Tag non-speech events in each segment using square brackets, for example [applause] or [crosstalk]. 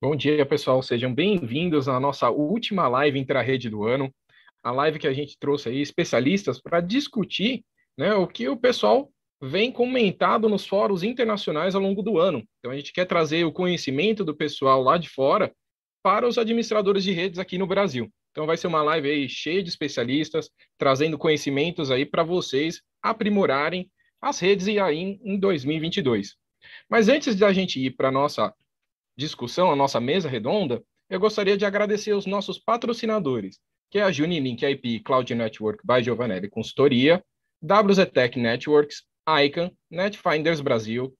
Bom dia, pessoal. Sejam bem-vindos à nossa última live intra-rede do ano. A live que a gente trouxe aí especialistas para discutir né, o que o pessoal vem comentado nos fóruns internacionais ao longo do ano. Então, a gente quer trazer o conhecimento do pessoal lá de fora para os administradores de redes aqui no Brasil. Então, vai ser uma live aí cheia de especialistas, trazendo conhecimentos aí para vocês aprimorarem as redes aí em 2022. Mas antes da gente ir para a nossa discussão, a nossa mesa redonda, eu gostaria de agradecer aos nossos patrocinadores, que é a Junilink IP Cloud Network by Giovanelli Consultoria, WZTech Networks, ICANN, Netfinders Brasil,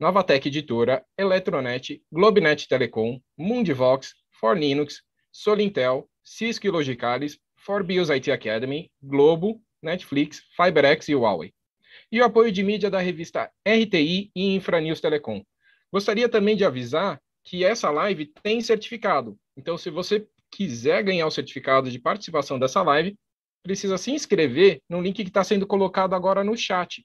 Novatec Editora, Eletronet, Globinet Telecom, Mundivox, For Linux, Solintel, Cisco e Logicalis, Forbios IT Academy, Globo, Netflix, FiberX e Huawei. E o apoio de mídia da revista RTI e Infranews Telecom. Gostaria também de avisar que essa live tem certificado. Então, se você quiser ganhar o certificado de participação dessa live, precisa se inscrever no link que está sendo colocado agora no chat.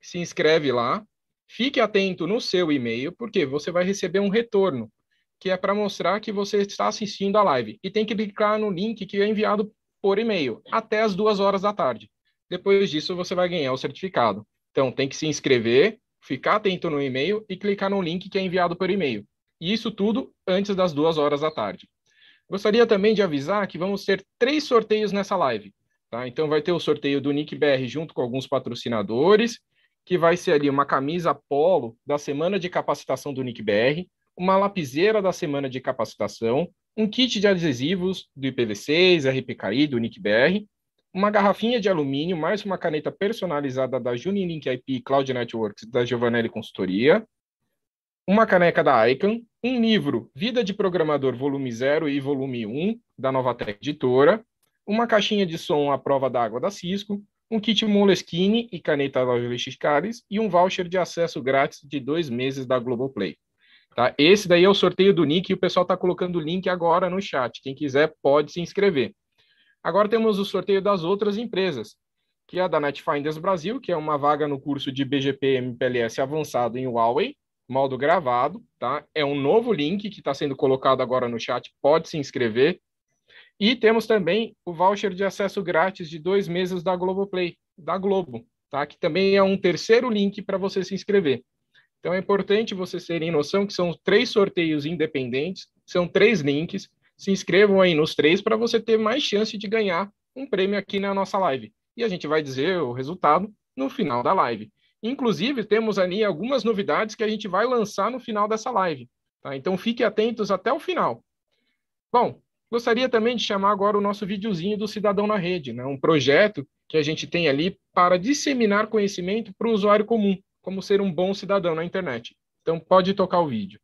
Se inscreve lá, fique atento no seu e-mail, porque você vai receber um retorno, que é para mostrar que você está assistindo a live. E tem que clicar no link que é enviado por e-mail, até as duas horas da tarde. Depois disso, você vai ganhar o certificado. Então, tem que se inscrever, ficar atento no e-mail e clicar no link que é enviado por e-mail. E isso tudo antes das duas horas da tarde. Gostaria também de avisar que vamos ter três sorteios nessa live. Tá? Então vai ter o sorteio do Nick BR junto com alguns patrocinadores, que vai ser ali uma camisa polo da semana de capacitação do Nick BR, uma lapiseira da semana de capacitação, um kit de adesivos do IPv6, RPKI, do Nick BR, uma garrafinha de alumínio, mais uma caneta personalizada da Junilink IP Cloud Networks da Giovanelli Consultoria, uma caneca da Icon, um livro, Vida de Programador, volume 0 e volume 1, da Novatec Editora, uma caixinha de som à prova d'água da Cisco, um kit Moleskine e caneta da Chicares e um voucher de acesso grátis de dois meses da Globoplay. Tá? Esse daí é o sorteio do Nick e o pessoal está colocando o link agora no chat. Quem quiser pode se inscrever. Agora temos o sorteio das outras empresas, que é a da NetFinders Brasil, que é uma vaga no curso de BGP MPLS avançado em Huawei, modo gravado, tá? É um novo link que está sendo colocado agora no chat, pode se inscrever. E temos também o voucher de acesso grátis de dois meses da Globoplay, da Globo, tá? Que também é um terceiro link para você se inscrever. Então é importante vocês terem noção que são três sorteios independentes, são três links. Se inscrevam aí nos três para você ter mais chance de ganhar um prêmio aqui na nossa live. E a gente vai dizer o resultado no final da live. Inclusive, temos ali algumas novidades que a gente vai lançar no final dessa live. Tá? Então, fiquem atentos até o final. Bom, gostaria também de chamar agora o nosso videozinho do Cidadão na Rede, né? um projeto que a gente tem ali para disseminar conhecimento para o usuário comum, como ser um bom cidadão na internet. Então, pode tocar o vídeo.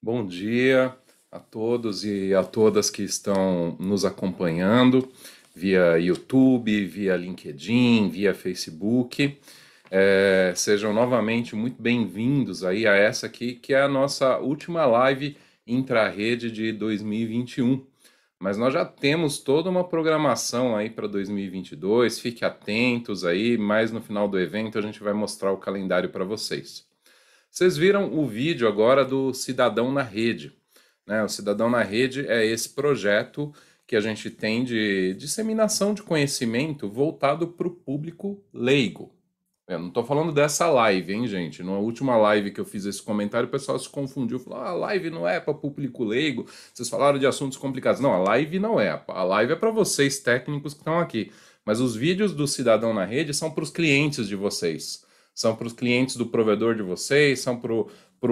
Bom dia a todos e a todas que estão nos acompanhando via YouTube, via LinkedIn, via Facebook. É, sejam novamente muito bem-vindos aí a essa aqui, que é a nossa última live intra-rede de 2021. Mas nós já temos toda uma programação aí para 2022, fique atentos aí, mais no final do evento a gente vai mostrar o calendário para vocês. Vocês viram o vídeo agora do Cidadão na Rede. Né? O Cidadão na Rede é esse projeto que a gente tem de disseminação de conhecimento voltado para o público leigo. Eu é, não estou falando dessa live, hein, gente? Na é última live que eu fiz esse comentário, o pessoal se confundiu, falou: ah, a live não é para público leigo, vocês falaram de assuntos complicados. Não, a live não é. A live é para vocês técnicos que estão aqui. Mas os vídeos do Cidadão na Rede são para os clientes de vocês. São para os clientes do provedor de vocês, são para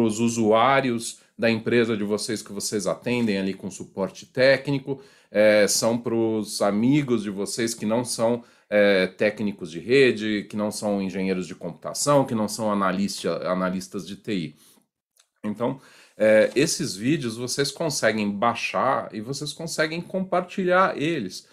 os usuários da empresa de vocês que vocês atendem ali com suporte técnico, é, são para os amigos de vocês que não são é, técnicos de rede, que não são engenheiros de computação, que não são analista, analistas de TI. Então, é, esses vídeos vocês conseguem baixar e vocês conseguem compartilhar eles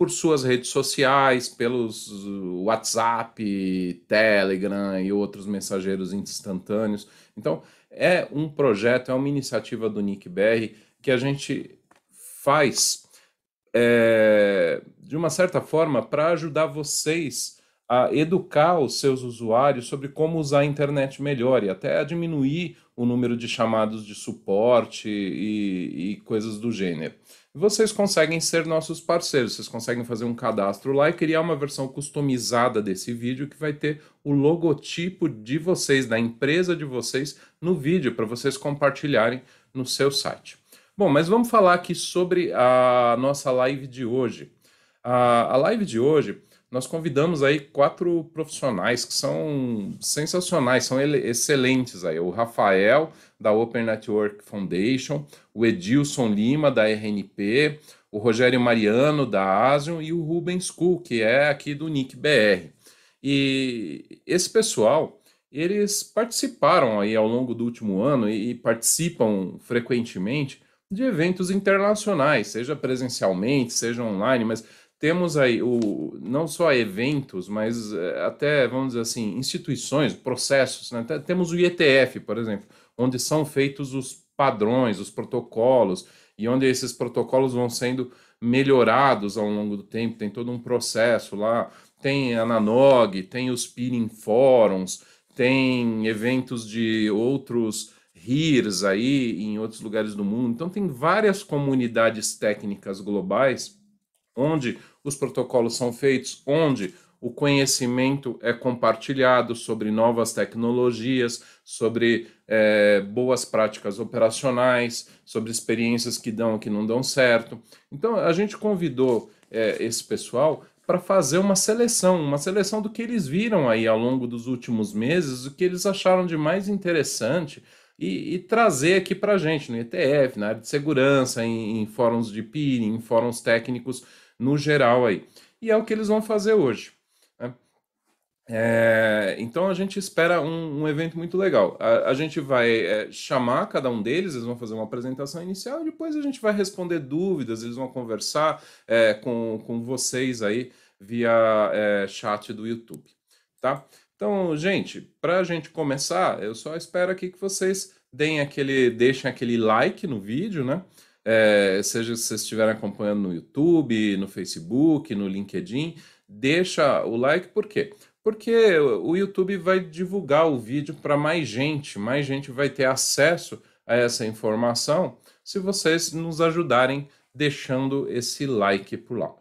por suas redes sociais, pelos uh, WhatsApp, Telegram e outros mensageiros instantâneos. Então, é um projeto, é uma iniciativa do NICBR que a gente faz é, de uma certa forma para ajudar vocês a educar os seus usuários sobre como usar a internet melhor e até a diminuir o número de chamados de suporte e, e coisas do gênero vocês conseguem ser nossos parceiros. Vocês conseguem fazer um cadastro lá e criar uma versão customizada desse vídeo que vai ter o logotipo de vocês, da empresa de vocês, no vídeo para vocês compartilharem no seu site. Bom, mas vamos falar aqui sobre a nossa live de hoje. A, live de hoje nós convidamos aí quatro profissionais que são sensacionais, são excelentes aí. O Rafael, da Open Network Foundation, o Edilson Lima, da RNP, o Rogério Mariano, da Asium, e o Rubens Kuhl, que é aqui do NIC BR. E esse pessoal, eles participaram aí ao longo do último ano e participam frequentemente de eventos internacionais, seja presencialmente, seja online, mas temos aí o, não só eventos, mas eh, até, vamos dizer assim, instituições, processos. Né? Temos o IETF, por exemplo, onde são feitos os padrões, os protocolos, e onde esses protocolos vão sendo melhorados ao longo do tempo, tem todo um processo lá. Tem a Nanog, tem os Peering Forums, tem eventos de outros RIRs aí em outros lugares do mundo. Então, tem várias comunidades técnicas globais onde os protocolos são feitos, onde o conhecimento é compartilhado sobre novas tecnologias, sobre é, boas práticas operacionais, sobre experiências que dão e que não dão certo. Então, a gente convidou é, esse pessoal para fazer uma seleção, uma seleção do que eles viram aí ao longo dos últimos meses, o que eles acharam de mais interessante e, e trazer aqui para a gente no ETF, na área de segurança, em, em fóruns de peering, em fóruns técnicos no geral aí. E é o que eles vão fazer hoje. Né? É, então a gente espera um, um evento muito legal. A, a gente vai é, chamar cada um deles, eles vão fazer uma apresentação inicial e depois a gente vai responder dúvidas, eles vão conversar é, com, com vocês aí via é, chat do YouTube, tá? Então, gente, para a gente começar, eu só espero aqui que vocês deem aquele, deixem aquele like no vídeo, né? é, seja se vocês estiverem acompanhando no YouTube, no Facebook, no LinkedIn, deixa o like, por quê? Porque o YouTube vai divulgar o vídeo para mais gente, mais gente vai ter acesso a essa informação se vocês nos ajudarem deixando esse like por lá,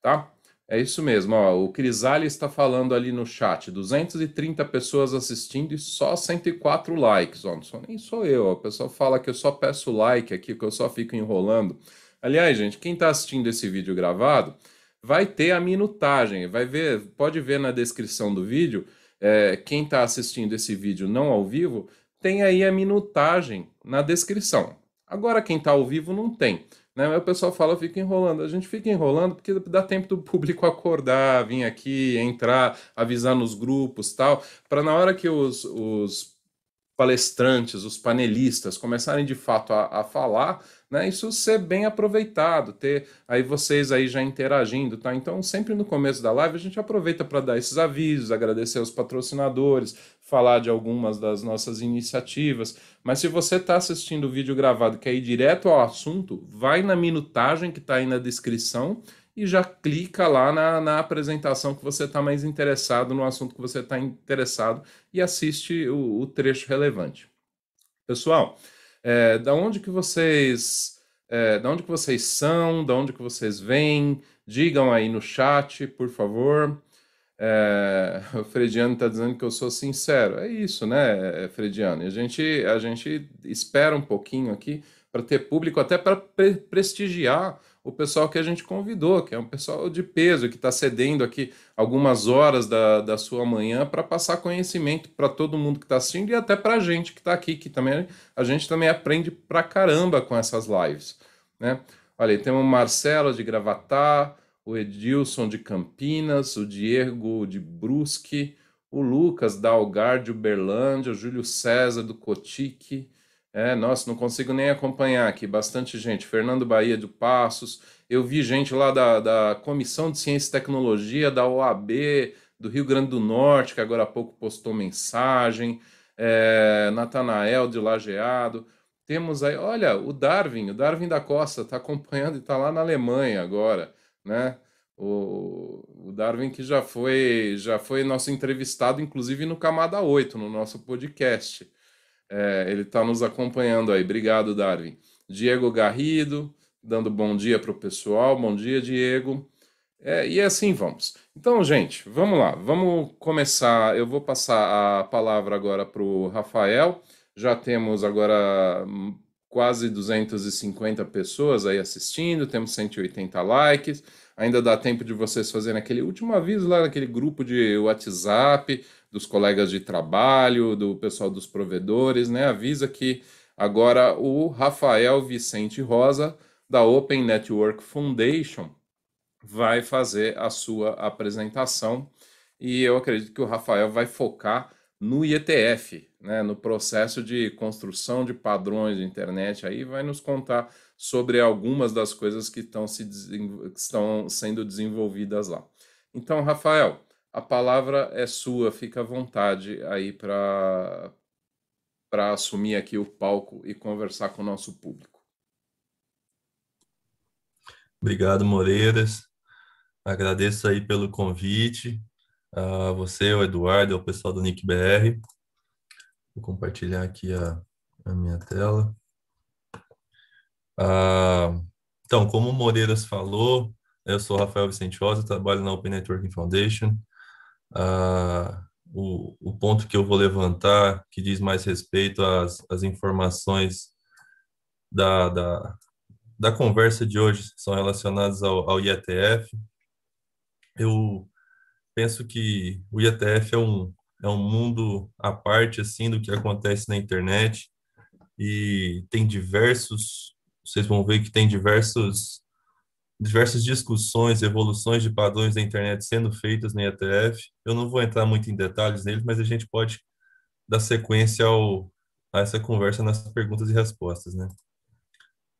tá? É isso mesmo, ó, o Crisale está falando ali no chat, 230 pessoas assistindo e só 104 likes, ó, não sou, nem sou eu, ó, o pessoal fala que eu só peço like aqui, que eu só fico enrolando. Aliás, gente, quem está assistindo esse vídeo gravado, vai ter a minutagem, vai ver, pode ver na descrição do vídeo, é, quem está assistindo esse vídeo não ao vivo, tem aí a minutagem na descrição. Agora quem está ao vivo não tem, né? Aí o pessoal fala, fica enrolando. A gente fica enrolando porque dá tempo do [laughs] público acordar, vir aqui, entrar, avisar nos grupos tal, para na hora que os, os palestrantes, os panelistas começarem de fato a, a falar, né? Isso ser bem aproveitado, ter aí vocês aí já interagindo, tá? Então, sempre no começo da live a gente aproveita para dar esses avisos, agradecer aos patrocinadores, falar de algumas das nossas iniciativas. Mas se você está assistindo o vídeo gravado que é ir direto ao assunto, vai na minutagem que está aí na descrição e já clica lá na, na apresentação que você está mais interessado, no assunto que você está interessado e assiste o, o trecho relevante. Pessoal, é, da onde que vocês é, da onde que vocês são, da onde que vocês vêm, digam aí no chat, por favor. É, [laughs] o Frediano está dizendo que eu sou sincero. É isso, né, Frediano? a gente, a gente espera um pouquinho aqui para ter público, até para pre prestigiar o pessoal que a gente convidou, que é um pessoal de peso, que está cedendo aqui algumas horas da, da sua manhã para passar conhecimento para todo mundo que está assistindo e até para a gente que está aqui, que também a gente também aprende para caramba com essas lives. Né? Olha, tem o Marcelo de Gravatá, o Edilson de Campinas, o Diego de Brusque, o Lucas da Algar de Uberlândia, o Júlio César do Cotique, é, nossa, não consigo nem acompanhar aqui. Bastante gente. Fernando Bahia do Passos. Eu vi gente lá da, da Comissão de Ciência e Tecnologia, da OAB, do Rio Grande do Norte, que agora há pouco postou mensagem. É, Natanael de Lajeado. Temos aí, olha, o Darwin, o Darwin da Costa, está acompanhando e está lá na Alemanha agora, né? O, o, Darwin que já foi, já foi nosso entrevistado, inclusive no Camada 8, no nosso podcast. É, ele está nos acompanhando aí. Obrigado, Darwin. Diego Garrido, dando bom dia para o pessoal. Bom dia, Diego. É, e assim vamos. Então, gente, vamos lá. Vamos começar. Eu vou passar a palavra agora para o Rafael. Já temos agora hum, quase 250 pessoas aí assistindo, temos 180 likes. Ainda dá tempo de vocês fazerem aquele último aviso lá naquele grupo de WhatsApp dos colegas de trabalho, do pessoal dos provedores, né? Avisa que agora o Rafael Vicente Rosa, da Open Network Foundation, vai fazer a sua apresentação e eu acredito que o Rafael vai focar no IETF, né, no processo de construção de padrões de internet, aí vai nos contar sobre algumas das coisas que, se, que estão sendo desenvolvidas lá. Então, Rafael, a palavra é sua, fica à vontade aí para para assumir aqui o palco e conversar com o nosso público. Obrigado, Moreiras. Agradeço aí pelo convite, a você, o Eduardo, ao pessoal do Nick BR. Vou compartilhar aqui a, a minha tela. Ah, então, como o Moreiras falou, eu sou Rafael Rosa, trabalho na Open Networking Foundation, ah, o, o ponto que eu vou levantar, que diz mais respeito às, às informações da, da, da conversa de hoje, são relacionadas ao, ao IETF. Eu penso que o IETF é um, é um mundo à parte assim do que acontece na internet e tem diversos vocês vão ver que tem diversos diversas discussões, evoluções de padrões da internet sendo feitas na ETF. Eu não vou entrar muito em detalhes neles, mas a gente pode dar sequência ao, a essa conversa nas perguntas e respostas, né?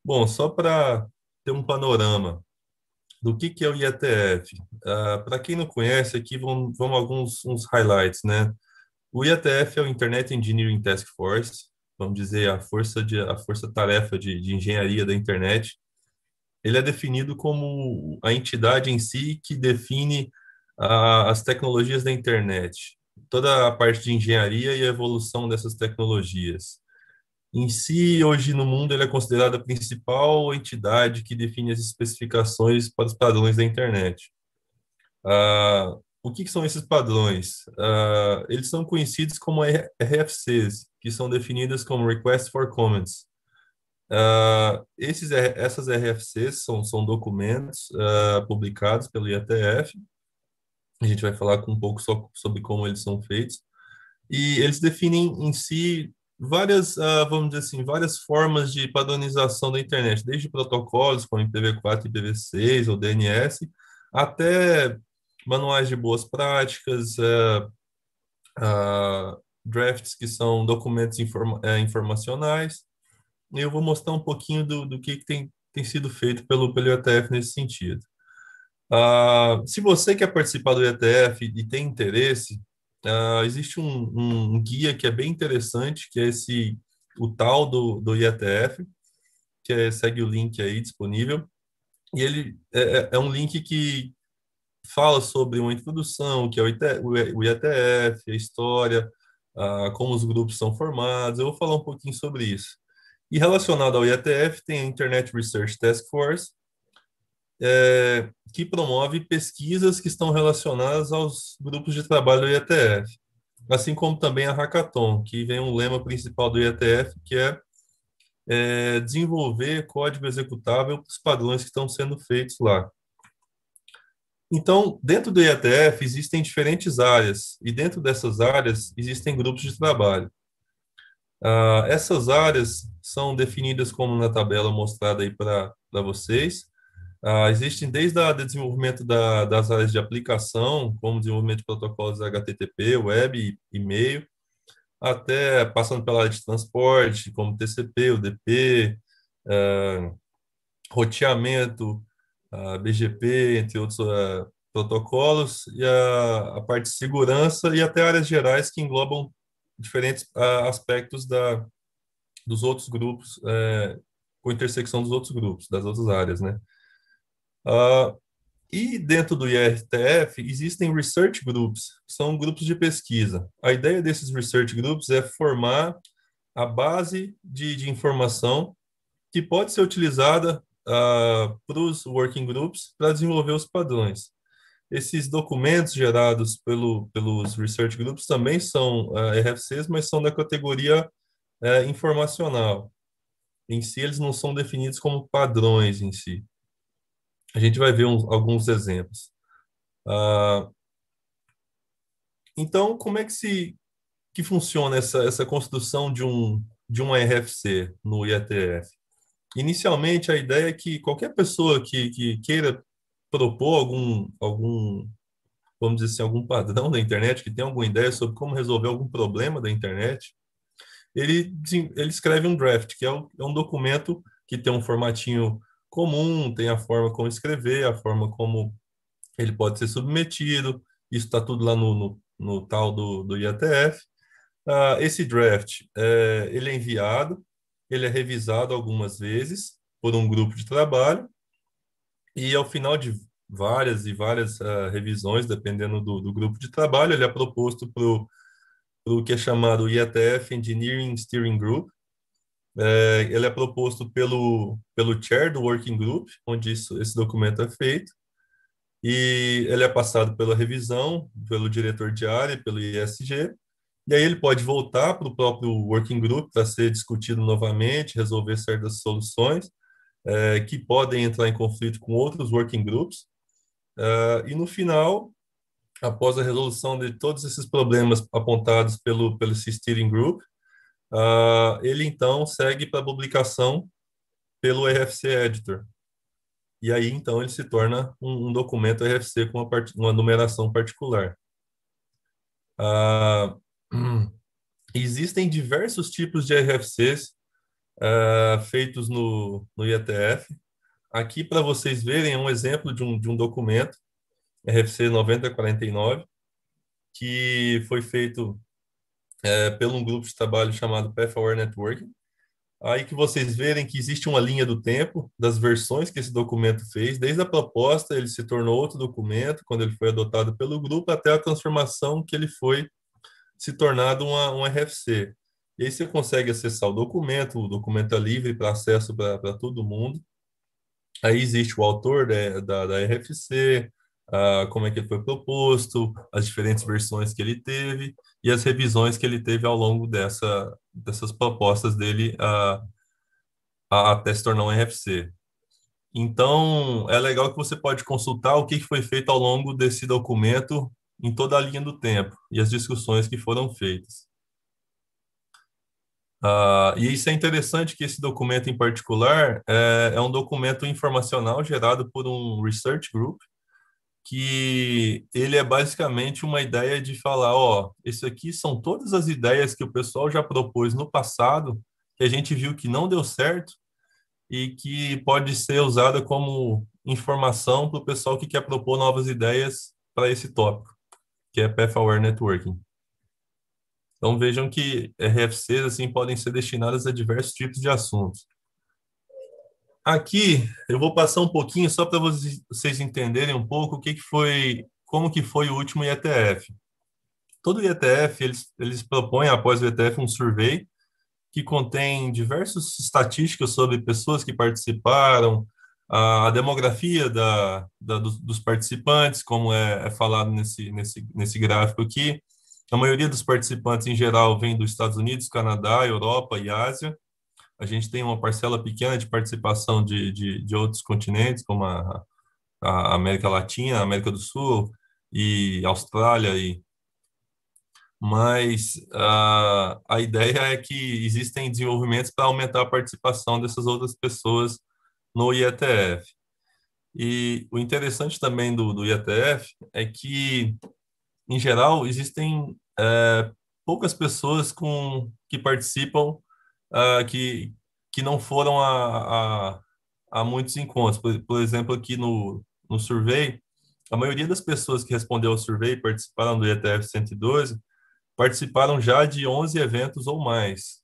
Bom, só para ter um panorama do que, que é o IETF. Uh, ah, para quem não conhece, aqui vão, vão alguns uns highlights, né? O IETF é o Internet Engineering Task Force, vamos dizer a força de a força tarefa de, de engenharia da internet, ele é definido como a entidade em si que define a, as tecnologias da internet, toda a parte de engenharia e a evolução dessas tecnologias. Em si, hoje no mundo, ele é considerado a principal entidade que define as especificações para os padrões da internet. Ah, o que, que, são esses padrões? Ah, eles são conhecidos como RFCs, que são definidas como Request for Comments. Uh, esses, essas RFCs são, são documentos uh, publicados pelo IATF. A gente vai falar um pouco só sobre como eles são feitos. E eles definem em si várias, uh, vamos dizer assim, várias formas de padronização da internet, desde protocolos como IPv4 e IPv6 ou DNS, até manuais de boas práticas, drafts que são documentos informa eh, informacionais eu vou mostrar um pouquinho do, do que, que tem, tem sido feito pelo, pelo ETF nesse sentido. Uh, se você quer participar do ETF e tem interesse, uh, existe um, um, guia que é bem interessante, que é esse o tal do, do IETF, que é, segue o link aí disponível. E ele é, é, é um link que fala sobre uma introdução, que é o, IATF, a história, uh, como os grupos são formados. Eu vou falar um pouquinho sobre isso. E relacionado ao IETF, tem a Internet Research Task Force, é, que promove pesquisas que estão relacionadas aos grupos de trabalho do IETF, assim como também a Hackathon, que vem um lema principal do IETF, que é, é desenvolver código executável para os padrões que estão sendo feitos lá. Então, dentro do IETF existem diferentes áreas, e dentro dessas áreas existem grupos de trabalho. Ah, essas áreas são definidas como na tabela mostrada aí para vocês. Ah, existem desde o desenvolvimento da, das áreas de aplicação, como desenvolvimento de protocolos HTTP, web, e-mail, até passando pela área de transporte, como TCP, UDP, ah, roteamento, ah, BGP, entre outros ah, protocolos, e a, a parte de segurança e até áreas gerais que englobam diferentes uh, aspectos da, dos outros grupos, é, com intersecção dos outros grupos, das outras áreas, né? Uh, e dentro do IRTF existem research groups, que são grupos de pesquisa. A ideia desses research groups é formar a base de, de informação que pode ser utilizada uh, ah, para os working groups para desenvolver os padrões esses documentos gerados pelo, pelos research groups também são uh, eh, RFCs, mas são da categoria uh, informacional. Em si, eles não são definidos como padrões em si. A gente vai ver uns, alguns exemplos. Uh, então, como é que se que funciona essa, essa construção de um de uma RFC no IETF? Inicialmente, a ideia é que qualquer pessoa que, que queira propor algum, algum, vamos dizer assim, algum padrão da internet, que tem alguma ideia sobre como resolver algum problema da internet, ele, ele escreve um draft, que é um, é um documento que tem um formatinho comum, tem a forma como escrever, a forma como ele pode ser submetido, isso está tudo lá no, no, no, tal do, do IATF. Ah, esse draft, é, ele é enviado, ele é revisado algumas vezes por um grupo de trabalho, e ao final de várias e várias uh, revisões, dependendo do, do, grupo de trabalho, ele é proposto para o que é chamado IETF Engineering Steering Group. É, ele é proposto pelo, pelo chair do Working Group, onde isso, esse documento é feito, e ele é passado pela revisão, pelo diretor de área, pelo ISG, e aí ele pode voltar para o próprio Working Group para ser discutido novamente, resolver certas soluções, é, que podem entrar em conflito com outros working groups. É, e no final, após a resolução de todos esses problemas apontados pelo, pelo steering group, eh, ele então segue para publicação pelo RFC Editor. E aí então ele se torna um, um documento RFC com uma, part... uma numeração particular. Ah, [clears throat] existem diversos tipos de RFCs uh, feitos no, no IETF. Aqui, para vocês verem, é um exemplo de um, de um documento, RFC 9049, que foi feito é, pelo um grupo de trabalho chamado PFOR Networking. Aí que vocês verem que existe uma linha do tempo das versões que esse documento fez, desde a proposta, ele se tornou outro documento, quando ele foi adotado pelo grupo, até a transformação que ele foi se tornado uma, um RFC. E aí você consegue acessar o documento, o documento é livre para acesso para todo mundo. Aí existe o autor né, da, da, da RFC, como é que ele foi proposto, as diferentes versões que ele teve e as revisões que ele teve ao longo dessa, dessas propostas dele até se tornar um RFC. Então, é legal que você pode consultar o que foi feito ao longo desse documento em toda a linha do tempo e as discussões que foram feitas. Ah, e isso é interessante que esse documento em particular é, é um documento informacional gerado por um research group, que ele é basicamente uma ideia de falar, ó, isso aqui são todas as ideias que o pessoal já propôs no passado, que a gente viu que não deu certo e que pode ser usada como informação para o pessoal que quer propor novas ideias para esse tópico, que é Path Aware Networking. Então vejam que RFCs eh, assim podem ser destinadas a diversos tipos de assuntos. Aqui eu vou passar um pouquinho só para vocês entenderem um pouco o que, que foi, como que foi o último IETF. Todo IETF eles, eles propõem após o IETF um survey que contém diversas estatísticas sobre pessoas que participaram, a demografia da, da dos, dos, participantes, como é, é falado nesse, nesse, nesse gráfico aqui, a maioria dos participantes, em geral, vem dos Estados Unidos, Canadá, Europa e Ásia. A gente tem uma parcela pequena de participação de, de, de outros continentes, como a, a América Latina, América do Sul e Austrália. E... Mas a, a ideia é que existem desenvolvimentos para aumentar a participação dessas outras pessoas no IETF. E o interessante também do, do IETF é que em geral, existem é, poucas pessoas com que participam é, que, que não foram a, a, a muitos encontros. Por, por, exemplo, aqui no, no survey, a maioria das pessoas que respondeu ao survey participaram do ETF 112 participaram já de 11 eventos ou mais.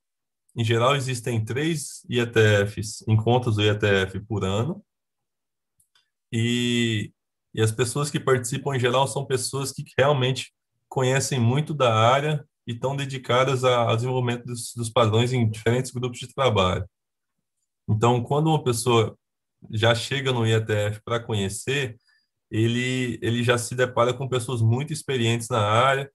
Em geral, existem três ETFs, encontros do ETF por ano, e e as pessoas que participam em geral são pessoas que realmente conhecem muito da área e estão dedicadas ao desenvolvimento dos, dos padrões em diferentes grupos de trabalho. Então, quando uma pessoa já chega no IETF para conhecer, ele, ele já se depara com pessoas muito experientes na área.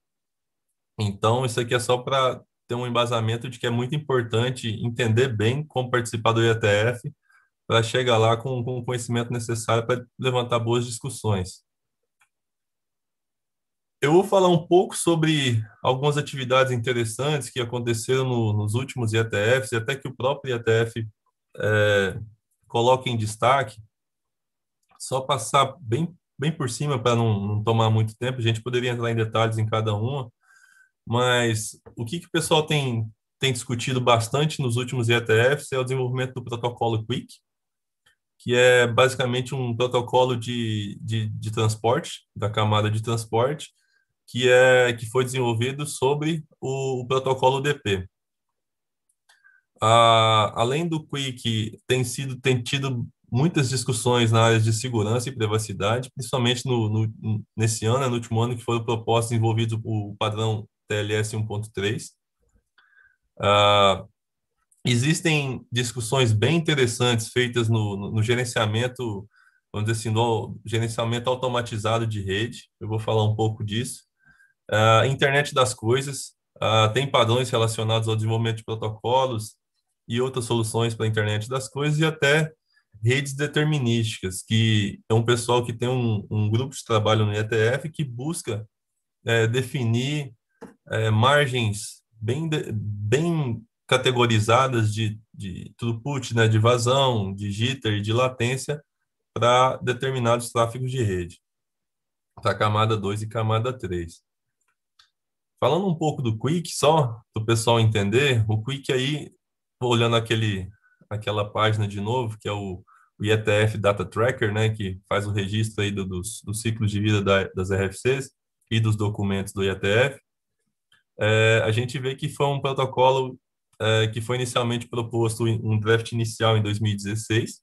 Então, isso aqui é só para ter um embasamento de que é muito importante entender bem como participar do IETF ela chega lá com, com o conhecimento necessário para levantar boas discussões. Eu vou falar um pouco sobre algumas atividades interessantes que aconteceram no, nos últimos ETFs, e até que o próprio ETF é, coloca em destaque. Só passar bem, bem por cima para não, não tomar muito tempo, a gente poderia entrar em detalhes em cada uma, mas o que, que o pessoal tem, tem discutido bastante nos últimos ETFs é o desenvolvimento do protocolo Quick, que é basicamente um protocolo de, de, de transporte, da camada de transporte, que, é, que foi desenvolvido sobre o, o protocolo DP. Ah, além do Quick, tem, sido, tem tido muitas discussões na área de segurança e privacidade, principalmente no, no, nesse ano, né, no último ano, que foram propostos envolvidos o padrão TLS 1.3. Ah, existem discussões bem interessantes feitas no, no, no gerenciamento, vamos dizer assim, no gerenciamento automatizado de rede. Eu vou falar um pouco disso. Uh, internet das coisas uh, tem padrões relacionados ao desenvolvimento de protocolos e outras soluções para a internet das coisas e até redes determinísticas, que é um pessoal que tem um, um grupo de trabalho no ETF que busca é, definir é, margens bem, bem categorizadas de, de throughput, né, de vazão, de jitter, de latência para determinados tráfegos de rede, para camada 2 e camada 3. Falando um pouco do Quick, só para o pessoal entender, o Quick aí, olhando aquele, aquela página de novo, que é o, o IETF Data Tracker, né, que faz o registro aí do, dos, dos ciclos de vida da, das RFCs e dos documentos do IETF, é, a gente vê que foi um protocolo eh, que foi inicialmente proposto um draft inicial em 2016,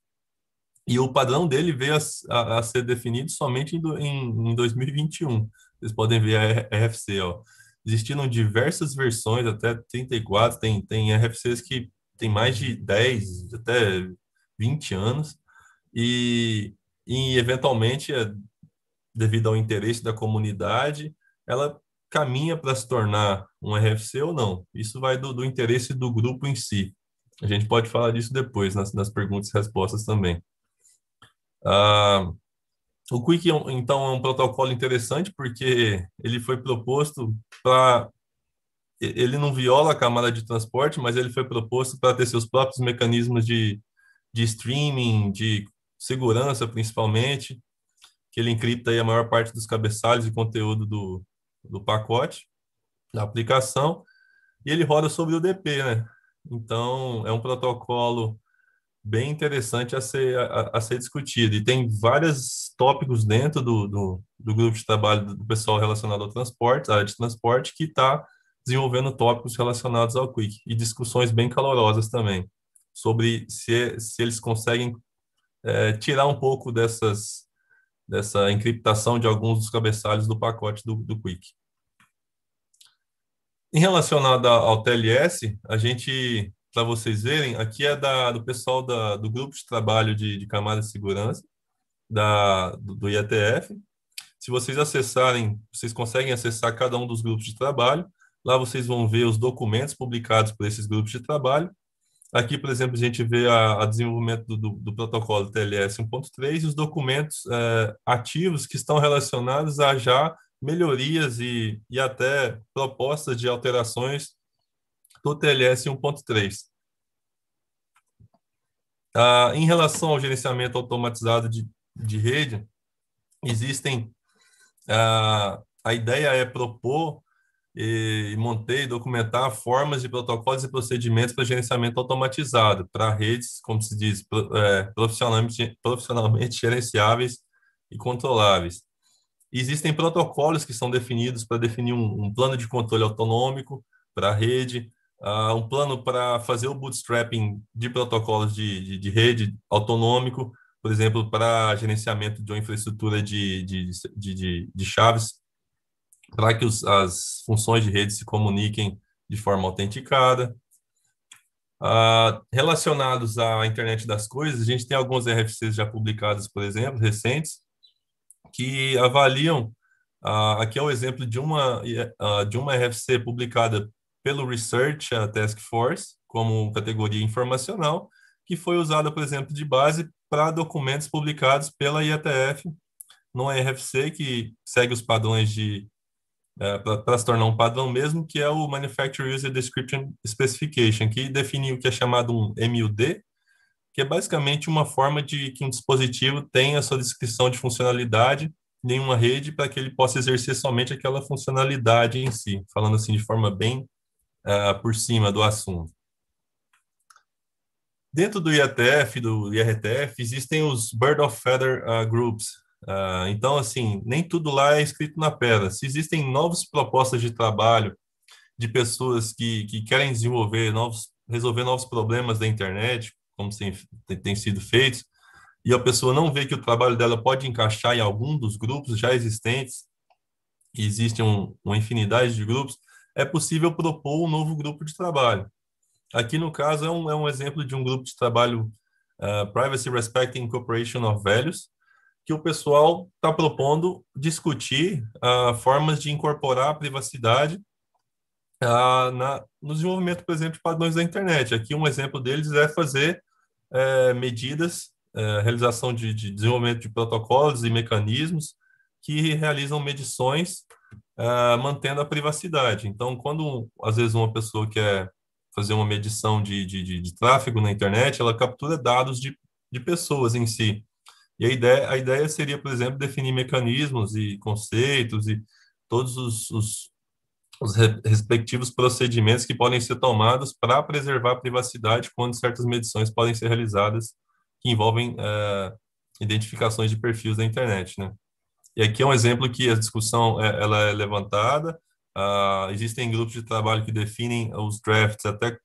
e o padrão dele veio a, a, a ser definido somente em, em, em 2021. Vocês podem ver a RFC, ó. Existiram diversas versões, até 34, tem, tem RFCs que tem mais de 10, até 20 anos, e, e eventualmente, eh, devido ao interesse da comunidade, ela caminha para se tornar um RFC ou não. Isso vai do, do, interesse do grupo em si. A gente pode falar disso depois, nas, nas perguntas e respostas também. Ah, o Quick, é então, é um protocolo interessante porque ele foi proposto para. Ele não viola a camada de transporte, mas ele foi proposto para ter seus próprios mecanismos de, de streaming, de segurança, principalmente, que ele encripta aí a maior parte dos cabeçalhos e conteúdo do, do pacote, da aplicação, e ele roda sobre o DP, né? Então, é um protocolo bem interessante a ser, a, a ser discutido. E tem vários tópicos dentro do, do, do, grupo de trabalho do pessoal relacionado ao transporte, área de transporte, que está desenvolvendo tópicos relacionados ao Quick e discussões bem calorosas também sobre se, se eles conseguem é, tirar um pouco dessas dessa encriptação de alguns dos cabeçalhos do pacote do, do Quick. Em relacionada ao TLS, a gente, para vocês verem, aqui é da, do pessoal da, do grupo de trabalho de, de camada de segurança da, do, do IETF. Se vocês acessarem, vocês conseguem acessar cada um dos grupos de trabalho. Lá vocês vão ver os documentos publicados por esses grupos de trabalho Aqui, por exemplo, a gente vê a, a desenvolvimento do, do, do, protocolo TLS 1.3 e os documentos é, ativos que estão relacionados a já melhorias e, e até propostas de alterações do TLS 1.3. Ah, em relação ao gerenciamento automatizado de, de rede, existem. Ah, a ideia é propor e, montei documentar formas de protocolos e procedimentos para gerenciamento automatizado para redes, como se diz, é, profissionalmente, profissionalmente gerenciáveis e controláveis. Existem protocolos que são definidos para definir um, um plano de controle autonômico para a rede, uh, um plano para fazer o bootstrapping de protocolos de, de, de rede autonômico, por exemplo, para gerenciamento de uma infraestrutura de, de, de, de chaves para que os, as funções de rede se comuniquem de forma autenticada. Ah, relacionados à internet das coisas, a gente tem alguns RFCs já publicados, por exemplo, recentes, que avaliam. Ah, aqui é o um exemplo de uma, ah, de uma RFC publicada pelo Research Task Force, como categoria informacional, que foi usada, por exemplo, de base para documentos publicados pela IATF, numa RFC que segue os padrões de é, para se tornar um padrão mesmo, que é o Manufacturer User Description Specification, que define o que é chamado um MUD, que é basicamente uma forma de que um dispositivo tenha a sua descrição de funcionalidade em uma rede para que ele possa exercer somente aquela funcionalidade em si, falando assim de forma bem uh, por cima do assunto. Dentro do IATF, do IRTF, existem os Bird of Feather uh, Groups, Uh, então, assim, nem tudo lá é escrito na pedra. Se existem novas propostas de trabalho de pessoas que, que querem desenvolver novos, resolver novos problemas da internet, como tem, tem sido feito, e a pessoa não vê que o trabalho dela pode encaixar em algum dos grupos já existentes, e existem um, uma infinidade de grupos, é possível propor um novo grupo de trabalho. Aqui, no caso, é um, é um exemplo de um grupo de trabalho uh, Privacy Respecting Incorporation of Values, que o pessoal está propondo discutir uh, formas de incorporar a privacidade uh, na, no desenvolvimento, por exemplo, de padrões da internet. Aqui um exemplo deles é fazer uh, medidas, eh, realização de, de, desenvolvimento de protocolos e mecanismos que realizam medições ah, mantendo a privacidade. Então, quando às vezes uma pessoa quer fazer uma medição de, de, de, de tráfego na internet, ela captura dados de, de pessoas em si. E a ideia, a ideia seria, por exemplo, definir mecanismos e conceitos e todos os, os, os respectivos procedimentos que podem ser tomados para preservar a privacidade quando certas medições podem ser realizadas que envolvem uh, identificações de perfis da internet, né? E aqui é um exemplo que a discussão é, ela é levantada. Uh, existem grupos de trabalho que definem os drafts até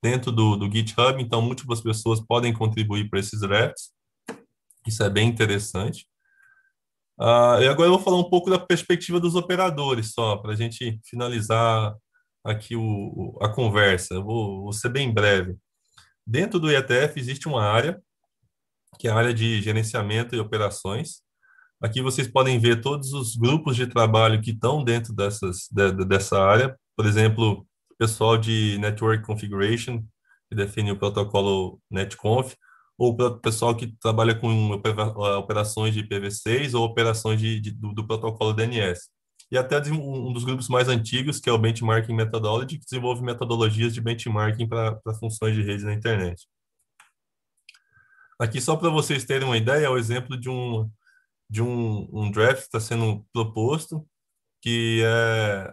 dentro do, do GitHub, então múltiplas pessoas podem contribuir para esses drafts. Isso é bem interessante. Uh, e agora eu vou falar um pouco da perspectiva dos operadores, só para a gente finalizar aqui o, a conversa. Eu vou, vou ser bem breve. Dentro do IETF existe uma área, que é a área de gerenciamento e operações. Aqui vocês podem ver todos os grupos de trabalho que estão dentro dessas, de, dessa área. Por exemplo, pessoal de Network Configuration, que define o protocolo NetConf, ou para o pessoal que trabalha com eh, operações de IPv6 ou operações de, de do, do, protocolo DNS. E até um dos grupos mais antigos, que é o Benchmarking Methodology, que desenvolve metodologias de benchmarking para funções de rede na internet. Aqui, só para vocês terem uma ideia, é o exemplo de um, de um, um draft que está sendo proposto, que é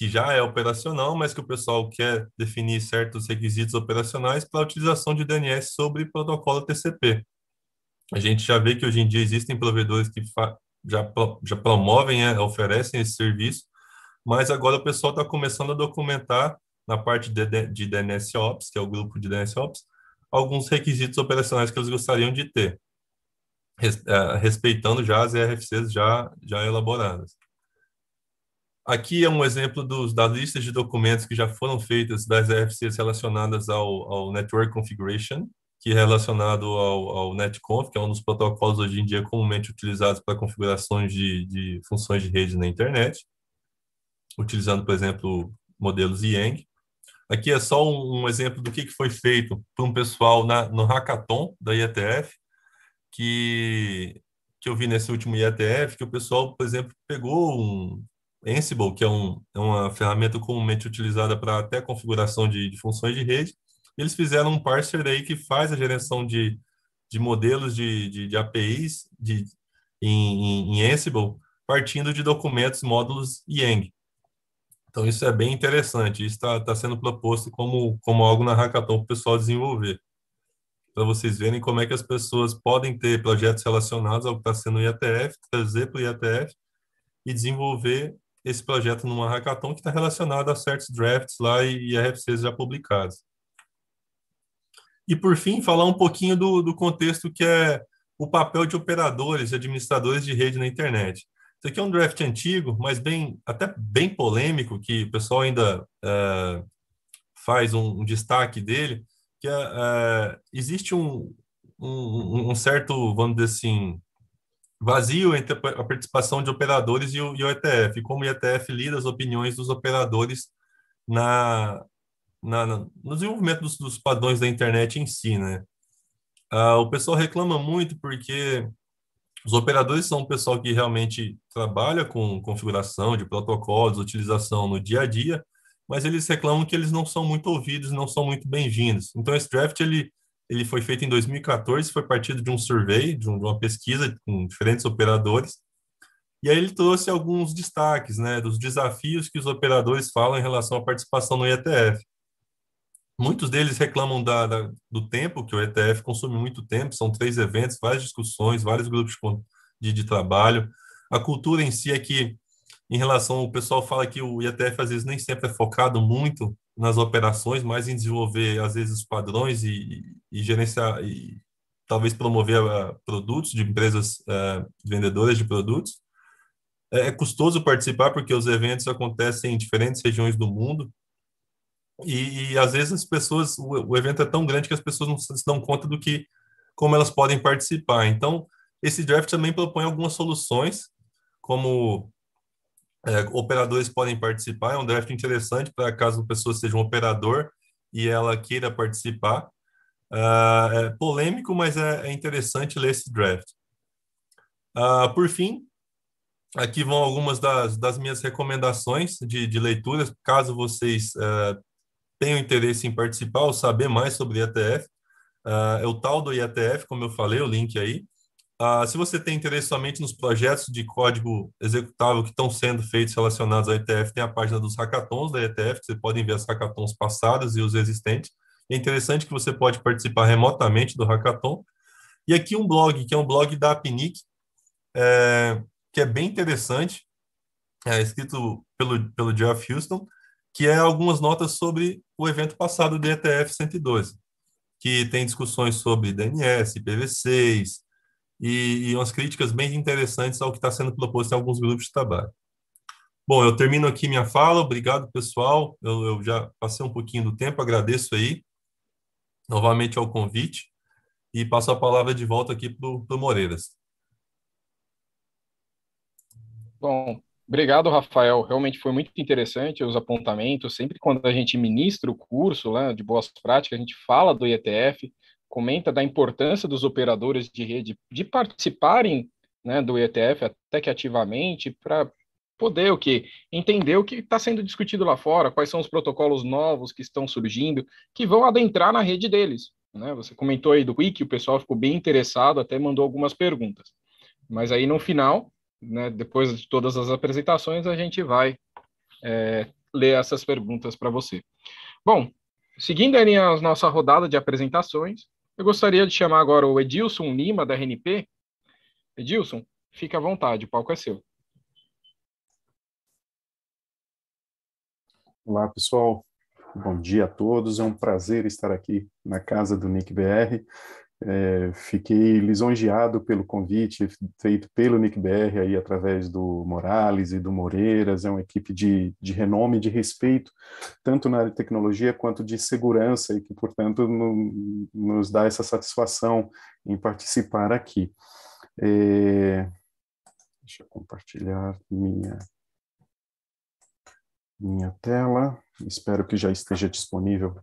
que já é operacional, mas que o pessoal quer definir certos requisitos operacionais para a utilização de DNS sobre protocolo TCP. A gente já vê que hoje em dia existem provedores que já, pro já promovem, é, oferecem esse serviço, mas agora o pessoal está começando a documentar na parte de, de, de DNS Ops, que é o grupo de DNS Ops, alguns requisitos operacionais que eles gostariam de ter, eh, respeitando já as RFCs já, já elaboradas. Aqui é um exemplo dos, da lista de documentos que já foram feitas das RFCs relacionadas ao, ao Network Configuration, que é relacionado ao, ao, NetConf, que é um dos protocolos hoje em dia comumente utilizados para configurações de, de funções de rede na internet, utilizando, por exemplo, modelos Yang. Aqui é só um, exemplo do que, que, foi feito por um pessoal na, no hackathon da IETF, que, que eu vi nesse último IETF, que o pessoal, por exemplo, pegou um, Ansible, que é, um, é uma ferramenta comumente utilizada para até configuração de, de, funções de rede, eles fizeram um parser aí que faz a geração de, de modelos de, de, de APIs de, em, em, Ansible, partindo de documentos, módulos e Yang. Então, isso é bem interessante. Isso está tá sendo proposto como, como algo na Hackathon para o pessoal desenvolver. Para vocês verem como é que as pessoas podem ter projetos relacionados ao que está sendo o IATF, trazer para o IATF e desenvolver esse projeto numa hackathon que está relacionado a certos drafts lá e, e RFCs já publicados. E, por fim, falar um pouquinho do, do contexto que é o papel de operadores e administradores de rede na internet. Isso aqui é um draft antigo, mas bem até bem polêmico, que o pessoal ainda é, faz um, um, destaque dele, que é, é, existe um, um, um, certo, vamos dizer assim, vazio entre a participação de operadores e o, e o ETF, como o ETF lida as opiniões dos operadores na, na, no desenvolvimento dos, dos, padrões da internet em si, né? Ah, o pessoal reclama muito porque os operadores são o pessoal que realmente trabalha com configuração de protocolos, utilização no dia a dia, mas eles reclamam que eles não são muito ouvidos, não são muito bem-vindos. Então, esse draft, ele ele foi feito em 2014, foi partido de um survey, de, uma pesquisa com diferentes operadores, e aí ele trouxe alguns destaques, né, dos desafios que os operadores falam em relação à participação no ETF. Muitos deles reclamam da, da, do tempo, que o ETF consome muito tempo, são três eventos, várias discussões, vários grupos de, de trabalho. A cultura em si é que, em relação, o pessoal fala que o ETF às vezes nem sempre é focado muito nas operações, mas em desenvolver, às vezes, os padrões e, e gerenciar e talvez promover uh, produtos de empresas uh, vendedoras de produtos. É, é custoso participar porque os eventos acontecem em diferentes regiões do mundo e, e às vezes as pessoas o, o, evento é tão grande que as pessoas não se dão conta do que como elas podem participar. Então esse draft também propõe algumas soluções como é, operadores podem participar. É um draft interessante para caso a pessoa seja um operador e ela queira participar. Uh, é polêmico, mas é, é, interessante ler esse draft. Uh, por fim, aqui vão algumas das, das minhas recomendações de, de leituras, caso vocês uh, tenham interesse em participar ou saber mais sobre IATF. Ah, é o tal do ETF como eu falei, o link aí. se você tem interesse somente nos projetos de código executável que estão sendo feitos relacionados ao ETF tem a página dos hackathons da ETF que você pode ver as hackathons passadas e os existentes. É interessante que você pode participar remotamente do hackathon. E aqui um blog, que é um blog da APNIC, é, que é bem interessante, é, escrito pelo, pelo Jeff Houston, que é algumas notas sobre o evento passado do ETF 112, que tem discussões sobre DNS, IPv6, e, e umas críticas bem interessantes ao que está sendo proposto em alguns grupos de trabalho. Bom, eu termino aqui minha fala. Obrigado, pessoal. Eu, eu, já passei um pouquinho do tempo, agradeço aí novamente ao convite e passo a palavra de volta aqui para o Moreiras. Bom, Obrigado, Rafael. Realmente foi muito interessante os apontamentos. Sempre quando a gente ministra o curso né, de boas práticas, a gente fala do ETF, comenta da importância dos operadores de rede de participarem né, do ETF, até que ativamente, para poder o que entender o que está sendo discutido lá fora, quais são os protocolos novos que estão surgindo, que vão adentrar na rede deles. Né? Você comentou aí do Wiki, o pessoal ficou bem interessado, até mandou algumas perguntas. Mas aí no final, né, depois de todas as apresentações, a gente vai é, ler essas perguntas para você. Bom, seguindo aí a nossa rodada de apresentações, eu gostaria de chamar agora o Edilson Lima, da RNP. Edilson, fica à vontade, o palco é seu. Olá, pessoal. Bom dia a todos. É um prazer estar aqui na casa do Nick BR. É, fiquei lisonjeado pelo convite feito pelo Nick BR aí através do Morales e do Moreiras. É uma equipe de, de renome, de respeito, tanto na área de tecnologia quanto de segurança e que, portanto, no, nos dá essa satisfação em participar aqui. É, deixa eu compartilhar minha minha tela. Espero que já esteja disponível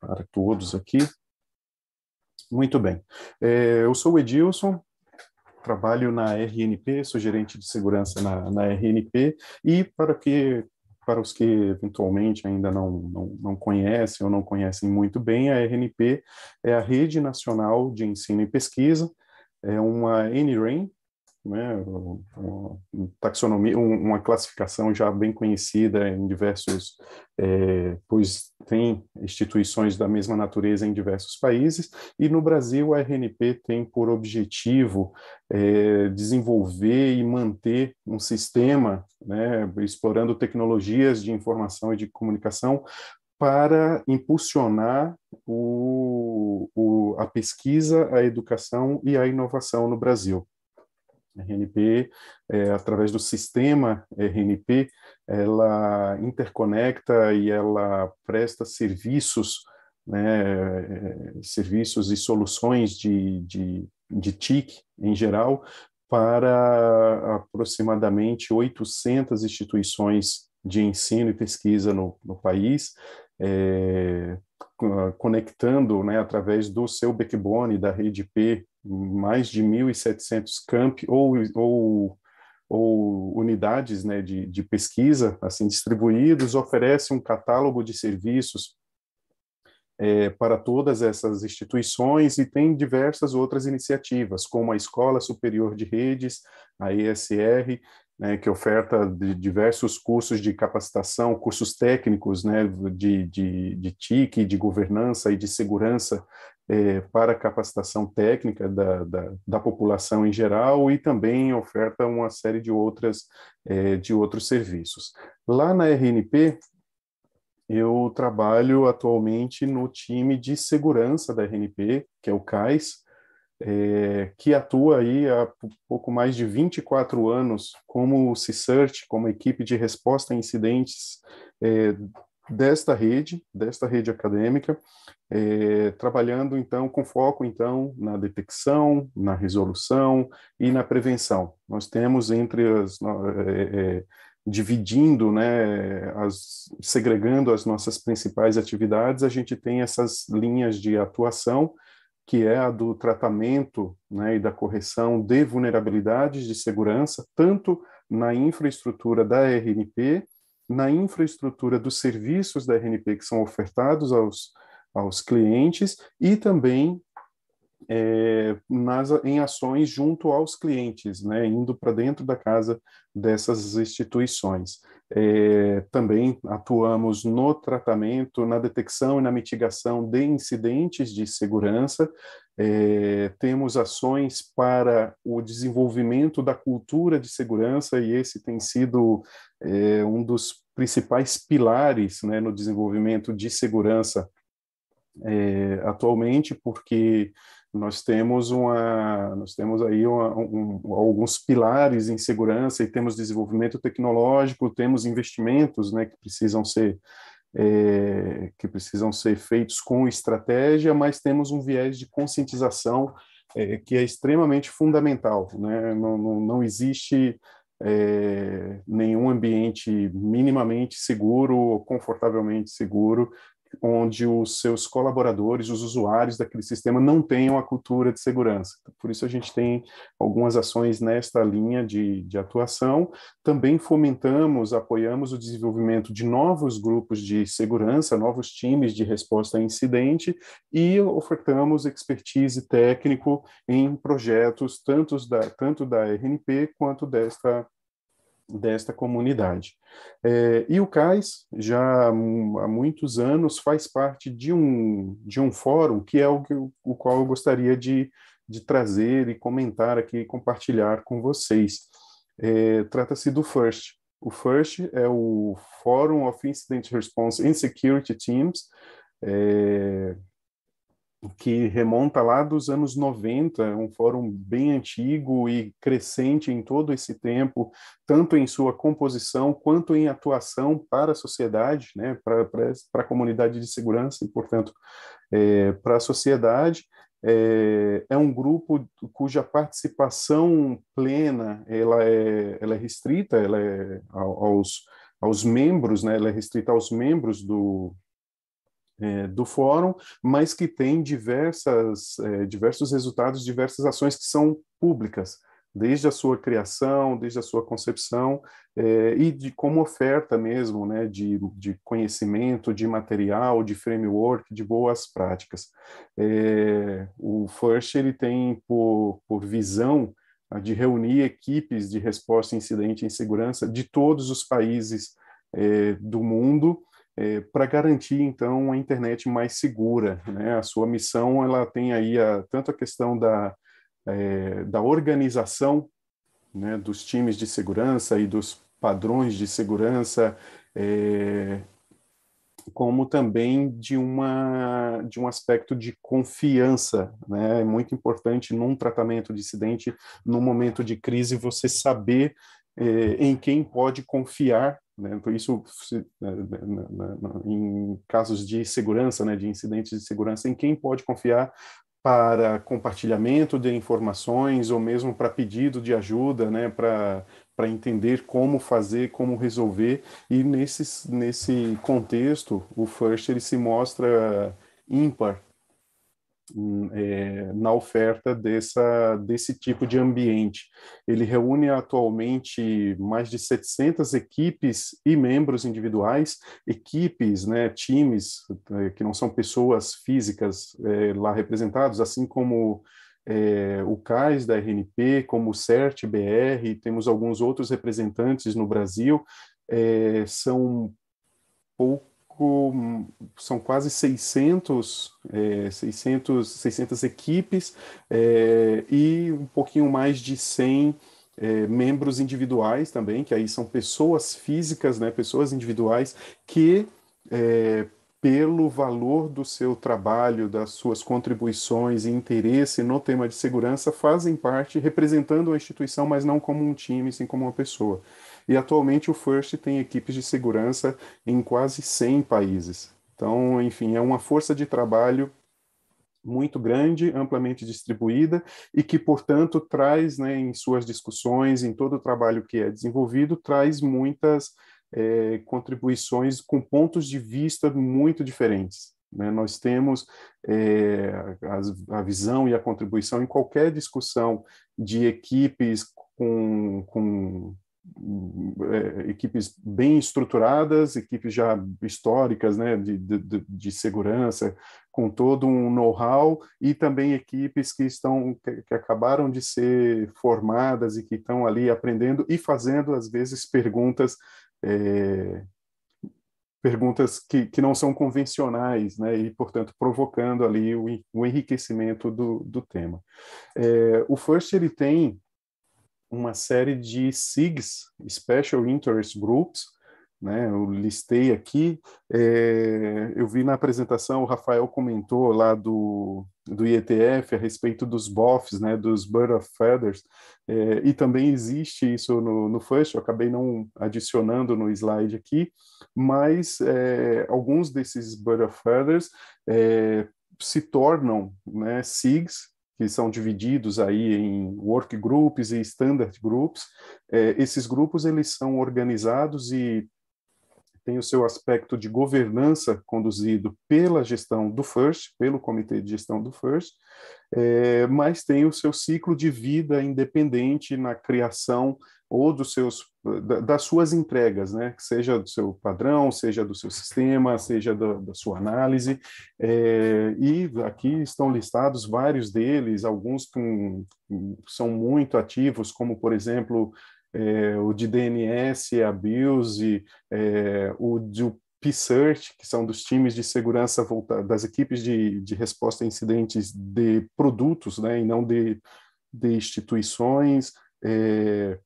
para todos aqui. Muito bem. É, eu sou o Edilson, trabalho na RNP, sou gerente de segurança na, na RNP, e para que para os que eventualmente ainda não, não, não conhecem ou não conhecem muito bem, a RNP é a Rede Nacional de Ensino e Pesquisa, é uma NREN, né, uma taxonomia, uma classificação já bem conhecida em diversos, é, pois tem instituições da mesma natureza em diversos países, e no Brasil a RNP tem por objetivo é, desenvolver e manter um sistema, né, explorando tecnologias de informação e de comunicação para impulsionar o, o, a pesquisa, a educação e a inovação no Brasil. RNP, é, através do sistema RNP, ela interconecta e ela presta serviços, né, é, serviços e soluções de, de, de TIC em geral para aproximadamente 800 instituições de ensino e pesquisa no, no país, é, conectando né, através do seu backbone, da rede P mais de 1.700 campi ou, ou, ou unidades né, de, de pesquisa assim distribuídos, oferece um catálogo de serviços é, para todas essas instituições e tem diversas outras iniciativas, como a Escola Superior de Redes, a ESR, né, que oferta diversos cursos de capacitação, cursos técnicos né, de, de, de TIC, de governança e de segurança é, para capacitação técnica da, da, da, população em geral e também oferta uma série de, outras, é, de outros serviços. Lá na RNP, eu trabalho atualmente no time de segurança da RNP, que é o CAIS, é, que atua aí há pouco mais de 24 anos como o CISERT, como equipe de resposta a incidentes é, desta rede, desta rede acadêmica, é, trabalhando então com foco então na detecção, na resolução e na prevenção. Nós temos entre as dividindo, né, as, segregando as nossas principais atividades, a gente tem essas linhas de atuação que é a do tratamento né, e da correção de vulnerabilidades de segurança, tanto na infraestrutura da RNP, na infraestrutura dos serviços da RNP que são ofertados aos, aos clientes e também é, nas, em ações junto aos clientes, né, indo para dentro da casa dessas instituições. É, também atuamos no tratamento, na detecção e na mitigação de incidentes de segurança. É, temos ações para o desenvolvimento da cultura de segurança, e esse tem sido é, um dos principais pilares né, no desenvolvimento de segurança atualmente, porque nós temos uma nós temos aí uma, um, alguns pilares em segurança e temos desenvolvimento tecnológico temos investimentos né que precisam ser é, que precisam ser feitos com estratégia mas temos um viés de conscientização é, que é extremamente fundamental né não, não, não existe é, nenhum ambiente minimamente seguro ou confortavelmente seguro onde os seus colaboradores, os usuários daquele sistema não tenham a cultura de segurança. Então, por isso a gente tem algumas ações nesta linha de, de atuação. Também fomentamos, apoiamos o desenvolvimento de novos grupos de segurança, novos times de resposta a incidente e ofertamos expertise técnico em projetos tanto da, tanto da RNP quanto desta desta comunidade. É, e o CAIS, já há muitos anos, faz parte de um, de um fórum que é o, que, o qual eu gostaria de, de trazer e comentar aqui compartilhar com vocês. É, Trata-se do FIRST. O FIRST é o Forum of Incident Response and Security Teams, é, que remonta lá dos anos 90, é um fórum bem antigo e crescente em todo esse tempo, tanto em sua composição quanto em atuação para a sociedade, né, para, para, para a comunidade de segurança e, portanto, é, para a sociedade. É, é, um grupo cuja participação plena ela é, ela é restrita ela é aos, aos membros, né, ela é restrita aos membros do, é, do fórum, mas que tem diversas, é, diversos resultados, diversas ações que são públicas, desde a sua criação, desde a sua concepção é, e de como oferta mesmo, né, de, de conhecimento, de material, de framework, de boas práticas. É, o First ele tem por, por visão de reunir equipes de resposta a incidente em segurança de todos os países é, do mundo é, eh, para garantir então a internet mais segura. Né? A sua missão ela tem aí a, tanto a questão da, é, da organização né, dos times de segurança e dos padrões de segurança, é, como também de uma de um aspecto de confiança, né? É muito importante num tratamento de incidente, num momento de crise, você saber em quem pode confiar né? Isso se, né, né, né, em casos de segurança, né, de incidentes de segurança, em quem pode confiar para compartilhamento de informações ou mesmo para pedido de ajuda, né, para para entender como fazer, como resolver e nesse nesse contexto o First ele se mostra ímpar Hum, é, na oferta dessa, desse tipo de ambiente. Ele reúne atualmente mais de 700 equipes e membros individuais, equipes, né, times, é, que não são pessoas físicas é, lá representados, assim como é, o CAIS da RNP, como o CERT-BR, temos alguns outros representantes no Brasil, é, são poucos são quase 600, é, 600, 600 equipes é, e um pouquinho mais de 100 é, membros individuais também, que aí são pessoas físicas, né, pessoas individuais que é, pelo valor do seu trabalho, das suas contribuições e interesse no tema de segurança, fazem parte representando a instituição, mas não como um time, sim como uma pessoa. E atualmente o First tem equipes de segurança em quase 100 países. Então, enfim, é uma força de trabalho muito grande, amplamente distribuída e que, portanto, traz né, em suas discussões, em todo o trabalho que é desenvolvido, traz muitas é, contribuições com pontos de vista muito diferentes. Né? Nós temos é, a, a visão e a contribuição em qualquer discussão de equipes com, com é, equipes bem estruturadas, equipes já históricas, né, de, de, de segurança, com todo um know-how, e também equipes que estão que, que, acabaram de ser formadas e que estão ali aprendendo e fazendo às vezes perguntas é, perguntas que, que não são convencionais, né, e portanto provocando ali o, o enriquecimento do, do tema. É, o First ele tem uma série de SIGs, Special Interest Groups, né? Eu listei aqui, é, eu vi na apresentação, o Rafael comentou lá do, do IETF a respeito dos BOFs, né? Dos Bird of Feathers, é, e também existe isso no, no FUSH, eu acabei não adicionando no slide aqui, mas é, alguns desses Bird of Feathers é, se tornam né, SIGs, que são divididos aí em work groups e standard groups. É, esses grupos eles são organizados e tem o seu aspecto de governança conduzido pela gestão do FIRST, pelo comitê de gestão do FIRST, é, mas tem o seu ciclo de vida independente na criação ou dos seus, das suas entregas, né? seja do seu padrão, seja do seu sistema, seja do, da sua análise. É, e aqui estão listados vários deles, alguns com, são muito ativos, como, por exemplo, é, o de DNS, a BIOS, é, o de P-Search, que são dos times de segurança volta, das equipes de, de resposta a incidentes de produtos, né, e não de, de instituições, é,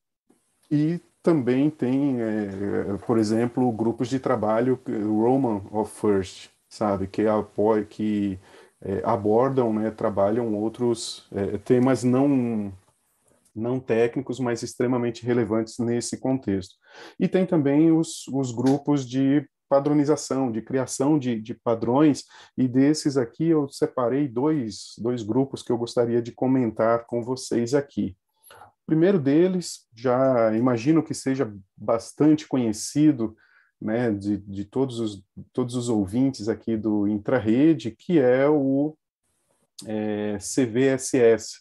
e também tem, é, por exemplo, grupos de trabalho Roman of First, sabe, que é apoia, que é, abordam, né, trabalham outros é, temas não não técnicos, mas extremamente relevantes nesse contexto. E tem também os, os grupos de padronização, de criação de, de, padrões, e desses aqui eu separei dois, dois grupos que eu gostaria de comentar com vocês aqui. O primeiro deles, já imagino que seja bastante conhecido né, de, de todos, os, todos os ouvintes aqui do Intrarede, que é o é, CVSS,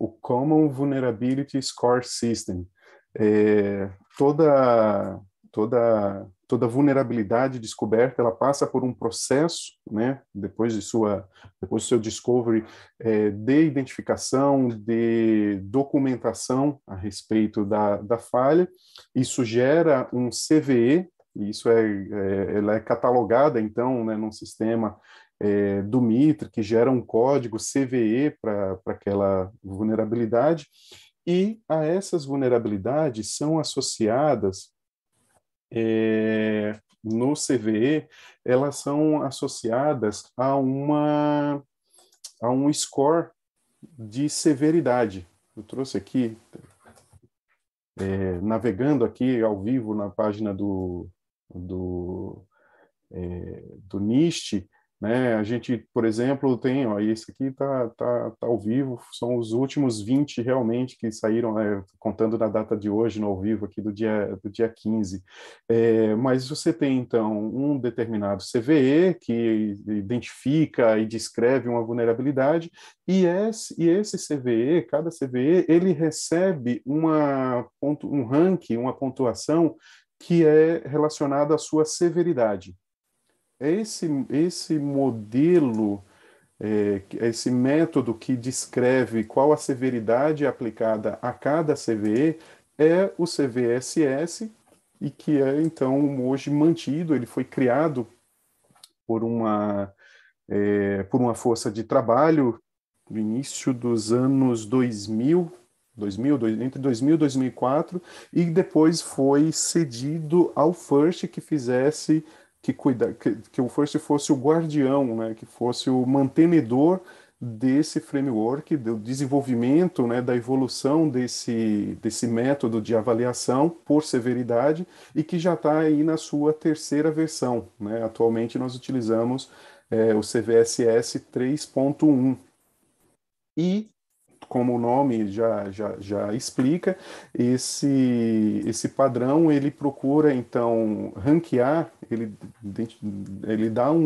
o Common Vulnerability Score System. É, toda, toda, toda vulnerabilidade descoberta, ela passa por um processo, né, depois de sua, depois do seu discovery, é, de identificação, de documentação a respeito da, da falha, isso gera um CVE, isso é, é ela é catalogada, então, né, num sistema é, do Mitre, que gera um código CVE para aquela vulnerabilidade, e a essas vulnerabilidades são associadas é, no CVE, elas são associadas a, uma, a um score de severidade. Eu trouxe aqui, é, navegando aqui ao vivo na página do, do, é, do NIST, né? A gente, por exemplo, tem, ó, esse aqui está tá, tá ao vivo, são os últimos 20 realmente que saíram, né, contando na data de hoje, no ao vivo aqui do dia, do dia 15. É, mas você tem, então, um determinado CVE que identifica e descreve uma vulnerabilidade, e esse, e esse CVE, cada CVE, ele recebe uma, um ranking, uma pontuação que é relacionada à sua severidade esse, esse modelo, é, esse método que descreve qual a severidade aplicada a cada CVE é o CVSS e que é então hoje mantido, ele foi criado por uma, é, por uma força de trabalho no início dos anos 2000, 2000, entre 2000 e 2004, e depois foi cedido ao FIRST que fizesse que cuida que, que o First fosse o guardião, né, que fosse o mantenedor desse framework, do desenvolvimento, né, da evolução desse, desse método de avaliação por severidade e que já está aí na sua terceira versão. Né? Atualmente nós utilizamos é, o CVSS 3.1. E como o nome já, já, já explica, esse, esse padrão ele procura então ranquear, ele, ele dá um,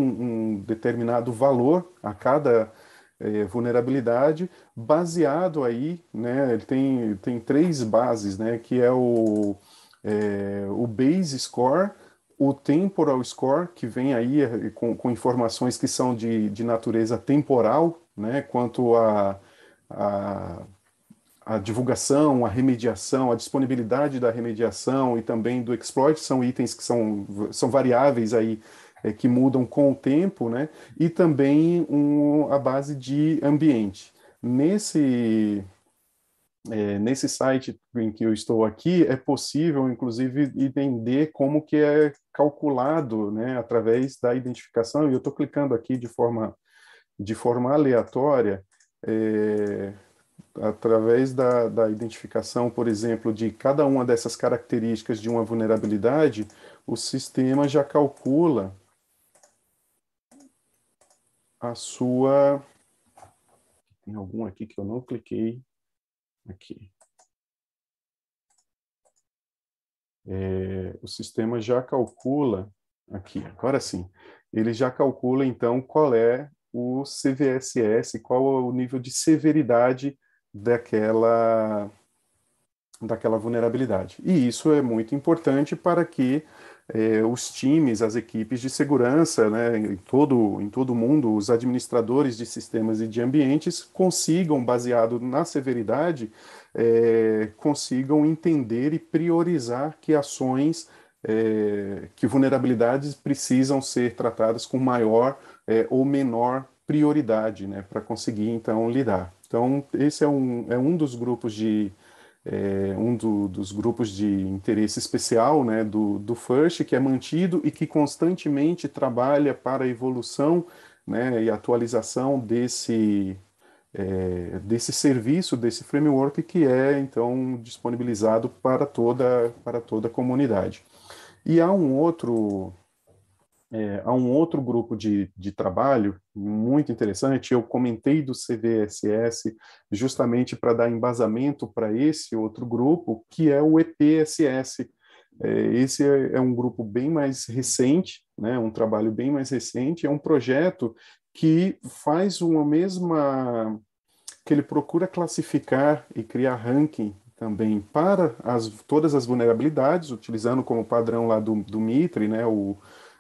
um determinado valor a cada é, vulnerabilidade baseado aí, né, ele tem, tem três bases, né, que é o, é, o base score, o temporal score, que vem aí eh, com, com informações que são de, de natureza temporal, né, quanto a a, a divulgação, a remediação, a disponibilidade da remediação e também do exploit são itens que são, são variáveis aí é, que mudam com o tempo, né? E também um, a base de ambiente. Nesse é, nesse site em que eu estou aqui é possível, inclusive, entender como que é calculado, né, através da identificação. E eu estou clicando aqui de forma de forma aleatória é, através da, da identificação, por exemplo, de cada uma dessas características de uma vulnerabilidade, o sistema já calcula a sua. Tem algum aqui que eu não cliquei. Aqui. É, o sistema já calcula, aqui, agora sim, ele já calcula então qual é o CVSS, qual é o nível de severidade daquela, daquela vulnerabilidade. E isso é muito importante para que é, os times, as equipes de segurança, né, em todo em todo mundo, os administradores de sistemas e de ambientes consigam, baseado na severidade, é, consigam entender e priorizar que ações, eh, que vulnerabilidades precisam ser tratadas com maior é, ou menor prioridade né, para conseguir então lidar. Então esse é um, é um dos grupos de é, um do, dos grupos de interesse especial né, do, do FIRST, que é mantido e que constantemente trabalha para a evolução né, e atualização desse, é, desse serviço, desse framework que é então disponibilizado para toda, para toda a comunidade. E há um outro é, há um outro grupo de, de trabalho muito interessante. Eu comentei do CVSS justamente para dar embasamento para esse outro grupo, que é o EPSS. É, esse é, é um grupo bem mais recente, né, um trabalho bem mais recente. É um projeto que faz uma mesma. que ele procura classificar e criar ranking também para as, todas as vulnerabilidades, utilizando como padrão lá do, do Mitre, né, o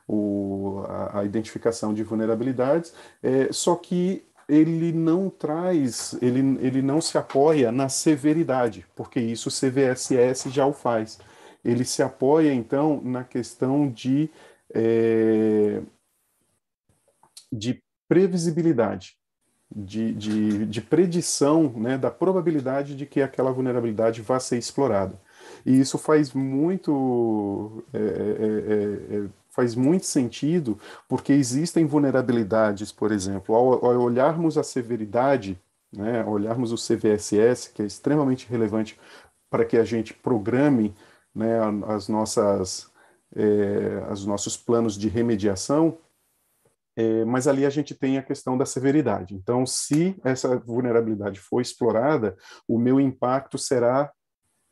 o, a, a, identificação de vulnerabilidades, é, só que ele não traz, ele, ele não se apoia na severidade, porque isso o CVSS já o faz. Ele se apoia, então, na questão de, é, de previsibilidade, de, de, de predição né, da probabilidade de que aquela vulnerabilidade vá ser explorada. E isso faz muito. É, é, é, é faz muito sentido, porque existem vulnerabilidades, por exemplo, ao, ao olharmos a severidade, né, olharmos o CVSS, que é extremamente relevante para que a gente programe né, as nossas, é, os nossos planos de remediação, é, mas ali a gente tem a questão da severidade. Então, se essa vulnerabilidade for explorada, o meu impacto será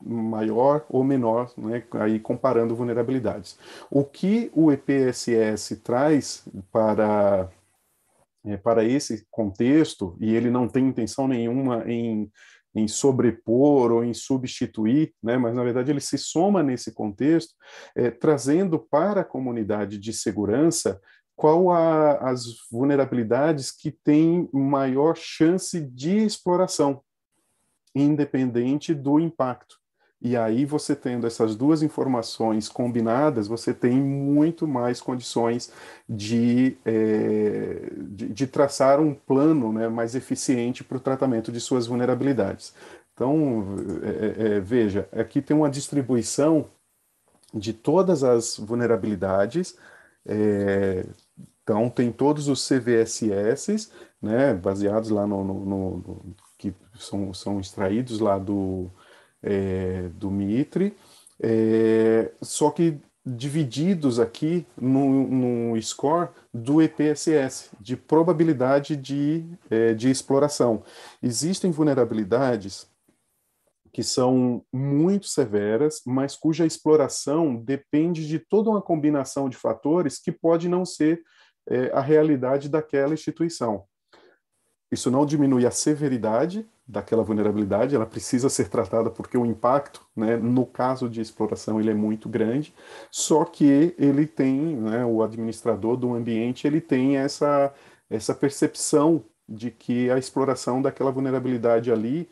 maior ou menor, né, aí comparando vulnerabilidades. O que o EPSS traz para é, para esse contexto, e ele não tem intenção nenhuma em, em sobrepor ou em substituir, né, mas na verdade ele se soma nesse contexto, é, trazendo para a comunidade de segurança qual a, as vulnerabilidades que têm maior chance de exploração, independente do impacto. E aí, você tendo essas duas informações combinadas, você tem muito mais condições de, é, de, de, traçar um plano né, mais eficiente para o tratamento de suas vulnerabilidades. Então, é, é, veja, aqui tem uma distribuição de todas as vulnerabilidades. então, tem todos os CVSS, né, baseados lá no, no, no, no que são, são extraídos lá do, é, do Mitre, é, só que divididos aqui no, no score do EPSS, de probabilidade de, é, de exploração. Existem vulnerabilidades que são muito severas, mas cuja exploração depende de toda uma combinação de fatores que pode não ser é, a realidade daquela instituição. Isso não diminui a severidade daquela vulnerabilidade, ela precisa ser tratada porque o impacto, né, no caso de exploração, ele é muito grande, só que ele tem, né, o administrador do ambiente, ele tem essa, essa percepção de que a exploração daquela vulnerabilidade ali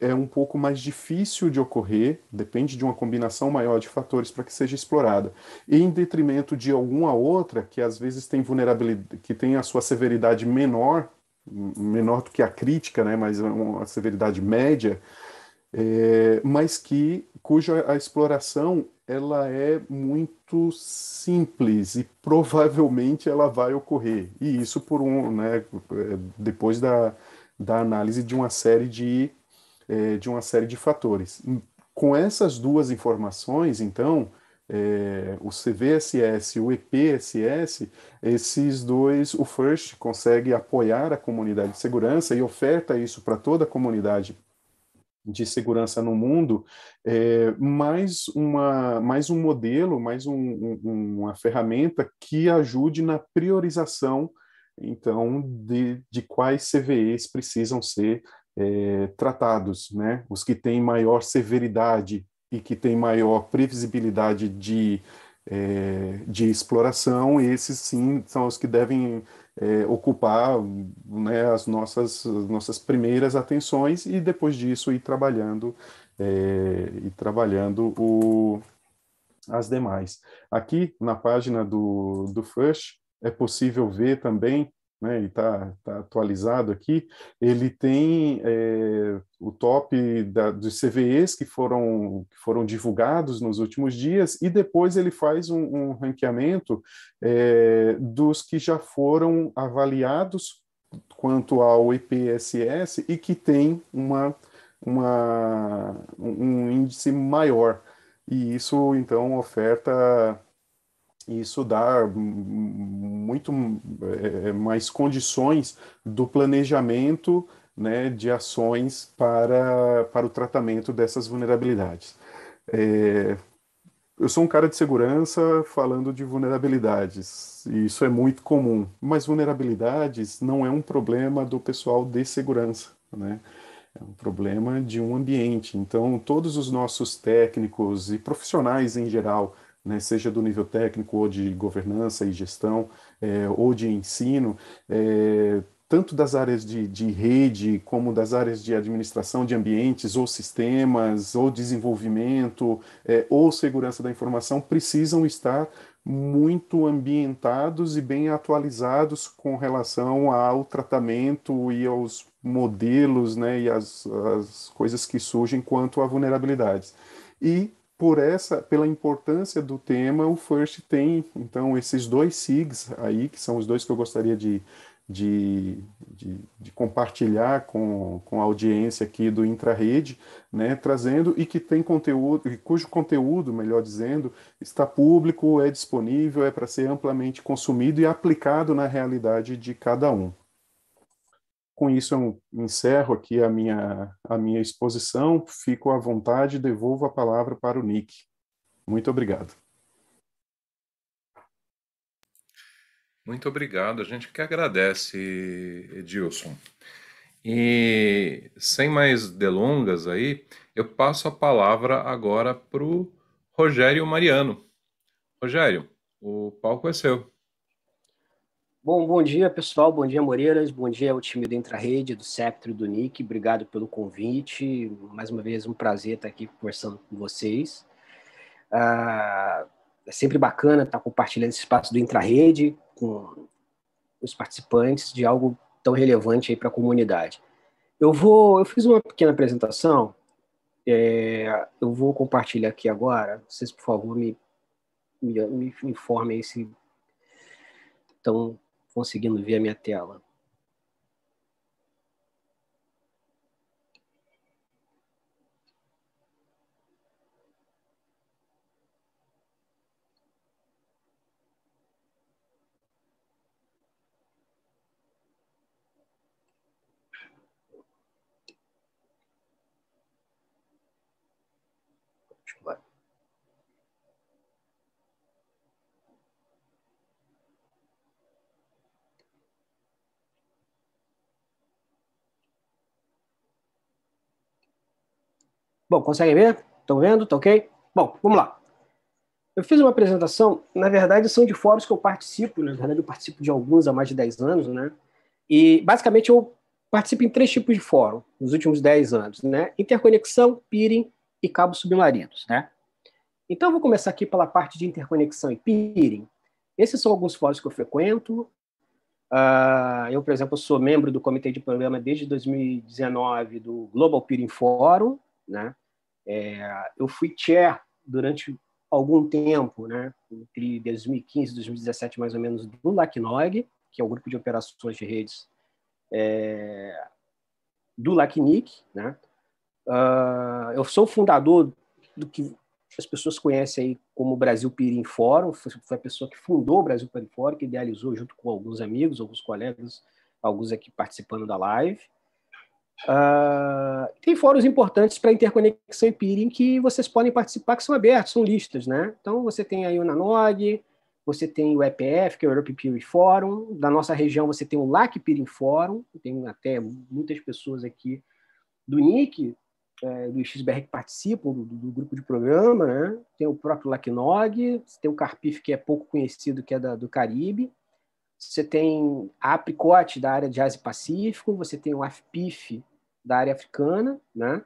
é um pouco mais difícil de ocorrer, depende de uma combinação maior de fatores para que seja explorada, em detrimento de alguma outra que às vezes tem vulnerabilidade, que tem a sua severidade menor menor do que a crítica, né, mas é uma severidade média, é, mas que cuja a exploração ela é muito simples e provavelmente ela vai ocorrer e isso por um né, é, depois da, da análise de uma série de é, de uma série de fatores com essas duas informações então é, o CVSS e o EPSS, esses dois, o FIRST consegue apoiar a comunidade de segurança e oferta isso para toda a comunidade de segurança no mundo, é, mais, uma, mais um modelo, mais um, um, uma ferramenta que ajude na priorização, então, de, de quais CVEs precisam ser é, tratados, né? Os que têm maior severidade e que tem maior previsibilidade de, é, de exploração, esses sim são os que devem é, ocupar né, as nossas, as nossas primeiras atenções e depois disso ir trabalhando é, trabalhando o, as demais. Aqui na página do, do FUSH é possível ver também né, e está tá atualizado aqui, ele tem é, o top da, dos CVEs que foram, que foram divulgados nos últimos dias, e depois ele faz um, um ranqueamento é, dos que já foram avaliados quanto ao IPSS e que tem uma, uma, um índice maior. E isso, então, oferta isso dá muito é, é, mais condições do planejamento né, de ações para, para o tratamento dessas vulnerabilidades. É, eu sou um cara de segurança falando de vulnerabilidades, e isso é muito comum, mas vulnerabilidades não é um problema do pessoal de segurança, né? É um problema de um ambiente. Então, todos os nossos técnicos e profissionais em geral né, seja do nível técnico ou de governança e gestão, é, ou de ensino, é, tanto das áreas de, de, rede, como das áreas de administração de ambientes, ou sistemas, ou desenvolvimento, é, ou segurança da informação, precisam estar muito ambientados e bem atualizados com relação ao tratamento e aos modelos né, e as coisas que surgem quanto a vulnerabilidades. E por essa, pela importância do tema, o First tem então esses dois SIGs aí, que são os dois que eu gostaria de, de, de, de compartilhar com, com a audiência aqui do Intrarede, né, trazendo e que tem conteúdo, cujo conteúdo, melhor dizendo, está público, é disponível, é para ser amplamente consumido e aplicado na realidade de cada um. Com isso, eu encerro aqui a minha, a minha exposição, fico à vontade e devolvo a palavra para o Nick. Muito obrigado. Muito obrigado. A gente que agradece, Edilson. E sem mais delongas aí, eu passo a palavra agora para o Rogério Mariano. Rogério, o palco é seu. Bom, bom dia, pessoal. Bom dia, Moreiras. Bom dia ao time do Intra-Rede, do Sceptre, do Nick. Obrigado pelo convite. Mais uma vez, um prazer estar aqui conversando com vocês. Ah, é sempre bacana estar compartilhando esse espaço do Intra-Rede com os participantes de algo tão relevante aí para a comunidade. Eu vou, eu fiz uma pequena apresentação. É, eu vou compartilhar aqui agora. Vocês, por favor, me, me, me informem se estão conseguindo ver a minha tela. Bom, conseguem ver? Estão vendo? Tá ok? Bom, vamos lá. Eu fiz uma apresentação, na verdade são de fóruns que eu participo, na verdade eu participo de alguns há mais de 10 anos, né? E basicamente eu participo em três tipos de fórum nos últimos 10 anos, né? Interconexão, peering e cabos submarinos, né? Então eu vou começar aqui pela parte de interconexão e peering. Esses são alguns fóruns que eu frequento. Uh, eu, por exemplo, sou membro do comitê de programa desde 2019 do Global Peering Forum, né? É, eu fui chair durante algum tempo, né, entre 2015 e 2017, mais ou menos, do LACNOG, que é o grupo de operações de redes é, do LACNIC. Né? Uh, eu sou fundador do que as pessoas conhecem aí como Brasil Pirim Fórum, foi a pessoa que fundou o Brasil Pirim Fórum, que idealizou junto com alguns amigos, alguns colegas, alguns aqui participando da live. Uh, tem fóruns importantes para interconexão e peering que vocês podem participar, que são abertos, são listas, né? Então, você tem aí o Nanog, você tem o EPF, que é o Europe Peering Forum, da nossa região você tem o LAC Peering Forum, tem até muitas pessoas aqui do NIC, é, do XBR que participam do, do, grupo de programa, né? Tem o próprio LACNOG, tem o CARPIF, que é pouco conhecido, que é da, do Caribe, você tem a APICOT da área de Ásia e Pacífico, você tem o AFPIF da área africana, né?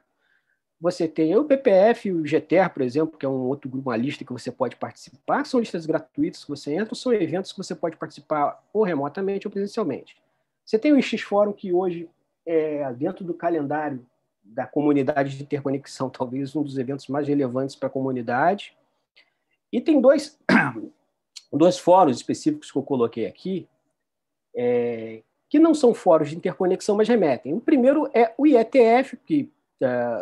Você tem o PPF e o GTER, por exemplo, que é um outro grupo, uma lista que você pode participar. São listas gratuitas que você entra, são eventos que você pode participar ou remotamente ou presencialmente. Você tem o X Fórum, que hoje é dentro do calendário da comunidade de interconexão, talvez um dos eventos mais relevantes para a comunidade. E tem dois, dois fóruns específicos que eu coloquei aqui, é, que não são fóruns de interconexão, mas remetem. O primeiro é o IETF, que é,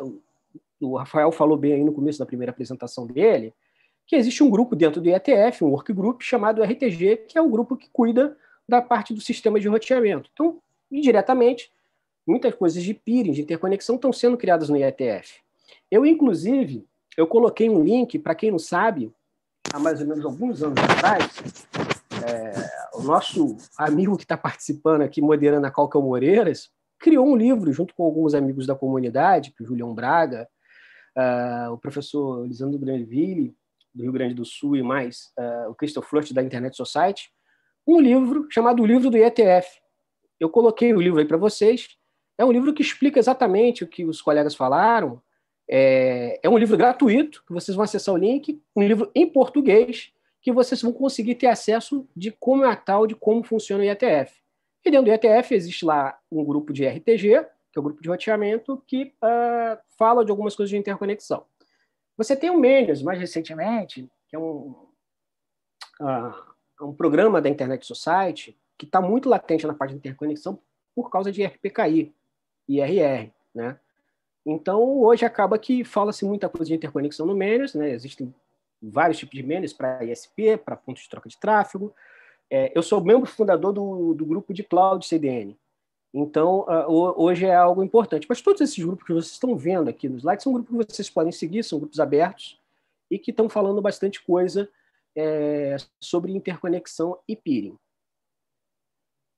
o Rafael falou bem aí no começo da primeira apresentação dele, que existe um grupo dentro do IETF, um workgroup chamado RTG, que é o grupo que cuida da parte do sistema de roteamento. Então, indiretamente, muitas coisas de peering, de interconexão, estão sendo criadas no IETF. Eu, inclusive, eu coloquei um link, para quem não sabe, há mais ou menos alguns anos atrás, é, o nosso amigo que está participando aqui, moderando a Calca Moreiras, criou um livro junto com alguns amigos da comunidade, o Julião Braga, uh, o professor Lisandro Granville, do Rio Grande do Sul, e mais uh, o Christopher Flirt, da Internet Society, um livro chamado O Livro do IETF. Eu coloquei o livro aí para vocês. É um livro que explica exatamente o que os colegas falaram, é, é um livro gratuito, que vocês vão acessar o link, um livro em português, que vocês vão conseguir ter acesso de como é a tal, de como funciona o IETF. E dentro do IETF existe lá um grupo de RTG, que é o grupo de roteamento, que uh, fala de algumas coisas de interconexão. Você tem o menos mais recentemente, que é um, uh, um programa da Internet Society, que está muito latente na parte de interconexão por causa de RPKI, IRR, né? Então, hoje acaba que fala-se muita coisa de interconexão no menos, né? Existem vários tipos de menos para ISP, para pontos de troca de tráfego. É, eu sou membro fundador do, do grupo de Cloud CDN. Então, uh, hoje é algo importante. Mas todos esses grupos que vocês estão vendo aqui nos likes são grupos que vocês podem seguir, são grupos abertos e que estão falando bastante coisa é, sobre interconexão e peering.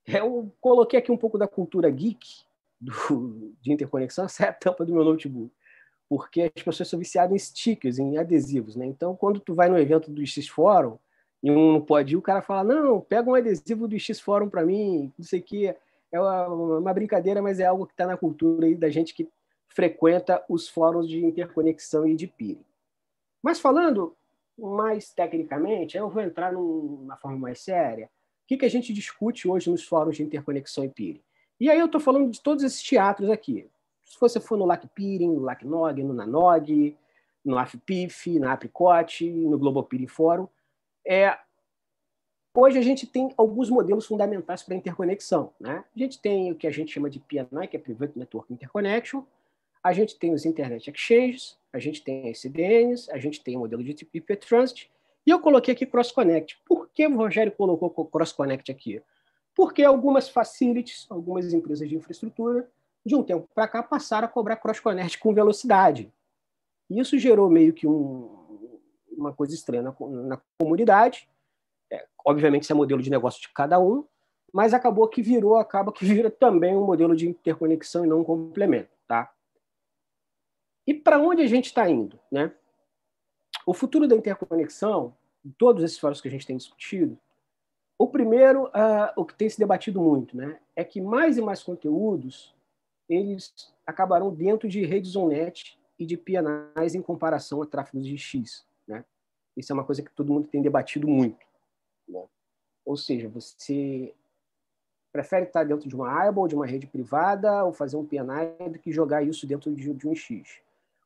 Eu coloquei aqui um pouco da cultura geek, do, [laughs] de interconexão, essa é a tampa do meu notebook. Porque as pessoas são viciadas em stickers, em adesivos, né? Então, quando tu vai no evento do X Fórum e um não pode ir, o cara fala, não, pega um adesivo do X Fórum para mim, não sei o que. É uma, brincadeira, mas é algo que está na cultura aí da gente que frequenta os fóruns de interconexão e de peering. Mas falando mais tecnicamente, eu vou entrar numa forma mais séria. O que, que a gente discute hoje nos fóruns de interconexão e peering? E aí eu estou falando de todos esses teatros aqui. Se você for no Piring, no LACNOG, no NANOG, no AFPIF, na APRICOT, no Globopirim Forum, é, hoje a gente tem alguns modelos fundamentais para interconexão. Né? A gente tem o que a gente chama de PNI, que é Private Network Interconnection, a gente tem os Internet Exchanges, a gente tem as CDNs, a gente tem o modelo de IP Transit, e eu coloquei aqui Cross Connect. Por que o Rogério colocou Cross Connect aqui? porque algumas facilities, algumas empresas de infraestrutura, de um tempo para cá passaram a cobrar cross-connect com velocidade. E isso gerou meio que um, uma coisa estranha na, na comunidade. É, obviamente, isso é modelo de negócio de cada um, mas acabou que virou, acaba que [laughs] vira também um modelo de interconexão e não um complemento, tá? E para onde a gente está indo, né? O futuro da interconexão, todos esses fóruns que a gente tem discutido, o primeiro, uh, o que tem se debatido muito, né, é que mais e mais conteúdos eles acabarão dentro de redes on-net e de pianais em comparação a tráfegos de X. Né? Isso é uma coisa que todo mundo tem debatido muito. Né? Ou seja, você prefere estar dentro de uma AIBA ou de uma rede privada ou fazer um PNI do que jogar isso dentro de, de um X.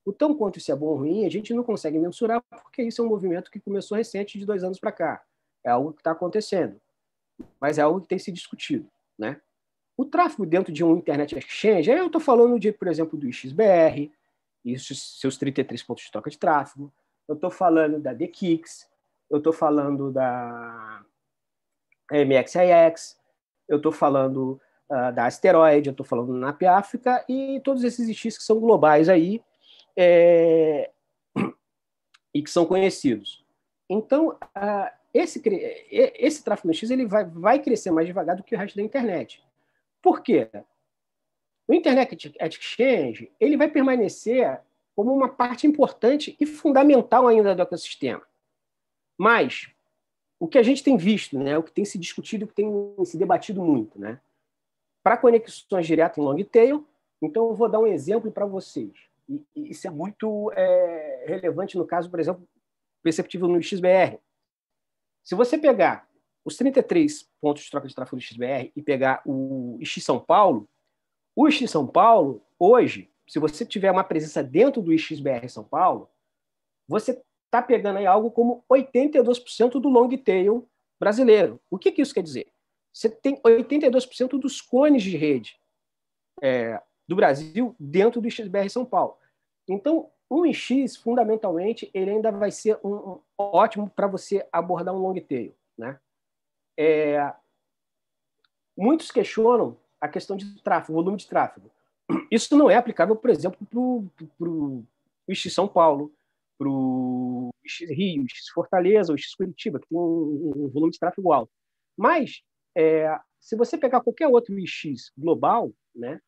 O tão quanto isso é bom ou ruim, a gente não consegue mensurar, porque isso é um movimento que começou recente, de dois anos para cá. É algo que está acontecendo, mas é algo que tem se discutido, né? O tráfego dentro de um internet exchange, aí eu estou falando de, por exemplo, do XBR e seus 33 pontos de troca de tráfego. Eu estou falando da DKIX, eu estou falando da MXIX, eu estou falando uh, da Asteroid, eu estou falando na África e todos esses X que são globais aí é... [clears throat] e que são conhecidos. Então, uh, esse, é, é, esse tráfego no X ele vai, vai crescer mais devagar do que o resto da internet. Por quê? O Internet Exchange ele vai permanecer como uma parte importante e fundamental ainda do ecossistema. Mas o que a gente tem visto, né, o que tem se discutido, o que tem se debatido muito, né, para conexões diretas em long tail, então eu vou dar um exemplo para vocês. E, e isso é muito é, relevante no caso, por exemplo, perceptível no XBR se você pegar os 33 pontos de troca de tráfego do XBR e pegar o X São Paulo, o X São Paulo, hoje, se você tiver uma presença dentro do XBR São Paulo, você está pegando aí algo como 82% do long tail brasileiro. O que, que isso quer dizer? Você tem 82% dos cones de rede é, do Brasil dentro do XBR São Paulo. Então, um X, fundamentalmente, ele ainda vai ser um, um ótimo para você abordar um long tail. Né? É, muitos questionam a questão de tráfego, volume de tráfego. Isso não é aplicável, por exemplo, para o X São Paulo, para o X Rio, X Fortaleza, o X Curitiba, que tem um, um volume de tráfego alto. Mas, é, se você pegar qualquer outro X global, né,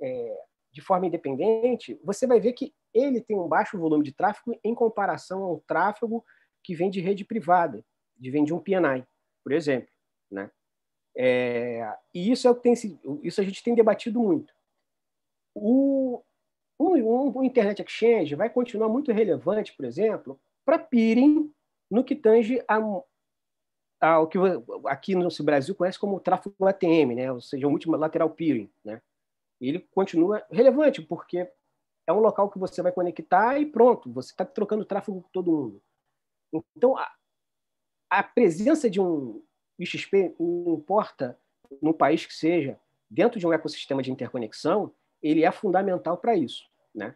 é, de forma independente, você vai ver que ele tem um baixo volume de tráfego em comparação ao tráfego que vem de rede privada, de vem de um PNI, por exemplo, né? É, e isso é o que tem isso a gente tem debatido muito. O um, um, Internet Exchange vai continuar muito relevante, por exemplo, para peering no que tange a, a, ao que aqui no Brasil conhece como tráfego ATM, né? ou seja, o multilateral peering. Né? Ele continua relevante, porque um local que você vai conectar e pronto, você está trocando tráfego com todo mundo. Então, a, a presença de um XP, não importa no país que seja, dentro de um ecossistema de interconexão, ele é fundamental para isso. Né?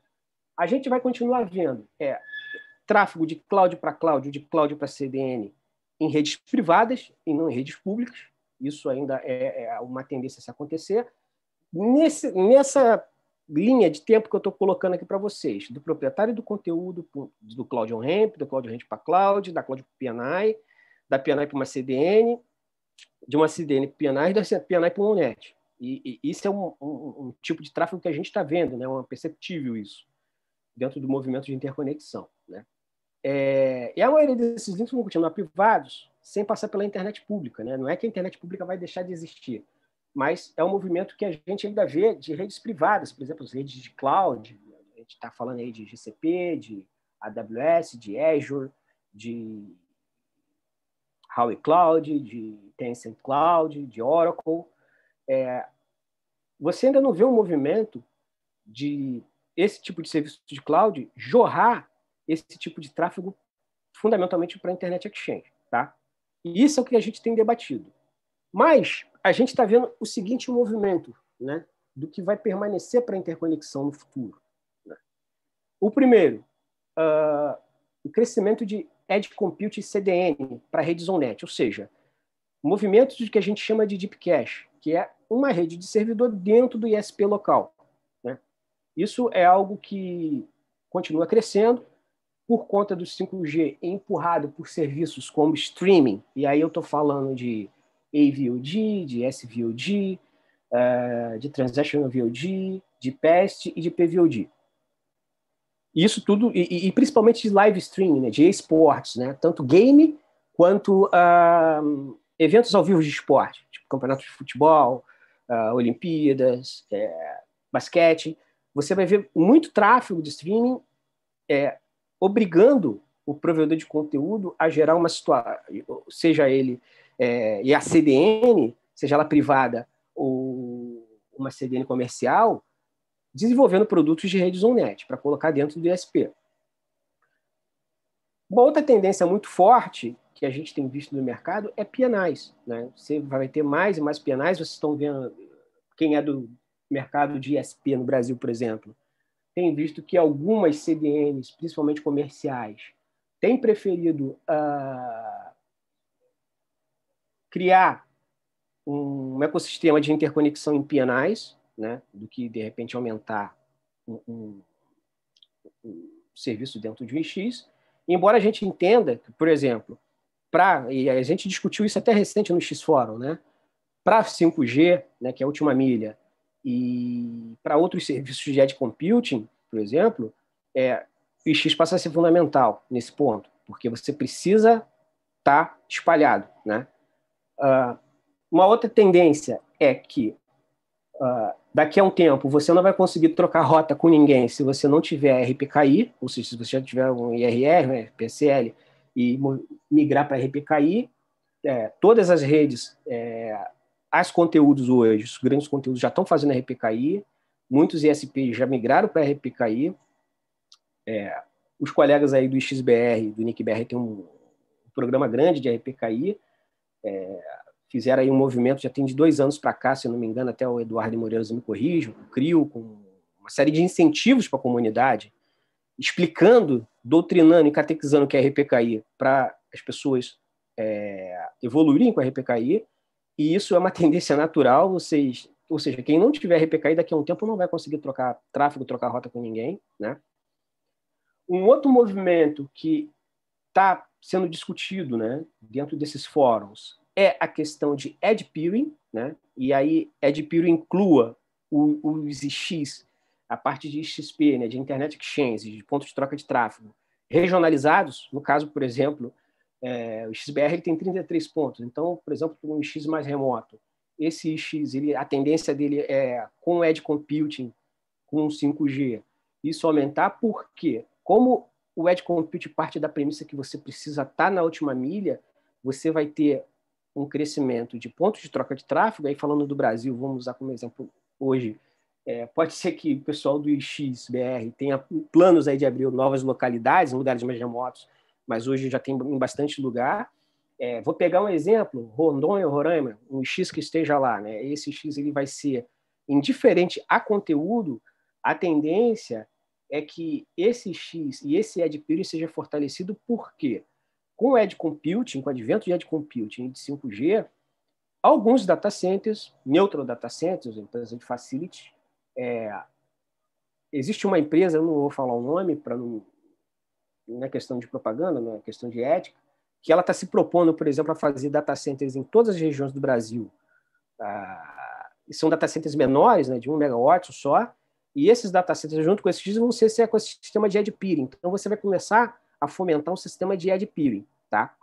A gente vai continuar vendo é, tráfego de cloud para cloud, de cloud para CDN, em redes privadas e não em redes públicas. Isso ainda é, é uma tendência a se acontecer. Nesse, nessa linha de tempo que eu estou colocando aqui para vocês, do proprietário do conteúdo, do Cloud On Ramp, do Cloud On Ramp para Cloud, da Cloud para PNI, da PNI para uma CDN, de uma CDN para e da PNI para um NET. E, e, isso é um, um, um, tipo de tráfego que a gente está vendo, né? É um perceptível isso, dentro do movimento de interconexão. Né? É, e a maioria desses links vão continuar privados sem passar pela internet pública. Né? Não é que a internet pública vai deixar de existir, mas é um movimento que a gente ainda vê de redes privadas, por exemplo, as redes de cloud, a gente está falando aí de GCP, de AWS, de Azure, de Huawei Cloud, de Tencent Cloud, de Oracle. É, você ainda não vê um movimento de esse tipo de serviço de cloud jorrar esse tipo de tráfego fundamentalmente para a Internet Exchange, tá? E isso é o que a gente tem debatido. Mas a gente está vendo o seguinte movimento né, do que vai permanecer para a interconexão no futuro. Né? O primeiro, uh, o crescimento de Edge Compute e CDN para redes on-net, ou seja, movimentos do que a gente chama de Deep Cache, que é uma rede de servidor dentro do ISP local. Né? Isso é algo que continua crescendo por conta do 5G empurrado por serviços como streaming, e aí eu estou falando de AVOD, de SVOD, uh, eh, de Transactional VOD, de PEST e de PVOD. Isso tudo, e, e principalmente de live streaming, né, de esportes, né, tanto game quanto uh, eventos ao vivo de esporte, tipo campeonatos de futebol, uh, Olimpíadas, é, basquete. Você vai ver muito tráfego de streaming é, obrigando o provedor de conteúdo a gerar uma situação, seja ele é, e a CDN, seja ela privada ou uma CDN comercial, desenvolvendo produtos de redes on-net para colocar dentro do ISP. Uma outra tendência muito forte que a gente tem visto no mercado é pianais. Né? Você vai ter mais e mais pianais, vocês estão vendo quem é do mercado de ISP no Brasil, por exemplo. Tem visto que algumas CDNs, principalmente comerciais, têm preferido uh, criar um ecossistema de interconexão em pianais, né, do que de repente aumentar um, um, um serviço dentro de um X. Embora a gente entenda, que, por exemplo, para e a gente discutiu isso até recente no X Fórum, né, para 5G, né, que é a última milha, e para outros serviços de edge computing, por exemplo, é, o X passa a ser fundamental nesse ponto, porque você precisa estar tá espalhado, né? Ah, uma outra tendência é que uh, daqui a um tempo você não vai conseguir trocar rota com ninguém se você não tiver RPKI, ou seja, se você já tiver um IRR, um né, PCL, e migrar para RPKI. É, todas as redes, é, as conteúdos hoje, os grandes conteúdos já estão fazendo RPKI, muitos ISPs já migraram para RPKI. É, os colegas aí do XBR, do NICBR, tem um programa grande de RPKI, é, fizeram aí um movimento, já tem de dois anos para cá, se não me engano, até o Eduardo Moreira me corrige, o CRIO, com uma série de incentivos para a comunidade, explicando, doutrinando e catequizando o que é RPKI para as pessoas é, evoluírem com a RPKI, e isso é uma [laughs] tendência natural, vocês, ou seja, quem não tiver RPKI daqui a um tempo não vai conseguir trocar tráfego, trocar rota com ninguém, né? Um outro movimento que está sendo discutido né, dentro desses fóruns é a questão de Ed Peering, né? e aí Ed Peering inclua o, os X, a parte de XP, né, de Internet Exchange, de pontos de troca de tráfego, regionalizados, no caso, por exemplo, é, o XBR ele tem 33 pontos, então, por exemplo, um X mais remoto, esse X, ele, a tendência dele é, com Edge Computing, com 5G, isso aumentar, porque como o Edge Compute parte da premissa que você precisa estar tá na última milha, você vai ter um crescimento de pontos de troca de tráfego. Aí, falando do Brasil, vamos usar como exemplo hoje. É, pode ser que o pessoal do IXBR tenha planos aí de abrir novas localidades lugares mais remotos, mas hoje já tem em bastante lugar. É, vou pegar um exemplo, Rondônia Roraima, um X que esteja lá. Né? Esse X ele vai ser indiferente a conteúdo, a tendência é que esse X e esse Edge peering seja fortalecido porque com o Edge Computing, com o advento de Edge Computing e de 5G, alguns data centers, neutro data centers, empresas de facility, é, existe uma empresa, eu não vou falar o nome para não não é questão de propaganda, não é questão de ética, que ela está se propondo, por exemplo, a fazer data centers em todas as regiões do Brasil. Ah, são data centers menores, né, de 1 megawatt só, e esses data centers, junto com esses, vão ser esse ecossistema de peering. Então, você vai começar a fomentar um sistema de peering, tá?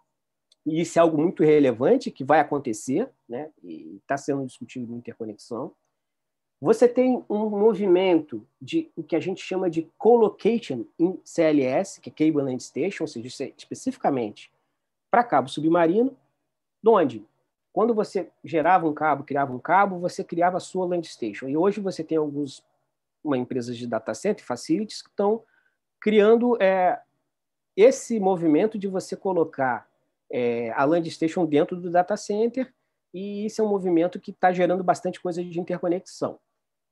E isso é algo muito relevante que vai acontecer, né? E está sendo discutido em interconexão. Você tem um movimento de o que a gente chama de colocation em CLS, que é Cable Land Station, ou seja, é especificamente para cabo submarino, onde quando você gerava um cabo, criava um cabo, você criava a sua land station. E hoje você tem alguns uma empresa de data center, facilities, que estão criando é, esse movimento de você colocar é, a land station dentro do data center, e isso é um movimento que está gerando bastante coisa de interconexão.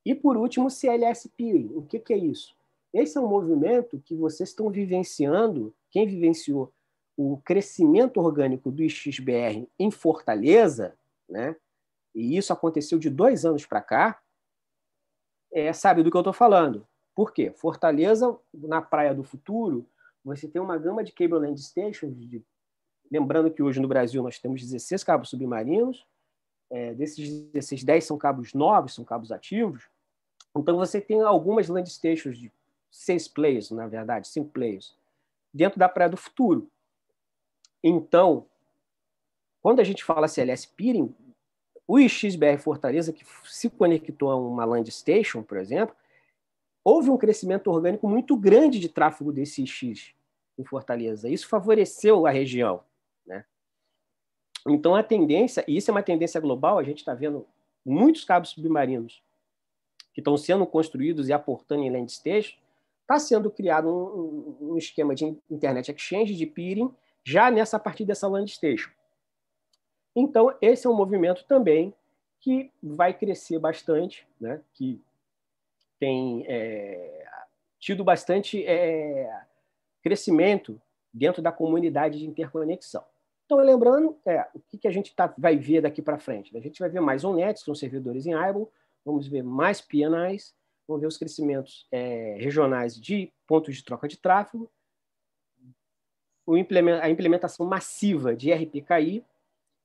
E, por último, CLS Peering. O que, que é isso? Esse é um movimento que vocês estão vivenciando, quem vivenciou o crescimento orgânico do XBR em Fortaleza, né? e isso aconteceu de dois anos para cá, é, sabe do que eu estou falando. Por quê? Fortaleza, na Praia do Futuro, você tem uma gama de cable land stations, de... lembrando que hoje no Brasil nós temos 16 cabos submarinos, é, desses 16, 10 são cabos novos, são cabos ativos, então você tem algumas land stations de seis players, na verdade, cinco players, dentro da Praia do Futuro. Então, quando a gente fala CLS Peering, o XBR Fortaleza, que se conectou a uma land station, por exemplo, houve um crescimento orgânico muito grande de tráfego desse X em Fortaleza. Isso favoreceu a região. Né? Então, a tendência, e isso é uma tendência global, a gente está vendo muitos cabos submarinos que estão sendo construídos e aportando em land station, está sendo criado um, um, esquema de Internet Exchange, de peering, já nessa a partir dessa land station. Então, esse é um movimento também que vai crescer bastante, né? que tem é, tido bastante é, crescimento dentro da comunidade de interconexão. Então, lembrando, é, o que, que, a gente tá, vai ver daqui para frente? Né? A gente vai ver mais ONETs, são servidores em Aibel, vamos ver mais PNIs, vamos ver os crescimentos é, regionais de pontos de troca de tráfego, a implementação massiva de RPKI,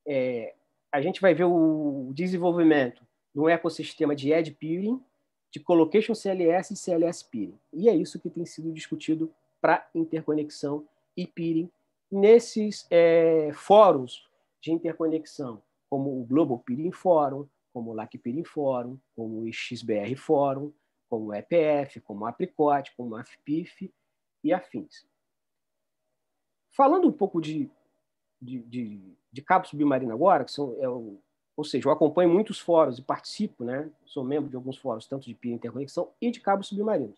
é, a gente vai ver o desenvolvimento de um ecossistema de Edge Peering, de colocation CLS e CLS Peering. E é isso que tem sido discutido para interconexão e peering nesses é, fóruns de interconexão, como o Global Peering Forum, como o LAC Peering Forum, como o XBR Forum, como o EPF, como o Apricot, como o AFPIF e afins. Falando um pouco de, de, de de cabo submarino agora, que são, é, ou seja, eu acompanho muitos fóruns e participo, né? Sou membro de alguns fóruns, tanto de pia interconexão e de cabo submarino.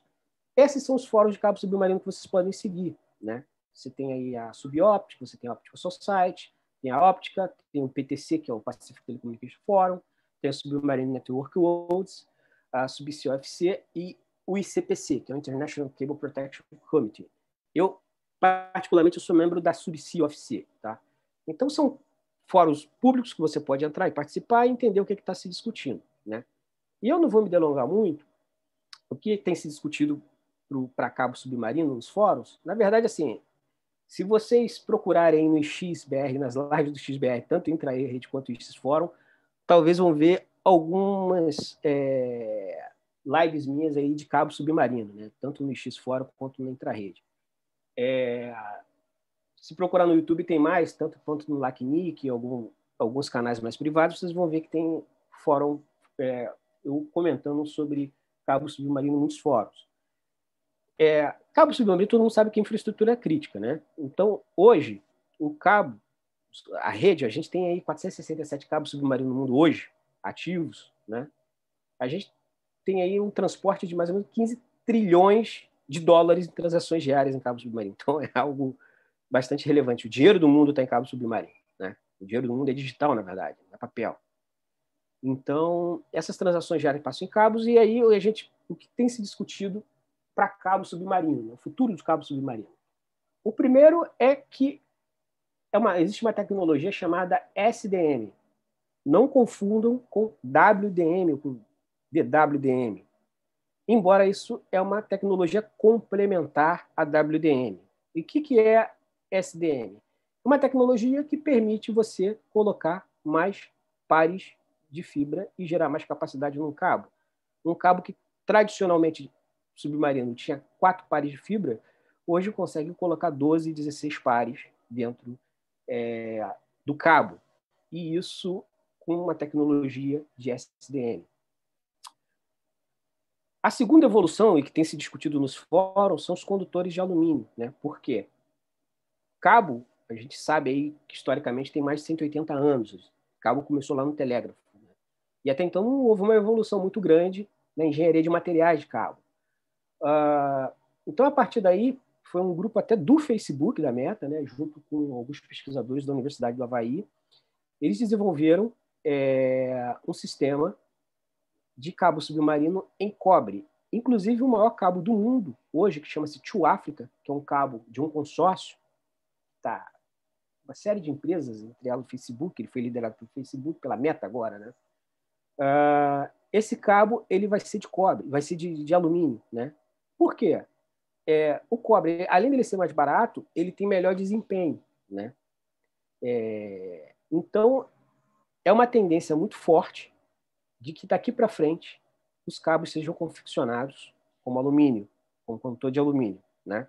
Esses são os fóruns de cabo submarino que vocês podem seguir, né? Você tem aí a Subóptica, você tem a Optical Society, tem a Óptica, tem o PTC, que é o Pacific Telecommunication Forum, tem a Submarine Network Worlds, a SubCOFC e o ICPC, que é o International Cable Protection Committee. Eu, particularmente, eu sou membro da SubCOFC, tá? Então, são fóruns públicos que você pode entrar e participar e entender o que é está se discutindo. Né? E eu não vou me delongar muito, o que tem se discutido para cabo submarino nos fóruns, na verdade, assim, se vocês procurarem no XBR, nas lives do XBR, tanto Intraer Rede quanto esses fórum, talvez vão ver algumas é, lives minhas aí de cabo submarino, né? tanto no X Fórum quanto no Rede. É, se procurar no YouTube tem mais, tanto quanto no LACNIC, algum, alguns canais mais privados, vocês vão ver que tem fórum, é, eu comentando sobre cabo submarino em muitos fóruns. É, cabo submarino, todo mundo sabe que infraestrutura é crítica, né? Então, hoje, o cabo, a rede, a gente tem aí 467 cabos submarinos no mundo hoje, ativos, né? A gente tem aí um transporte de mais ou menos 15 trilhões de dólares em transações diárias em cabos submarinos. Então, é algo bastante relevante. O dinheiro do mundo está em cabo submarino. Né? O dinheiro do mundo é digital, na verdade, é papel. Então, essas transações já passam em cabos, e aí a gente, o que tem se discutido para cabo submarino, né? o futuro do cabo submarino. O primeiro é que é uma, existe uma tecnologia chamada SDM. Não confundam com WDM, com DWDM. Embora isso é uma tecnologia complementar à WDM. E o que, que é SDN? Uma tecnologia que permite você colocar mais pares de fibra e gerar mais capacidade num cabo. Um cabo que tradicionalmente submarino tinha quatro pares de fibra, hoje consegue colocar 12, 16 pares dentro é, do cabo. E isso com uma tecnologia de SDN. A segunda evolução, e que tem se discutido nos fóruns, são os condutores de alumínio. Né? Por quê? Cabo, a gente sabe aí que historicamente tem mais de 180 anos. Cabo começou lá no telégrafo. Né? E até então houve uma evolução muito grande na engenharia de materiais de cabo. Uh, então, a partir daí, foi um grupo até do Facebook da Meta, né, junto com alguns pesquisadores da Universidade do Havaí. Eles desenvolveram é, um sistema de cabo submarino em cobre. Inclusive, o maior cabo do mundo hoje, que chama-se Tio África, que é um cabo de um consórcio, Meta, tá. uma série de empresas, entre elas o Facebook, ele foi liderado pelo Facebook, pela Meta agora, né? Uh, esse cabo ele vai ser de cobre, vai ser de, de alumínio, né? Por quê? É, o cobre, além dele ser mais barato, ele tem melhor desempenho, né? É, então é uma tendência muito forte de que daqui para frente os cabos sejam confeccionados como alumínio, como condutor de alumínio, né?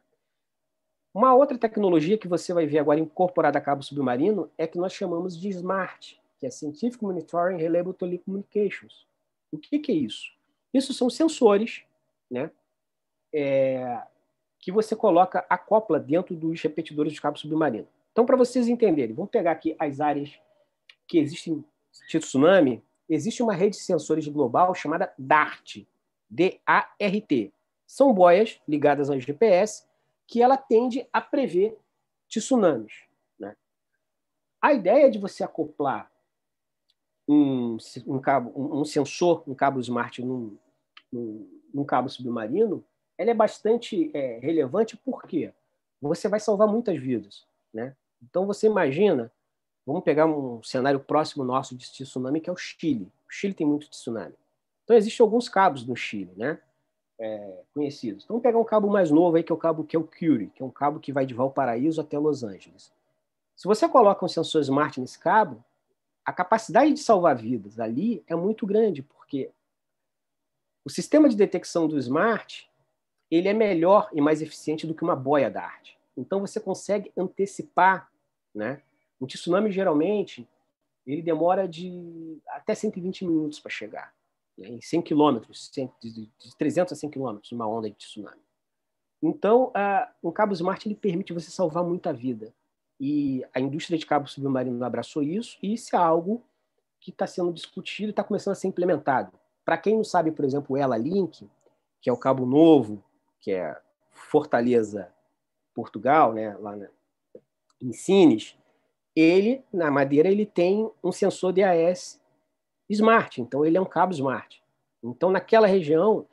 Uma outra tecnologia que você vai ver agora incorporada a cabo submarino é que nós chamamos de SMART, que é Scientific Monitoring Reliable Telecommunications. O que, que é isso? Isso são sensores né, é, que você coloca, a acopla dentro dos repetidores de cabo submarino. Então, para vocês entenderem, vamos pegar aqui as áreas que existem de tsunami. Existe uma rede de sensores global chamada DART, D-A-R-T. São boias ligadas ao GPS que ela tende a prever tsunamis. Né? A ideia de você acoplar um, um, cabo, um, um sensor, um cabo smart num, num, num, cabo submarino, ela é bastante é, relevante porque você vai salvar muitas vidas. Né? Então, você imagina, vamos pegar um cenário próximo nosso de tsunami, que é o Chile. O Chile tem muito tsunami. Então, existem alguns cabos no Chile, né? é, conhecidos. Então, vamos pegar um cabo mais novo aí, que é o cabo que é o Curie, que é um cabo que vai de Valparaíso até Los Angeles. Se você coloca um sensor smart nesse cabo, a capacidade de salvar vidas ali é muito grande, porque o sistema de detecção do smart ele é melhor e mais eficiente do que uma boia da arte. Então, você consegue antecipar. Né? Um tsunami, geralmente, ele demora de até 120 minutos para chegar em 100 quilômetros, de 300 a 100 quilômetros, uma onda de tsunami. Então, a, o cabo Smart ele permite você salvar muita vida. E a indústria de cabo submarino abraçou isso, e isso é algo que está sendo discutido e está começando a ser implementado. Para quem não sabe, por exemplo, o Ela Link, que é o cabo novo, que é Fortaleza, Portugal, né, lá na, em Sines, ele, na Madeira, ele tem um sensor DAS smart, então ele é um cabo smart. Então, naquela região,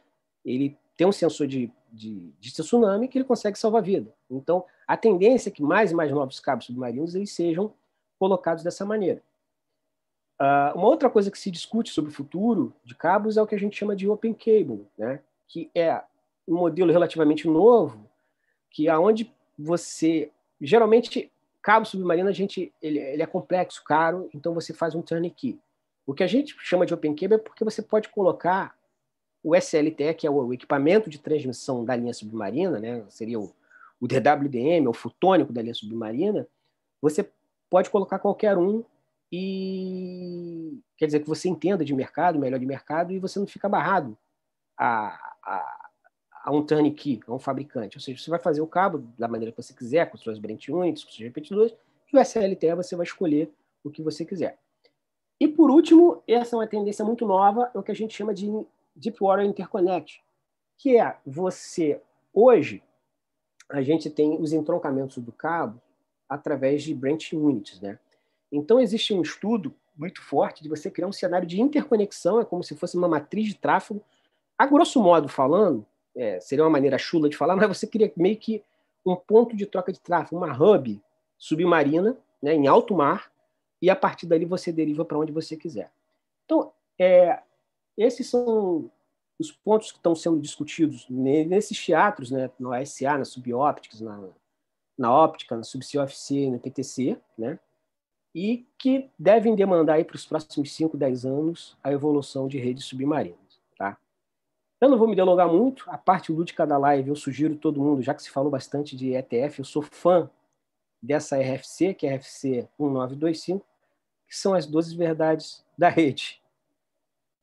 ele tem um sensor de, de, de tsunami que ele consegue salvar vida. Então, a tendência é que mais e mais novos cabos submarinos eles sejam colocados dessa maneira. Uh, uma outra coisa que se discute sobre o futuro de cabos é o que a gente chama de open cable, né? que é um modelo relativamente novo, que aonde você geralmente cabo submarino a gente ele, ele é complexo, caro, então você faz um turnkey. O que a gente chama de OpenCable é porque você pode colocar o SLTE, que é o equipamento de transmissão da linha submarina, né? seria o, o DWDM, é o futônico da linha submarina, você pode colocar qualquer um e quer dizer que você entenda de mercado, melhor de mercado, e você não fica barrado a, a, a um turnkey, a um fabricante. Ou seja, você vai fazer o cabo da maneira que você quiser, com suas brand units, com seus repetidores, e o SLTE você vai escolher o que você quiser. E por último, essa é uma tendência muito nova, é o que a gente chama de Deepwater Interconnect, que é você, hoje, a gente tem os entroncamentos do cabo através de branch units, né? Então existe um estudo muito forte de você criar um cenário de interconexão, é como se fosse uma matriz de tráfego. A grosso modo falando, é, seria uma maneira chula de falar, mas você cria meio que um ponto de troca de tráfego, uma hub submarina, né, em alto mar, e a partir dali você deriva para onde você quiser. Então, é, esses são os pontos que estão sendo discutidos nesses teatros, né, no ASA, na Subópticas, na, na óptica, na SubCOFC, na PTC, né, e que devem demandar para os próximos 5, 10 anos a evolução de redes submarinas. Tá? Eu não vou me delongar muito, a parte lúdica da live eu sugiro todo mundo, já que se falou bastante de ETF, eu sou fã dessa RFC, que é a RFC 1925, que são as 12 verdades da rede.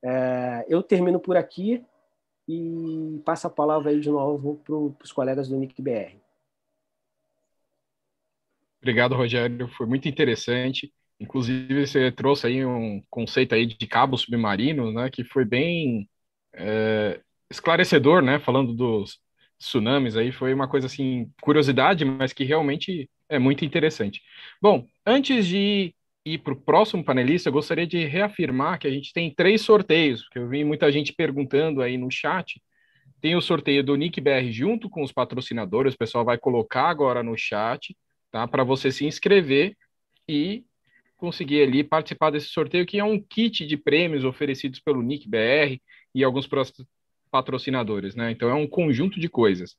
É, eu termino por aqui e passo a palavra aí de novo para os colegas do NICBR. Obrigado, Rogério. Foi muito interessante. Inclusive, você trouxe aí um conceito aí de cabo submarino, né, que foi bem é, esclarecedor, né, falando dos tsunamis aí, foi uma coisa assim, curiosidade, mas que realmente é muito interessante. Bom, antes de ir para o próximo panelista, eu gostaria de reafirmar que a gente tem três sorteios, porque eu vi muita gente perguntando aí no chat. Tem o sorteio do Nick BR junto com os patrocinadores, o pessoal vai colocar agora no chat, tá? Para você se inscrever e conseguir ali participar desse sorteio, que é um kit de prêmios oferecidos pelo Nick BR e alguns patrocinadores, né? Então é um conjunto de coisas.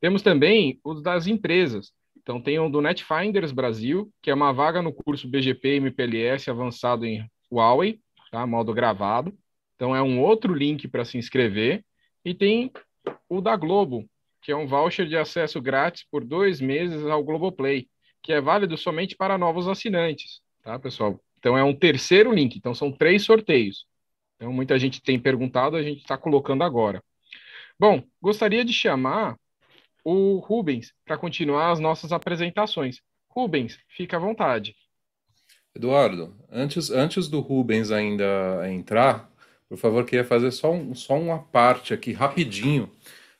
Temos também os das empresas. Então tem o do NetFinders Brasil, que é uma vaga no curso BGP MPLS avançado em Huawei, tá? modo gravado. Então é um outro link para se inscrever. E tem o da Globo, que é um voucher de acesso grátis por dois meses ao Globoplay, que é válido somente para novos assinantes, tá, pessoal? Então é um terceiro link, então são três sorteios. Então muita gente tem perguntado, a gente está colocando agora. Bom, gostaria de chamar o Rubens para continuar as nossas apresentações. Rubens, fica à vontade. Eduardo, antes, antes do Rubens ainda entrar, por favor, queria fazer só, um, só uma parte aqui, rapidinho,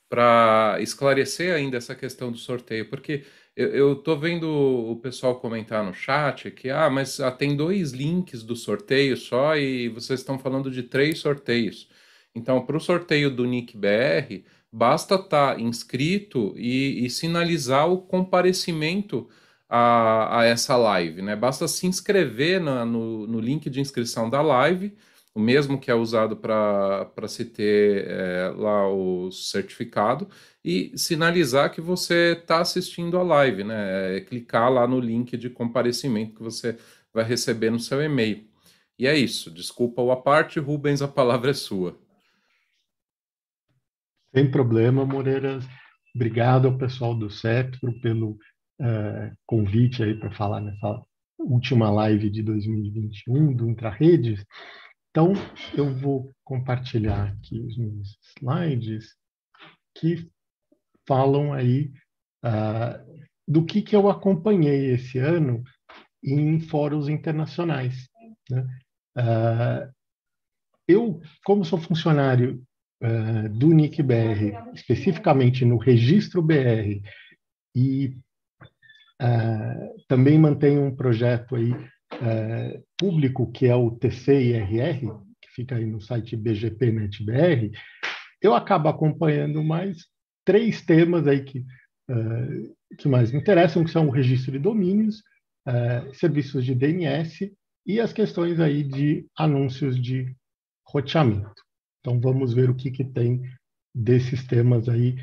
para esclarecer ainda essa questão do sorteio, porque eu estou vendo o pessoal comentar no chat que, ah, mas ah, tem dois links do sorteio só e vocês estão falando de três sorteios. Então, para o sorteio do Nick BR, Basta estar tá inscrito e, e, sinalizar o comparecimento a, a, essa live, né? Basta se inscrever na, no, no link de inscrição da live, o mesmo que é usado para se ter é, lá o certificado, e sinalizar que você está assistindo a live, né? É, é clicar lá no link de comparecimento que você vai receber no seu e-mail. E é isso. Desculpa o aparte, Rubens, a palavra é sua. Sem problema, Moreiras. Obrigado ao pessoal do Cetro pelo uh, convite aí para falar nessa última live de 2021 do Intraredes. Então, eu vou compartilhar aqui os meus slides que falam aí uh, do que, que eu acompanhei esse ano em fóruns internacionais. Né? Uh, eu, como sou funcionário uh, do NIC BR, especificamente no registro BR, e uh, também mantém um projeto aí uh, público que é o TCIRR, que fica aí no site bgpnetbr, eu acabo acompanhando mais três temas aí que, que mais me interessam, que são o registro de domínios, serviços de DNS e as questões aí de anúncios de roteamento. Então vamos ver o que, que tem desses temas aí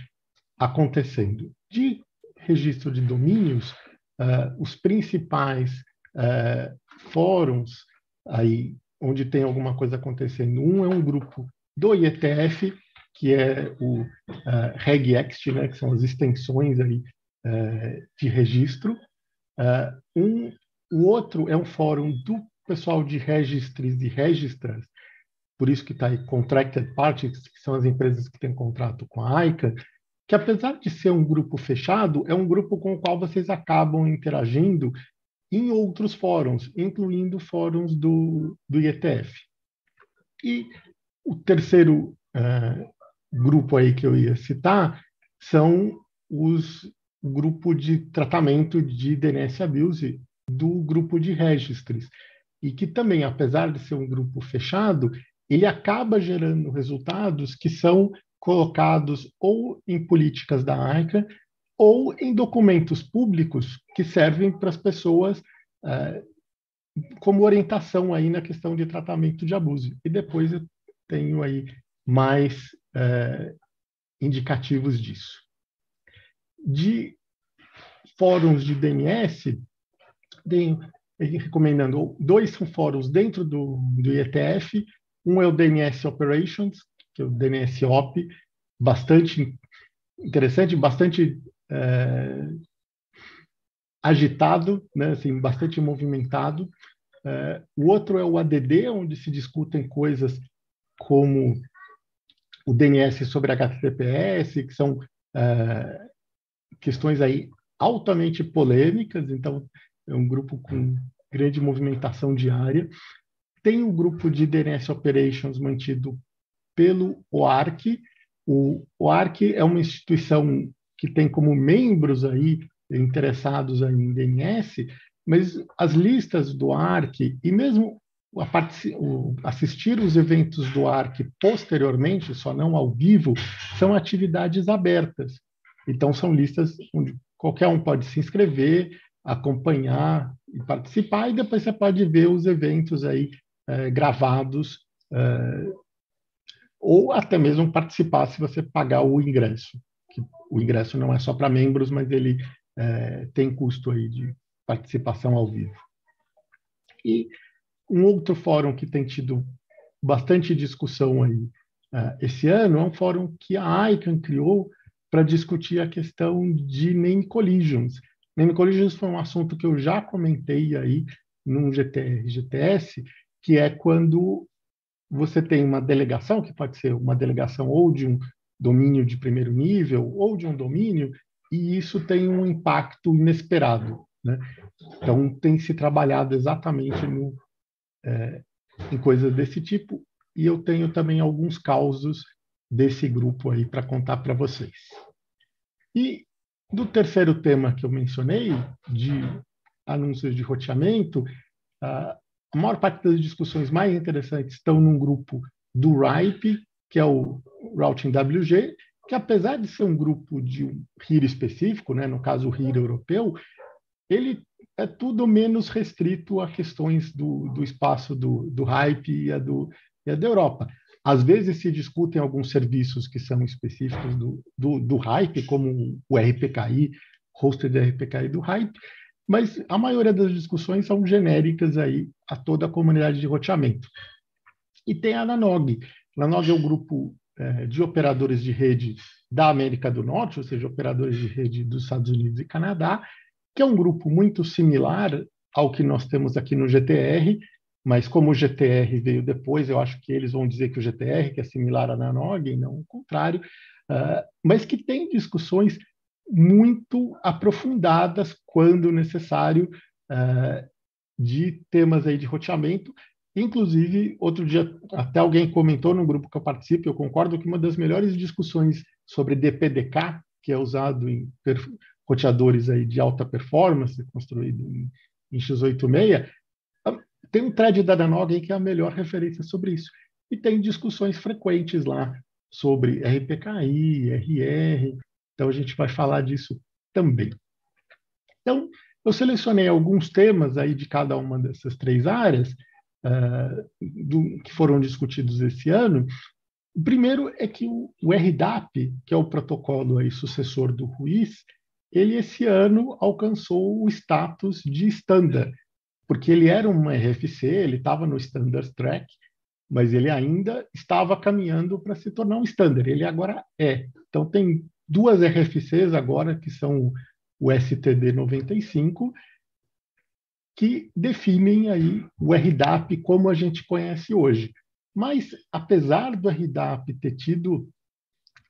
acontecendo. De registro de domínios, uh, os principais uh, fóruns aí onde tem alguma coisa acontecendo, um é um grupo do IETF, que é o uh, eh, RegExt, né, que são as extensões aí, uh, de registro. Uh, um, o outro é um fórum do pessoal de registres e registras por isso que está aí contracted parties, que são as empresas que têm contrato com a ICAN, que apesar de ser um grupo fechado, é um grupo com o qual vocês acabam interagindo em outros fóruns, incluindo fóruns do, do IETF. E o terceiro é, grupo aí que eu ia citar são os grupo de tratamento de DNS abuse do grupo de registres. e que também, apesar de ser um grupo fechado, ele acaba gerando resultados que são colocados ou em políticas da AICA ou em documentos públicos que servem para as pessoas eh, como orientação aí na questão de tratamento de abuso. E depois eu tenho aí mais eh, indicativos disso. De fóruns de DNS, tenho eh, recomendando dois são fóruns dentro do, do IETF um é o DNS Operations, que é o DNS OP, bastante interessante, bastante é, agitado, né? assim, bastante movimentado. É, o outro é o ADD, onde se discutem coisas como o DNS sobre HTTPS, que são é, questões aí altamente polêmicas, então é um grupo com grande movimentação diária tem o grupo de DNS Operations mantido pelo OARC. O OARC é uma instituição que tem como membros aí interessados aí em DNS, mas as listas do ARC e mesmo assistir os eventos do ARC posteriormente, só não ao vivo, são atividades abertas. Então, são listas onde qualquer um pode se inscrever, acompanhar e participar, e depois você pode ver os eventos aí é, gravados, é, ou até mesmo participar se você pagar o ingresso. Que o ingresso não é só para membros, mas ele é, tem custo aí de participação ao vivo. E um outro fórum que tem tido bastante discussão aí esse ano é um fórum que a ICANN criou para discutir a questão de name collisions. Name collisions foi um assunto que eu já comentei aí num GTR, GTS, que é quando você tem uma delegação, que pode ser uma delegação ou de um domínio de primeiro nível, ou de um domínio, e isso tem um impacto inesperado. Né? Então, tem se trabalhado exatamente no, é, em coisas desse tipo, e eu tenho também alguns causos desse grupo aí para contar para vocês. E do terceiro tema que eu mencionei, de anúncios de roteamento, uh, a maior parte das discussões mais interessantes estão num grupo do RIPE, que é o Routing WG, que apesar de ser um grupo de um RIR específico, né, no caso o RIR europeu, ele é tudo menos restrito a questões do, do espaço do, do RIPE e a, do, e a da Europa. Às vezes se discutem alguns serviços que são específicos do, do, do RIPE, como o RPKI, hosted RPKI do RIPE, mas a maioria das discussões são genéricas aí a toda a comunidade de roteamento. E tem a NANOG. A é o um grupo é, de operadores de rede da América do Norte, ou seja, operadores de rede dos Estados Unidos e Canadá, que é um grupo muito similar ao que nós temos aqui no GTR, mas como o GTR veio depois, eu acho que eles vão dizer que o GTR que é similar à NANOG, e não o contrário, uh, mas que tem discussões muito aprofundadas, quando necessário, uh, de temas aí de roteamento. Inclusive, outro dia, até alguém comentou no grupo que eu participo, eu concordo que uma das melhores discussões sobre DPDK, que é usado em roteadores aí de alta performance, construído em, em x86, ah, tem um thread da Danogen que é a melhor referência sobre isso. E tem discussões frequentes lá sobre RPKI, RR, então, a gente vai falar disso também. Então, eu selecionei alguns temas aí de cada uma dessas três áreas uh, do, que foram discutidos esse ano. O primeiro é que o, o RDAP, que é o protocolo aí, sucessor do Ruiz, ele esse ano alcançou o status de standard, porque ele era um RFC, ele estava no standard track, mas ele ainda estava caminhando para se tornar um standard, ele agora é. Então tem duas RFCs agora, que são o STD 95, que definem aí o RDAP como a gente conhece hoje. Mas, apesar do RDAP ter tido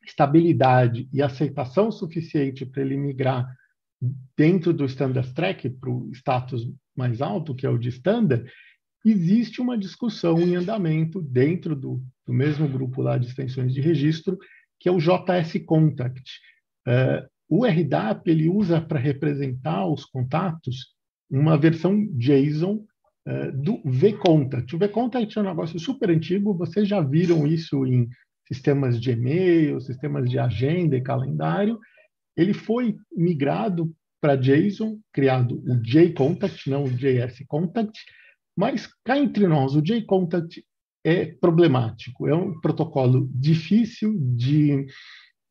estabilidade e aceitação suficiente para ele migrar dentro do standard track para o status mais alto, que é o de standard, existe uma discussão em andamento dentro do, do mesmo grupo lá de extensões de registro que é o JS Contact. Uh, o RDAP ele usa para representar os contatos uma versão JSON uh, do vContact. O vContact é um negócio super antigo, vocês já viram isso em sistemas de e-mail, sistemas de agenda e calendário. Ele foi migrado para JSON, criado o JContact, não o JSContact, mas cá entre nós, o JContact é problemático. É um protocolo difícil de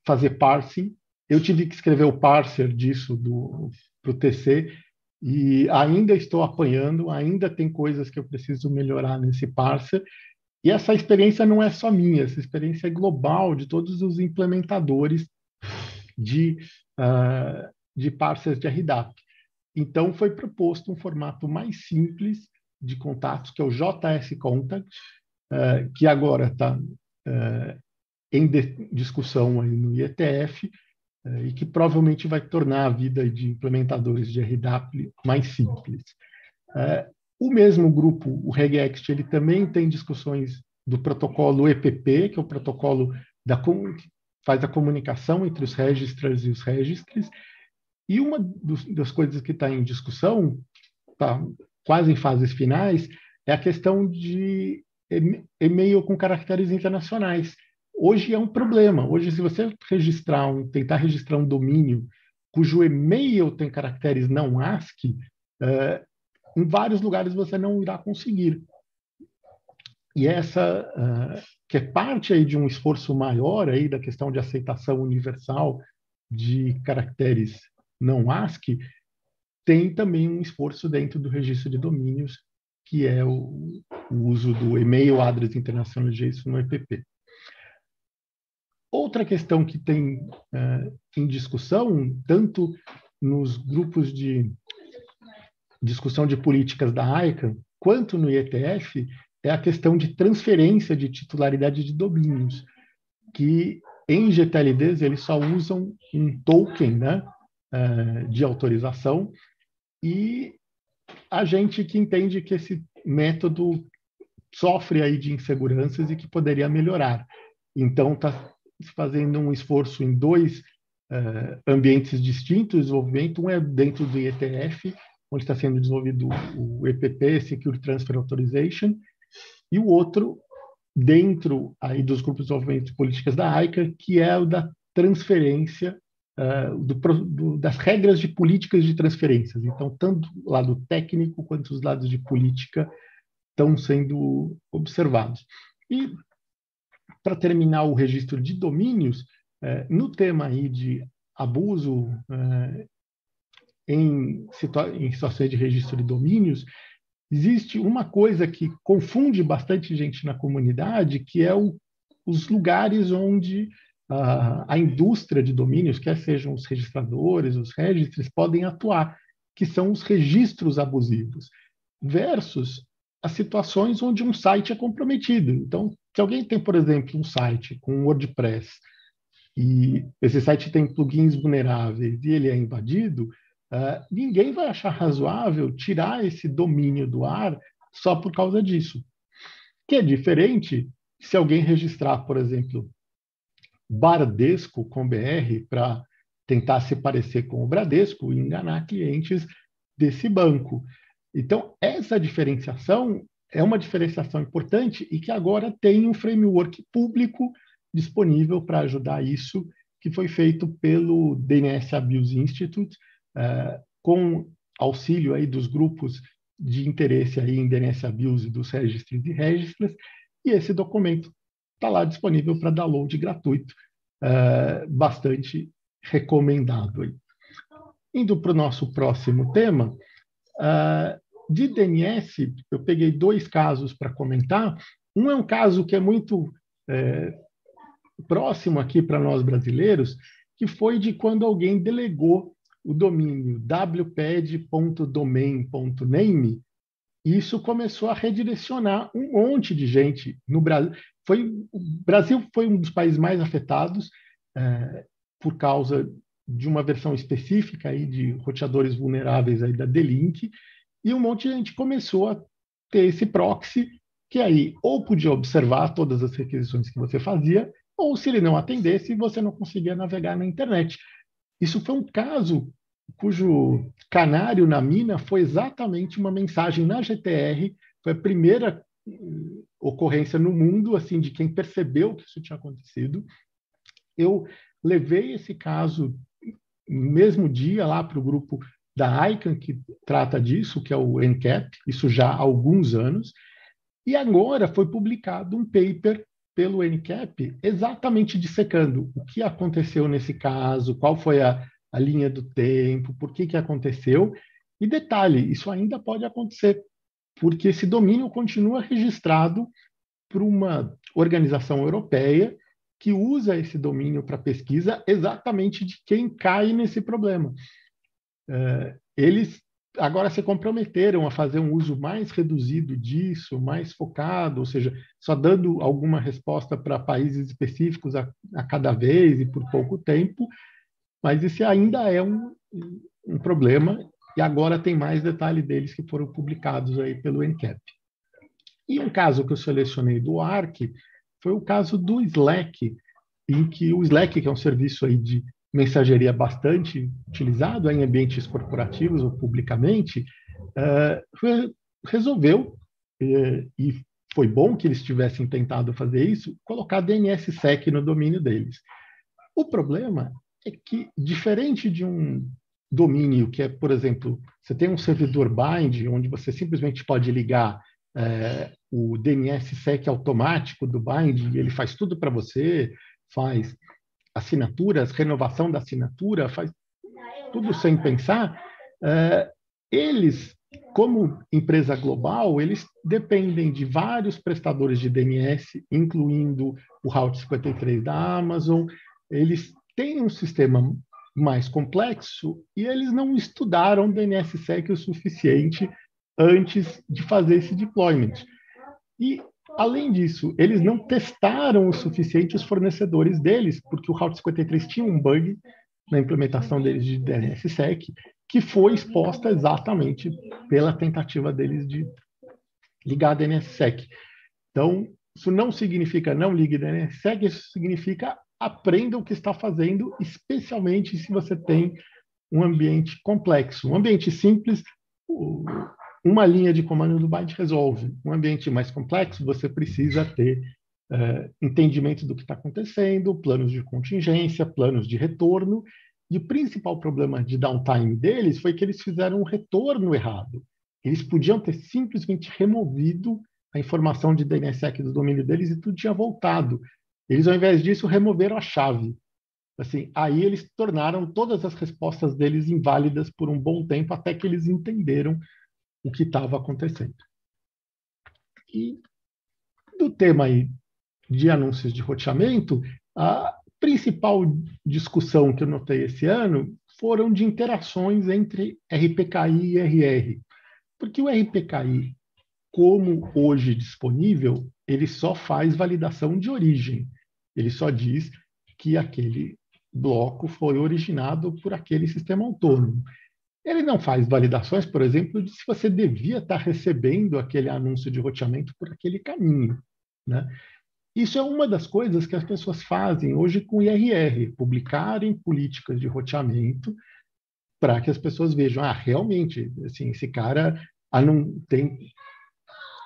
fazer parsing. Eu tive que escrever o parser disso para o TC e ainda estou apanhando, ainda tem coisas que eu preciso melhorar nesse parser. E essa experiência não é só minha, essa experiência é global de todos os implementadores de, uh, de parsers de RDAP. Então, foi proposto um formato mais simples de contatos, que é o JS Contact, eh, que agora está uh, eh, em discussão aí no IETF uh, eh, e que provavelmente vai tornar a vida de implementadores de RDAP mais simples. o mesmo grupo, o RegExt, ele também tem discussões do protocolo EPP, que é o protocolo da, que faz a comunicação entre os registros e os registres, e uma dos, das coisas que está em discussão, está quase em fases finais, é a questão de e-mail com caracteres internacionais. Hoje é um problema. Hoje, se você registrar um, tentar registrar um domínio cujo e-mail tem caracteres não ASCII, uh, é, em vários lugares você não irá conseguir. E essa, uh, que é parte aí de um esforço maior aí da questão de aceitação universal de caracteres não ASCII, tem também um esforço dentro do registro de domínios que é o, o uso do e-mail Address International JSON no EPP. Outra questão que tem uh, em discussão, tanto nos grupos de discussão de políticas da ICANN, quanto no IETF, é a questão de transferência de titularidade de domínios, que em GTLDs eles só usam um token né, é, de autorização e a gente que entende que esse método sofre aí de inseguranças e que poderia melhorar. Então, está fazendo um esforço em dois uh, ambientes distintos de desenvolvimento. Um é dentro do ETF, onde está sendo desenvolvido o EPP, Secure Transfer Authorization, e o outro dentro aí dos grupos de desenvolvimento de políticas da AICA, que é o da transferência do, do, das regras de políticas de transferências. Então, tanto o lado técnico quanto os lados de política estão sendo observados. E, para terminar o registro de domínios, no tema aí de abuso em, situa em situações de registro de domínios, existe uma coisa que confunde bastante gente na comunidade, que é o, os lugares onde a, a indústria de domínios, quer sejam os registradores, os registros, podem atuar, que são os registros abusivos, versus as situações onde um site é comprometido. Então, se alguém tem, por exemplo, um site com WordPress e esse site tem plugins vulneráveis e ele é invadido, uh, ninguém vai achar razoável tirar esse domínio do ar só por causa disso. Que é diferente se alguém registrar, por exemplo, Bardesco com BR para tentar se parecer com o Bradesco e enganar clientes desse banco. Então, essa diferenciação é uma diferenciação importante e que agora tem um framework público disponível para ajudar isso, que foi feito pelo DNS Abuse Institute, uh, com auxílio aí dos grupos de interesse aí em DNS Abuse dos registros e registras, e esse documento está lá disponível para download gratuito, é, bastante recomendado. Aí. Indo para o nosso próximo tema, é, de DNS, eu peguei dois casos para comentar. Um é um caso que é muito é, próximo aqui para nós brasileiros, que foi de quando alguém delegou o domínio wped.domain.name isso começou a redirecionar um monte de gente no Brasil. Foi, o Brasil foi um dos países mais afetados é, por causa de uma versão específica aí de roteadores vulneráveis aí da D-Link, e um monte de gente começou a ter esse proxy, que aí ou podia observar todas as requisições que você fazia, ou se ele não atendesse, você não conseguia navegar na internet. Isso foi um caso cujo canário na mina foi exatamente uma mensagem na GTR, foi a primeira eh, ocorrência no mundo assim de quem percebeu que isso tinha acontecido. Eu levei esse caso no mesmo dia lá para o grupo da ICANN que trata disso, que é o NCAP, isso já há alguns anos, e agora foi publicado um paper pelo NCAP exatamente dissecando o que aconteceu nesse caso, qual foi a a linha do tempo, por que, que aconteceu. E detalhe, isso ainda pode acontecer, porque esse domínio continua registrado por uma organização europeia que usa esse domínio para pesquisa exatamente de quem cai nesse problema. Eh, eles agora se comprometeram a fazer um uso mais reduzido disso, mais focado, ou seja, só dando alguma resposta para países específicos a, a cada vez e por pouco tempo, mas esse ainda é um, um problema, e agora tem mais detalhe deles que foram publicados aí pelo EnCap E um caso que eu selecionei do ARC foi o caso do Slack, em que o Slack, que é um serviço aí de mensageria bastante utilizado é, em ambientes corporativos ou publicamente, uh, resolveu, uh, e foi bom que eles tivessem tentado fazer isso, colocar DNSSEC no domínio deles. O problema é que, diferente de um domínio, que é, por exemplo, você tem um servidor bind, onde você simplesmente pode ligar é, o DNSSEC automático do bind, ele faz tudo para você, faz assinaturas, renovação da assinatura, faz tudo sem pensar. É, eles, como empresa global, eles dependem de vários prestadores de DNS, incluindo o Route 53 da Amazon, eles têm um sistema mais complexo e eles não estudaram DNSSEC o suficiente antes de fazer esse deployment. E, além disso, eles não testaram o suficiente os fornecedores deles, porque o Route 53 tinha um bug na implementação deles de DNSSEC, que foi exposta exatamente pela tentativa deles de ligar a DNSSEC. Então, isso não significa não ligue DNSSEC, isso significa aprenda o que está fazendo, especialmente se você tem um ambiente complexo. Um ambiente simples, uma linha de comando do byte resolve. Um ambiente mais complexo, você precisa ter uh, entendimento do que está acontecendo, planos de contingência, planos de retorno. E o principal problema de downtime deles foi que eles fizeram um retorno errado. Eles podiam ter simplesmente removido a informação de DNSSEC do domínio deles e tudo tinha voltado. Eles, ao invés disso, removeram a chave. Assim, aí eles tornaram todas as respostas deles inválidas por um bom tempo, até que eles entenderam o que estava acontecendo. E do tema aí de anúncios de roteamento, a principal discussão que eu notei esse ano foram de interações entre RPKI e RR. Porque o RPKI, como hoje disponível, ele só faz validação de origem. Ele só diz que aquele bloco foi originado por aquele sistema autônomo. Ele não faz validações, por exemplo, de se você devia estar recebendo aquele anúncio de roteamento por aquele caminho. Né? Isso é uma das coisas que as pessoas fazem hoje com IRR, publicarem políticas de roteamento para que as pessoas vejam, ah, realmente, assim, esse cara ah, não tem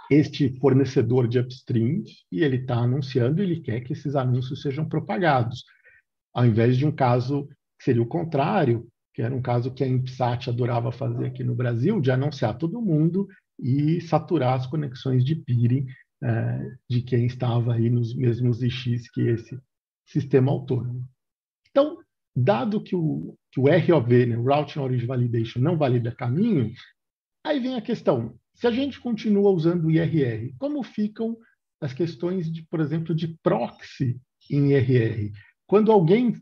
este fornecedor de upstream e ele está anunciando e ele quer que esses anúncios sejam propagados, ao invés de um caso que seria o contrário, que era um caso que a INPSAT adorava fazer aqui no Brasil, de anunciar todo mundo e saturar as conexões de peering eh, de quem estava aí nos mesmos IX que esse sistema autônomo. Então, dado que o, que o ROV, né, Routing Origin Validation, não valida caminho, aí vem a questão, se a gente continua usando o IRR, como ficam as questões, de, por exemplo, de proxy em IRR? Quando alguém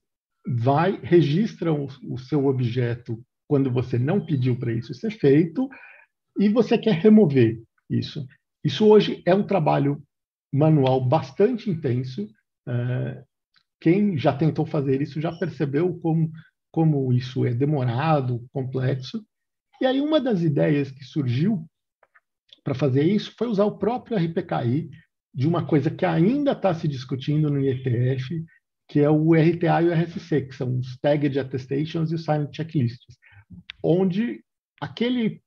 vai, registra o, o seu objeto quando você não pediu para isso ser feito e você quer remover isso. Isso hoje é um trabalho manual bastante intenso. Ah, quem já tentou fazer isso já percebeu como, como isso é demorado, complexo. E aí, uma das ideias que surgiu para fazer isso foi usar o próprio RPKI de uma coisa que ainda está se discutindo no IETF, que é o RTA e o RSC, que são os Tagged Attestations e os Silent Checklists, onde aquele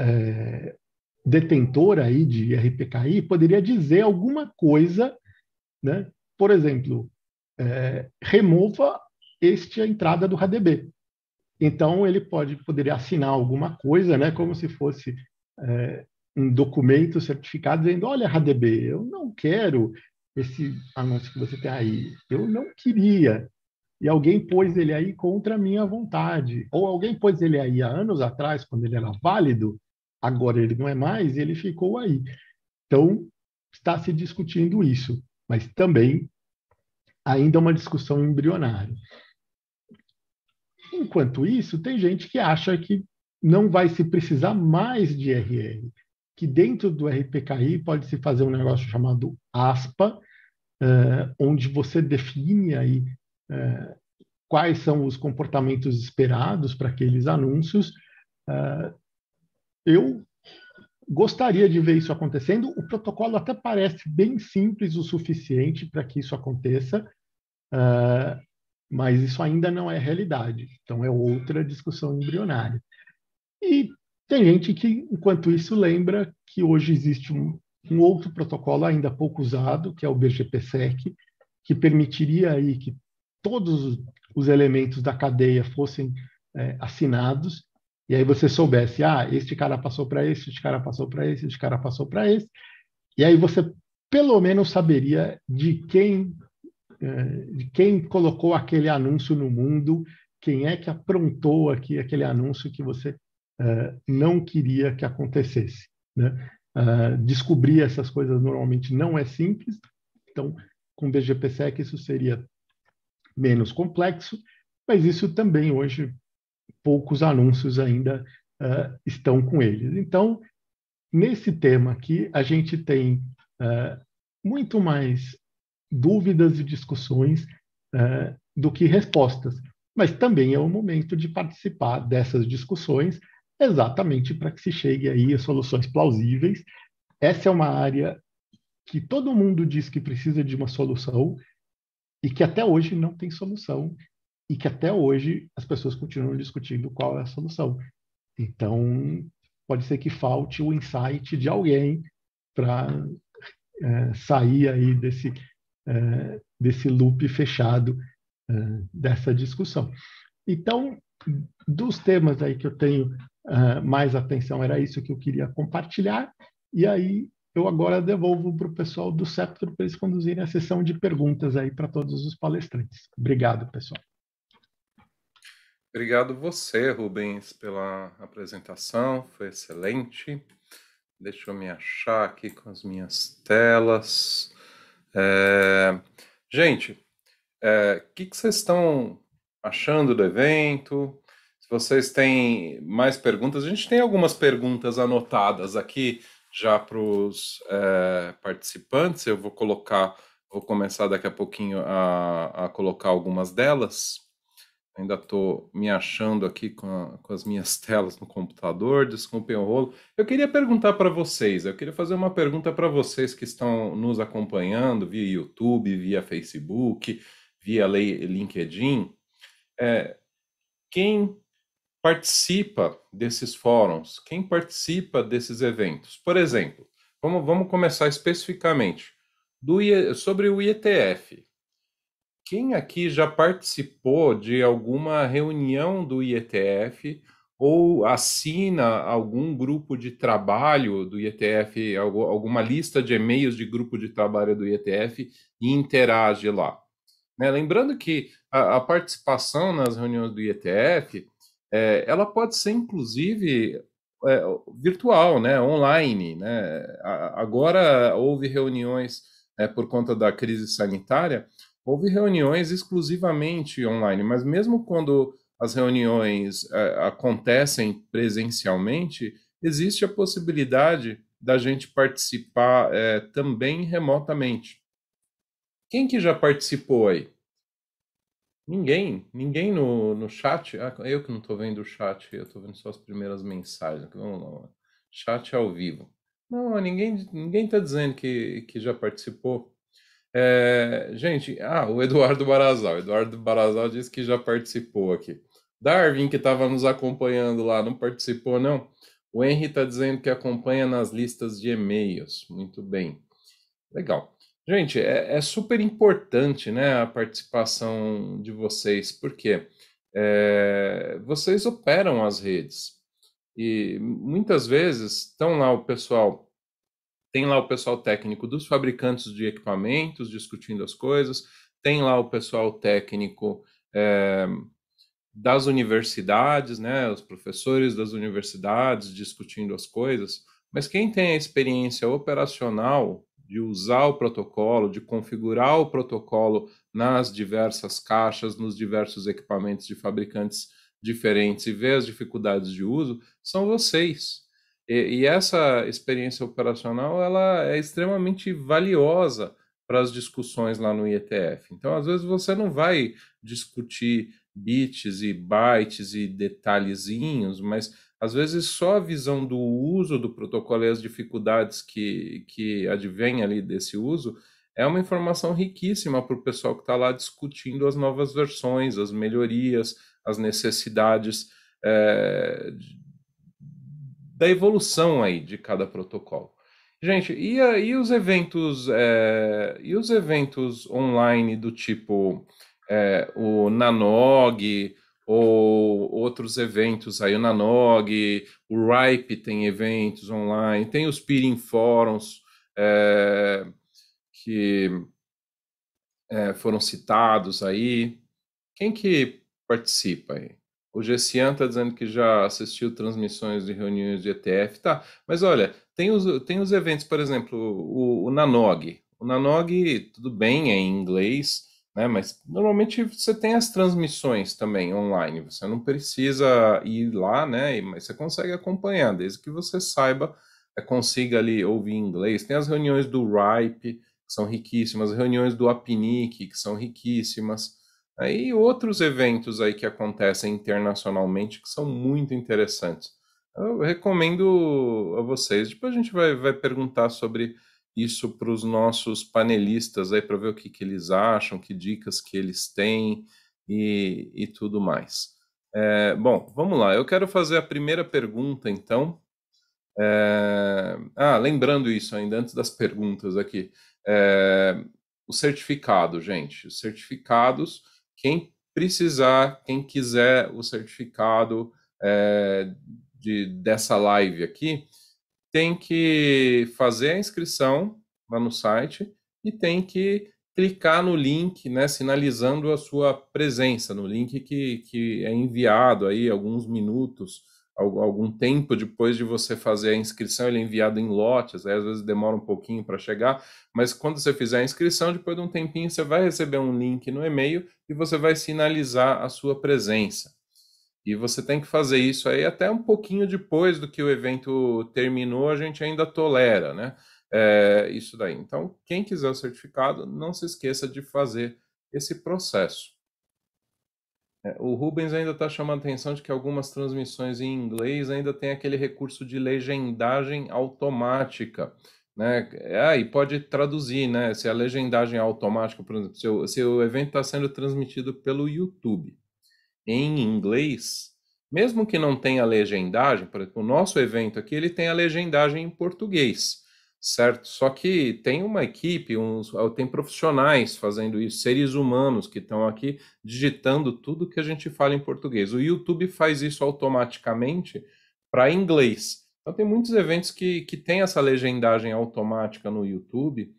é, detentor aí de RPKI poderia dizer alguma coisa, né? por exemplo, é, remova este a entrada do HDB. Então ele pode poderia assinar alguma coisa, né, como se fosse é, um documento certificado dizendo: olha, HDB, eu não quero esse anúncio que você tem aí, eu não queria. E alguém pôs ele aí contra a minha vontade. Ou alguém pôs ele aí há anos atrás, quando ele era válido, agora ele não é mais, ele ficou aí. Então, está se discutindo isso, mas também ainda é uma discussão embrionária. Enquanto isso, tem gente que acha que não vai se precisar mais de RR que dentro do RPKI pode-se fazer um negócio chamado ASPA, uh, eh, onde você define aí uh, quais são os comportamentos esperados para aqueles anúncios. Uh, eu gostaria de ver isso acontecendo. O protocolo até parece bem simples o suficiente para que isso aconteça, mas isso ainda não é realidade. Então, é outra discussão embrionária. E tem gente que, enquanto isso, lembra que hoje existe um, um outro protocolo ainda pouco usado, que é o BGPSEC, que permitiria aí que todos os elementos da cadeia fossem é, assinados, e aí você soubesse, ah, este cara passou para esse, este cara passou para esse, este cara passou para esse, e aí você pelo menos saberia de quem é, de quem colocou aquele anúncio no mundo, quem é que aprontou aqui aquele anúncio que você é, não queria que acontecesse. Né? É, descobrir essas coisas normalmente não é simples, então com DGPSEC isso seria menos complexo, mas isso também hoje poucos anúncios ainda uh, estão com eles. Então, nesse tema aqui, a gente tem uh, muito mais dúvidas e discussões uh, do que respostas, mas também é o momento de participar dessas discussões exatamente para que se chegue aí a soluções plausíveis. Essa é uma área que todo mundo diz que precisa de uma solução e que até hoje não tem solução e que até hoje as pessoas continuam discutindo qual é a solução. Então, pode ser que falte o insight de alguém para é, sair aí desse, é, desse loop fechado é, dessa discussão. Então, dos temas aí que eu tenho uh, mais atenção, era isso que eu queria compartilhar. E aí eu agora devolvo para o pessoal do Sceptro para eles conduzirem a sessão de perguntas aí para todos os palestrantes. Obrigado, pessoal. Obrigado você, Rubens, pela apresentação, foi excelente. Deixa eu me achar aqui com as minhas telas. É... Gente, o é, que, que vocês estão achando do evento. Se vocês têm mais perguntas, a gente tem algumas perguntas anotadas aqui já para os é, eh, participantes. Eu vou colocar, vou começar daqui a pouquinho a, a colocar algumas delas. Ainda estou me achando aqui com, a, com, as minhas [laughs] telas no computador, desculpem o rolo. Eu queria perguntar para vocês, eu queria fazer uma pergunta para vocês que estão nos acompanhando via YouTube, via Facebook, via LinkedIn é, quem participa desses fóruns, quem participa desses eventos. Por exemplo, vamos, vamos começar especificamente do, sobre o IETF. Quem aqui já participou de alguma reunião do IETF ou assina algum grupo de trabalho do IETF, alguma lista de e-mails de grupo de trabalho do IETF e interage lá? Né? Lembrando que a, a, participação nas reuniões do IETF, é, ela pode ser, inclusive, é, virtual, né? online. Né? A, agora houve reuniões, é, por conta da crise sanitária, houve reuniões exclusivamente online, mas mesmo quando as reuniões é, acontecem presencialmente, existe a possibilidade da gente participar é, também remotamente. Quem que já participou aí? Ninguém, ninguém no, no chat. Ah, eu que não estou vendo o chat, eu estou vendo só as primeiras mensagens. Vamos lá, chat ao vivo. Não, ninguém ninguém está dizendo que, que já participou. É, gente, ah, o Eduardo Barazal. Eduardo Barazal disse que já participou aqui. Darwin, que estava nos acompanhando lá, não participou, não? O Henry está dizendo que acompanha nas listas de e-mails. Muito bem. Legal. Gente, é, é, super importante né, a participação de vocês, porque é, vocês operam as redes. E muitas vezes estão lá o pessoal, tem lá o pessoal técnico dos fabricantes de equipamentos discutindo as coisas, tem lá o pessoal técnico é, das universidades, né, os professores das universidades discutindo as coisas, mas quem tem a experiência operacional de usar o protocolo, de configurar o protocolo nas diversas caixas, nos diversos equipamentos de fabricantes diferentes e ver as dificuldades de uso, são vocês. E, e essa experiência operacional ela é extremamente valiosa para as discussões lá no IETF. Então, às vezes, você não vai discutir bits e bytes e detalhezinhos, mas às vezes só a visão do uso do protocolo e as dificuldades que, que advêm ali desse uso é uma informação riquíssima para o pessoal que está lá discutindo as novas versões, as melhorias, as necessidades é, da evolução aí de cada protocolo. Gente, e, e os eventos é, e os eventos online do tipo é, o Nanog ou outros eventos aí, o Nanog, o Ripe tem eventos online, tem os Peering Forums é, que é, foram citados aí. Quem que participa aí? O Gessian está dizendo que já assistiu transmissões de reuniões de ETF, tá? Mas olha, tem os, tem os eventos, por exemplo, o, o Nanog. O Nanog, tudo bem, é em inglês, né? Mas normalmente você tem as transmissões também online, você não precisa ir lá, né? Mas você consegue acompanhar, desde que você saiba, eh, consiga ali ouvir inglês. Tem as reuniões do RIPE, que são riquíssimas, as reuniões do APNIC, que são riquíssimas, aí né? outros eventos aí que acontecem internacionalmente que são muito interessantes. Eu recomendo a vocês. Depois a gente vai, vai perguntar sobre isso para os nossos panelistas aí para ver o que, que, eles acham, que dicas que eles têm e, e tudo mais. É, bom, vamos lá. Eu quero fazer a primeira pergunta, então. É... Ah, lembrando isso ainda antes das perguntas aqui. É... O certificado, gente. Os certificados, quem precisar, quem quiser o certificado é, de, dessa live aqui, tem que fazer a inscrição lá no site e tem que clicar no link, né, sinalizando a sua presença, no link que, que é enviado aí alguns minutos, algum tempo depois de você fazer a inscrição, ele é enviado em lotes, às vezes demora um pouquinho para chegar, mas quando você fizer a inscrição, depois de um tempinho, você vai receber um link no e-mail e você vai sinalizar a sua presença. E você tem que fazer isso aí até um pouquinho depois do que o evento terminou, a gente ainda tolera, né? É, isso daí. Então, quem quiser o certificado, não se esqueça de fazer esse processo. É, o Rubens ainda está chamando a atenção de que algumas transmissões em inglês ainda tem aquele recurso de legendagem automática. Né? É, ah, e pode traduzir, né? Se a legendagem é automática, por exemplo, se o, se o evento está sendo transmitido pelo YouTube em inglês, mesmo que não tenha legendagem, por exemplo, o nosso evento aqui ele tem a legendagem em português, certo? Só que tem uma equipe, uns, tem profissionais fazendo isso, seres humanos que estão aqui digitando tudo que a gente fala em português. O YouTube faz isso automaticamente para inglês. Então tem muitos eventos que, que tem essa legendagem automática no YouTube,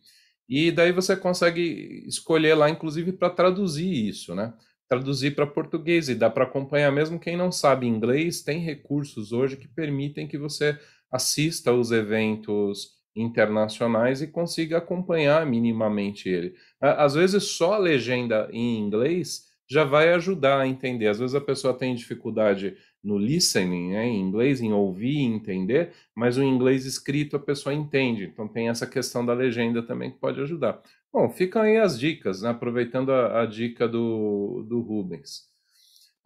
e daí você consegue escolher lá, inclusive, para traduzir isso, né? traduzir para português e dá para acompanhar mesmo quem não sabe inglês, tem recursos hoje que permitem que você assista os eventos internacionais e consiga acompanhar minimamente ele. Às vezes só a legenda em inglês já vai ajudar a entender. Às vezes a pessoa tem dificuldade no listening, né, em inglês, em ouvir e entender, mas o inglês escrito a pessoa entende. Então tem essa questão da legenda também que pode ajudar. Bom, ficam aí as dicas, né, aproveitando a, a, dica do, do Rubens.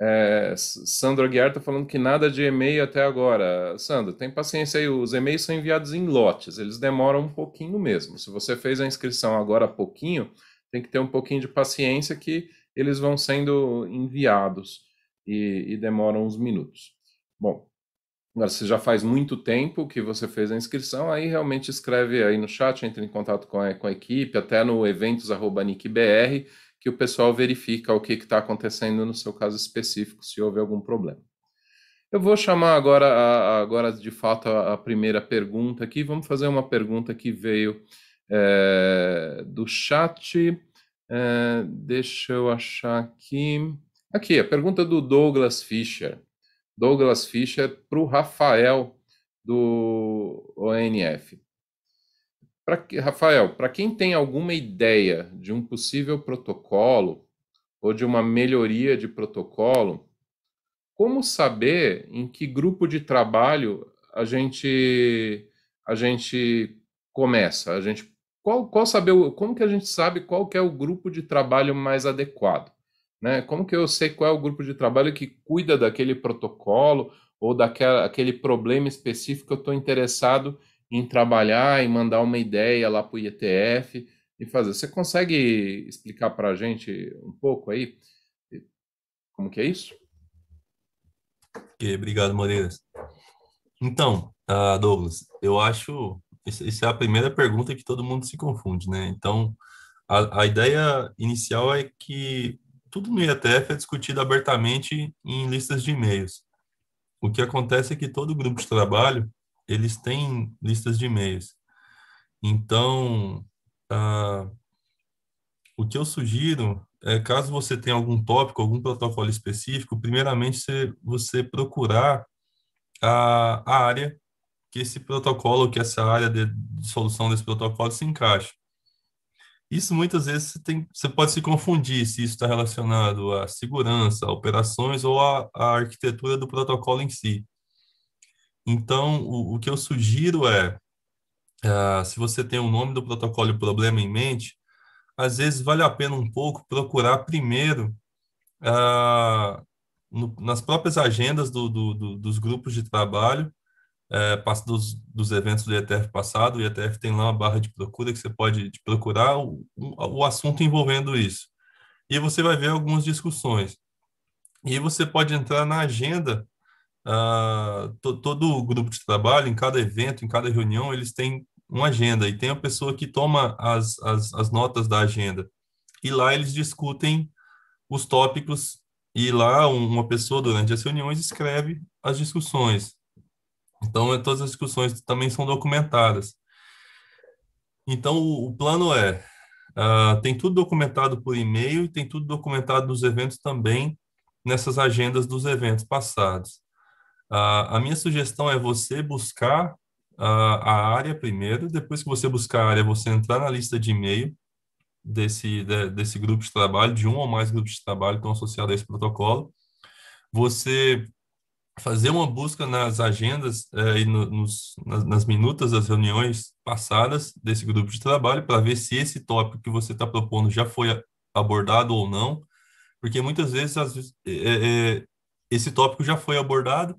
É, Sandro Aguiar está falando que nada de e-mail até agora. Sandro, tem paciência aí, os e-mails são enviados em lotes, eles demoram um pouquinho mesmo. Se você fez a inscrição agora há pouquinho, tem que ter um pouquinho de paciência que eles vão sendo enviados e, e demora uns minutos. Bom, agora se já faz muito tempo que você fez a inscrição, aí realmente escreve aí no chat, entre em contato com a, com a equipe, até no eventos.nickbr, que o pessoal verifica o que está acontecendo no seu caso específico, se houve algum problema. Eu vou chamar agora, a, agora de fato, a, a, primeira pergunta aqui. Vamos fazer uma pergunta que veio é, do chat. É, deixa eu achar aqui. Aqui, a pergunta do Douglas Fischer. Douglas Fischer para o Rafael do ONF. Pra, Rafael, para quem tem alguma ideia de um possível protocolo ou de uma melhoria de protocolo, como saber em que grupo de trabalho a gente a gente começa? A gente qual, qual saber como que a gente sabe qual que é o grupo de trabalho mais adequado? Né? Como que eu sei qual é o grupo de trabalho que cuida daquele protocolo ou daquele problema específico que eu estou interessado em trabalhar e mandar uma ideia lá para o IETF e fazer? Você consegue explicar para a gente um pouco aí como que é isso? Okay, obrigado, Moreira. Então, uh, Douglas, eu acho essa é a primeira pergunta que todo mundo se confunde, né? Então, a, a ideia inicial é que tudo no IETF é discutido abertamente em listas de e-mails. O que acontece é que todo grupo de trabalho, eles têm listas de e-mails. Então, o que eu sugiro é, caso você tenha algum tópico, algum protocolo específico, primeiramente você, você procurar a, a área que esse protocolo, que essa área de, de solução desse protocolo se encaixa. Isso muitas vezes você, tem, você pode se confundir se isso está relacionado à segurança, a operações ou à, arquitetura do protocolo em si. Então, o, o que eu sugiro é, uh, se você tem o nome do protocolo e o problema em mente, às vezes vale a pena um pouco procurar primeiro uh, no, nas próprias agendas do, do, do, dos grupos de trabalho é, passa dos, dos eventos do ETF passado, o ETF tem lá uma barra de procura que você pode procurar o, o assunto envolvendo isso. E você vai ver algumas discussões. E você pode entrar na agenda, uh, to, todo o grupo de trabalho, em cada evento, em cada reunião, eles têm uma agenda e tem a pessoa que toma as, as, as notas da agenda. E lá eles discutem os tópicos e lá uma pessoa durante as reuniões escreve as discussões. Então, é, todas as discussões também são documentadas. Então, o, o plano é: uh, tem tudo documentado por e-mail e tem tudo documentado nos eventos também, nessas agendas dos eventos passados. Uh, a minha sugestão é você buscar uh, a área primeiro, depois que você buscar a área, você entrar na lista de e-mail desse, de, desse grupo de trabalho, de um ou mais grupos de trabalho que estão associados a esse protocolo. Você fazer uma busca nas agendas eh, e no, nos, nas, nas, minutas das reuniões passadas desse grupo de trabalho para ver se esse tópico que você está propondo já foi abordado ou não, porque muitas vezes as, eh, eh, esse tópico já foi abordado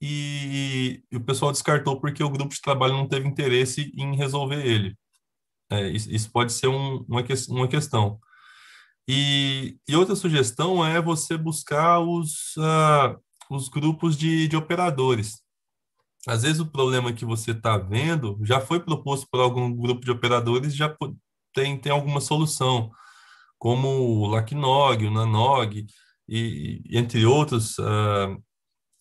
e, e, o pessoal descartou porque o grupo de trabalho não teve interesse em resolver ele. É, isso, isso, pode ser um, uma, que, uma questão. E, e, outra sugestão é você buscar os, uh, os grupos de, de operadores. Às vezes o problema que você está vendo já foi proposto por algum grupo de operadores já tem, tem alguma solução, como o LACNOG, o NANOG, e, e entre outros. Uh,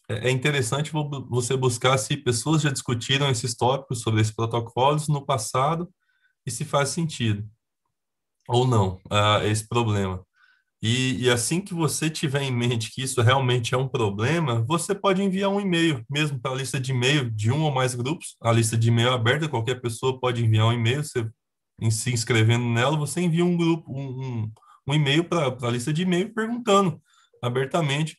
é interessante você buscar se pessoas já discutiram esses tópicos sobre esses protocolos no passado e se faz sentido ou não uh, esse problema. E, e, assim que você tiver em mente que isso realmente é um problema, você pode enviar um e-mail, mesmo para a lista de e-mail de um ou mais grupos, a lista de e-mail é aberta, qualquer pessoa pode enviar um e-mail, você se inscrevendo nela, você envia um grupo, um, um, um e-mail para a lista de e-mail perguntando abertamente,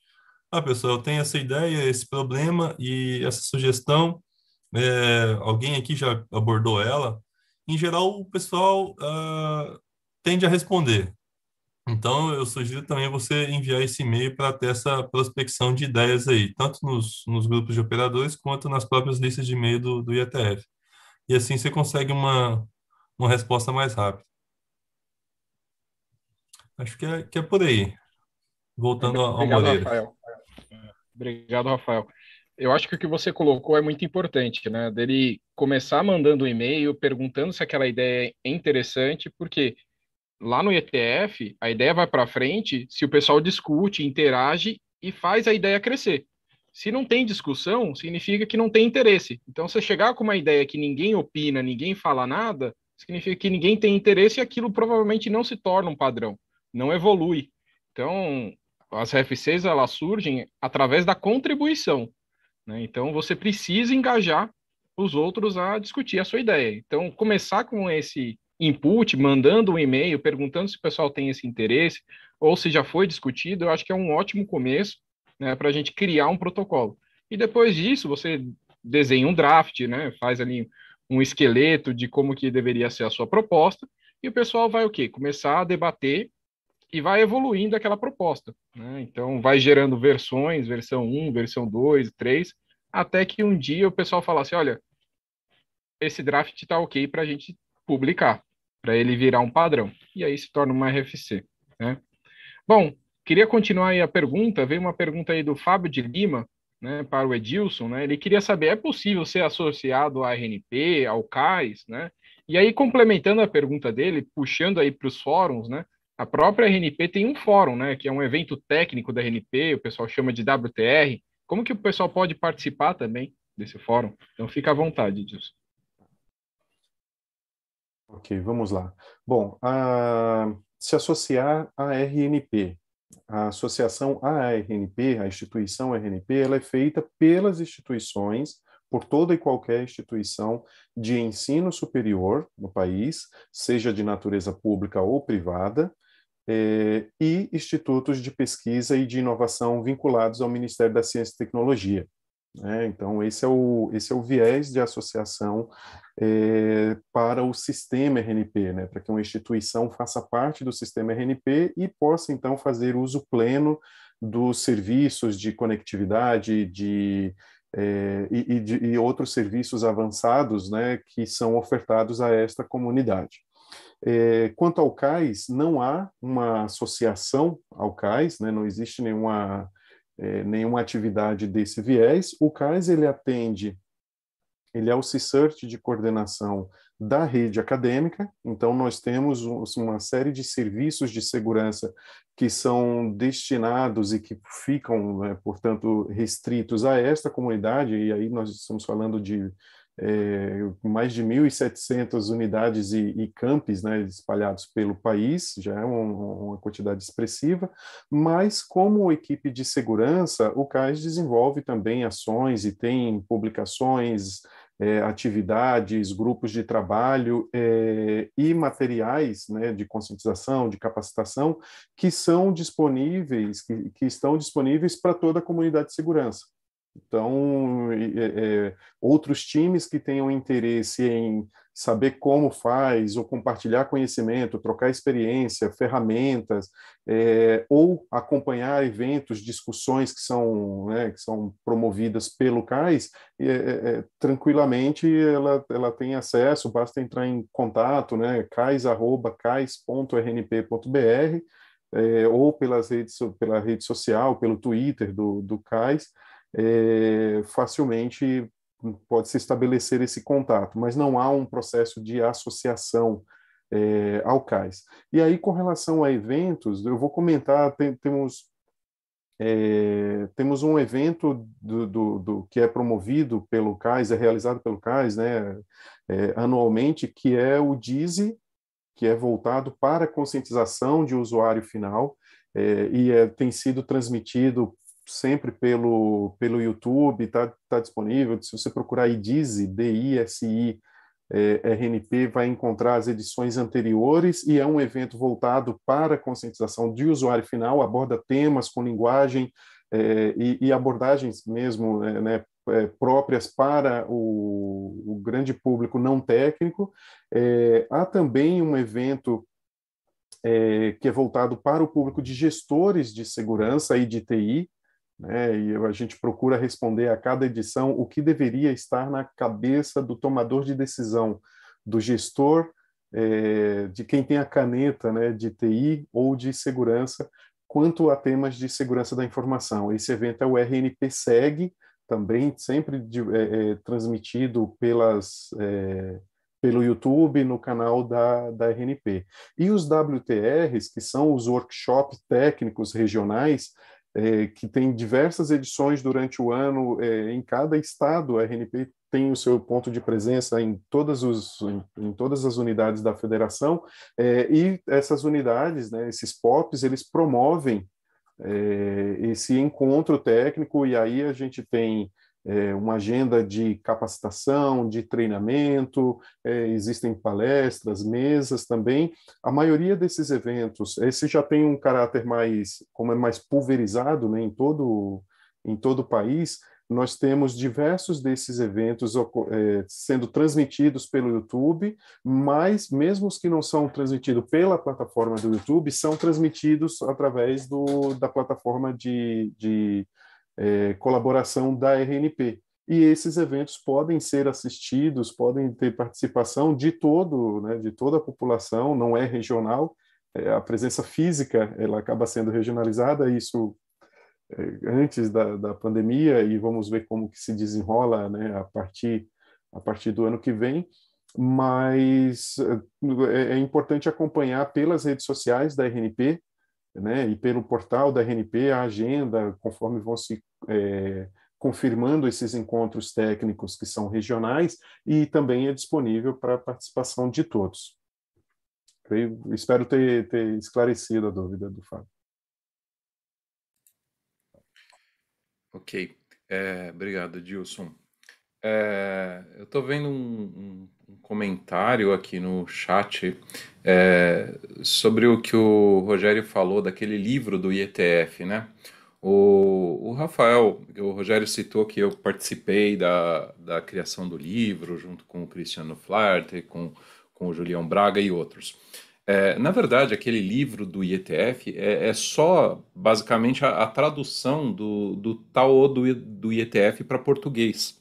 ah, pessoal, eu tenho essa ideia, esse problema e essa sugestão, é, alguém aqui já abordou ela? Em geral, o pessoal ah, tende a responder, então, eu sugiro também você enviar esse e-mail para ter essa prospecção de ideias aí, tanto nos, nos grupos de operadores quanto nas próprias listas de e-mail do, do IETF. E assim você consegue uma, uma resposta mais rápida. Acho que é, que é por aí. Voltando ao Obrigado, Moreira. Rafael. Obrigado, Rafael. Eu acho que o que você colocou é muito importante, né? Dele começar mandando um e-mail, perguntando se aquela ideia é interessante, porque lá no ETF, a ideia vai para frente se o pessoal discute, interage e faz a ideia crescer. Se não tem discussão, significa que não tem interesse. Então, você chegar com uma ideia que ninguém opina, ninguém fala nada, significa que ninguém tem interesse e aquilo provavelmente não se torna um padrão, não evolui. Então, as RFCs elas surgem através da contribuição. Né? Então, você precisa engajar os outros a discutir a sua ideia. Então, começar com esse input, mandando um e-mail, perguntando se o pessoal tem esse interesse ou se já foi discutido, eu acho que é um ótimo começo né, para a gente criar um protocolo. E depois disso, você desenha um draft, né, faz ali um esqueleto de como que deveria ser a sua proposta, e o pessoal vai o quê? Começar a debater e vai evoluindo aquela proposta. Né? Então, vai gerando versões, versão 1, versão 2, 3, até que um dia o pessoal fala assim, olha, esse draft está ok para a gente publicar para ele virar um padrão. E aí se torna uma RFC. Né? Bom, queria continuar aí a pergunta. Veio uma pergunta aí do Fábio de Lima, né, para o Edilson, né, ele queria saber, é possível ser associado à RNP, ao CAIS, né? E aí, complementando a pergunta dele, puxando aí para os fóruns, né? A própria RNP tem um fórum, né? Que é um evento técnico da RNP, o pessoal chama de WTR. Como que o pessoal pode participar também desse fórum? Então, fica à vontade, Edilson. Ok, vamos lá. Bom, a, se associar à RNP, a associação à RNP, a instituição RNP, ela é feita pelas instituições, por toda e qualquer instituição de ensino superior no país, seja de natureza pública ou privada, eh, e institutos de pesquisa e de inovação vinculados ao Ministério da Ciência e Tecnologia. Né? então, esse é, o, esse é o viés de associação é, para o sistema RNP, né, para que uma instituição faça parte do sistema RNP e possa, então, fazer uso pleno dos serviços de conectividade de, é, e, e, de, e outros serviços avançados né, que são ofertados a esta comunidade. É, quanto ao CAIS, não há uma associação ao CAIS, né, não existe nenhuma é, nenhuma atividade desse viés. O CAIS ele atende, ele é o CISERT de coordenação da rede acadêmica, então nós temos uma série de serviços de segurança que são destinados e que ficam, né, portanto, restritos a esta comunidade, e aí nós estamos falando de é, mais de 1.700 unidades e, e campos né, espalhados pelo país, já é um, uma quantidade expressiva, mas como equipe de segurança, o CAIS desenvolve também ações e tem publicações, é, atividades, grupos de trabalho é, e materiais né, de conscientização, de capacitação, que são disponíveis, que, que estão disponíveis para toda a comunidade de segurança. Então, é, é, outros times que tenham interesse em saber como faz, ou compartilhar conhecimento, trocar experiência, ferramentas, é, ou acompanhar eventos, discussões que são, né, que são promovidas pelo CAIS, é, é, é, tranquilamente ela, ela tem acesso, basta entrar em contato, né, cais.cais.rnp.br, ou pelas redes, pela rede social, pelo Twitter do, do CAIS, é, facilmente pode se estabelecer esse contato, mas não há um processo de associação é, ao cais. E aí, com relação a eventos, eu vou comentar, tem, temos é, temos um evento do, do, do, que é promovido pelo CAIS, é realizado pelo CAIS né, é, anualmente, que é o DIZI, que é voltado para conscientização de usuário final, é, e é, tem sido transmitido sempre pelo, pelo YouTube, está tá disponível. Se você procurar IDISI, D-I-S-I, é, RNP, vai encontrar as edições anteriores e é um evento voltado para a conscientização de usuário final, aborda temas com linguagem é, e, e, abordagens mesmo é, né, é, próprias para o, o, grande público não técnico. É, há também um evento é, que é voltado para o público de gestores de segurança e de TI, né? E a gente procura responder a cada edição o que deveria estar na cabeça do tomador de decisão, do gestor, é, de quem tem a caneta né, de TI ou de segurança, quanto a temas de segurança da informação. Esse evento é o RNP Seg, também sempre de, é, transmitido pelas é, pelo YouTube, no canal da, da RNP. E os WTRs, que são os workshops técnicos regionais, é, que tem diversas edições durante o ano é, em cada estado. A RNP tem o seu ponto de presença em todas, os, em, em todas as unidades da federação é, e essas unidades, né, esses POPs, eles promovem é, esse encontro técnico e aí a gente tem é, uma agenda de capacitação, de treinamento, é, existem palestras, mesas também. A maioria desses eventos, esse já tem um caráter mais, como é mais pulverizado né, em todo em todo o país, nós temos diversos desses eventos é, sendo transmitidos pelo YouTube, mas mesmo os que não são transmitidos pela plataforma do YouTube, são transmitidos através do, da plataforma de, de é, colaboração da RNP. E esses eventos podem ser assistidos, podem ter participação de todo, né, de toda a população, não é regional. É, a presença física ela acaba sendo regionalizada, isso é, antes da, da pandemia e vamos ver como que se desenrola né, a partir a partir do ano que vem mas é, é, é importante acompanhar pelas redes sociais da RNP né? e pelo portal da RNP a agenda, conforme vão se é, confirmando esses encontros técnicos que são regionais, e também é disponível para a participação de todos. espero ter, ter esclarecido a dúvida do Fábio. Ok, é, obrigado, Dilson. É, eu estou vendo um, um, comentário aqui no chat é, sobre o que o Rogério falou daquele livro do IETF, né? O, o Rafael, o Rogério citou que eu participei da, da criação do livro junto com o Cristiano Flarter, com, com o Julião Braga e outros. É, na verdade, aquele livro do IETF é, é só basicamente a, a, tradução do, do Tao do, do IETF para português.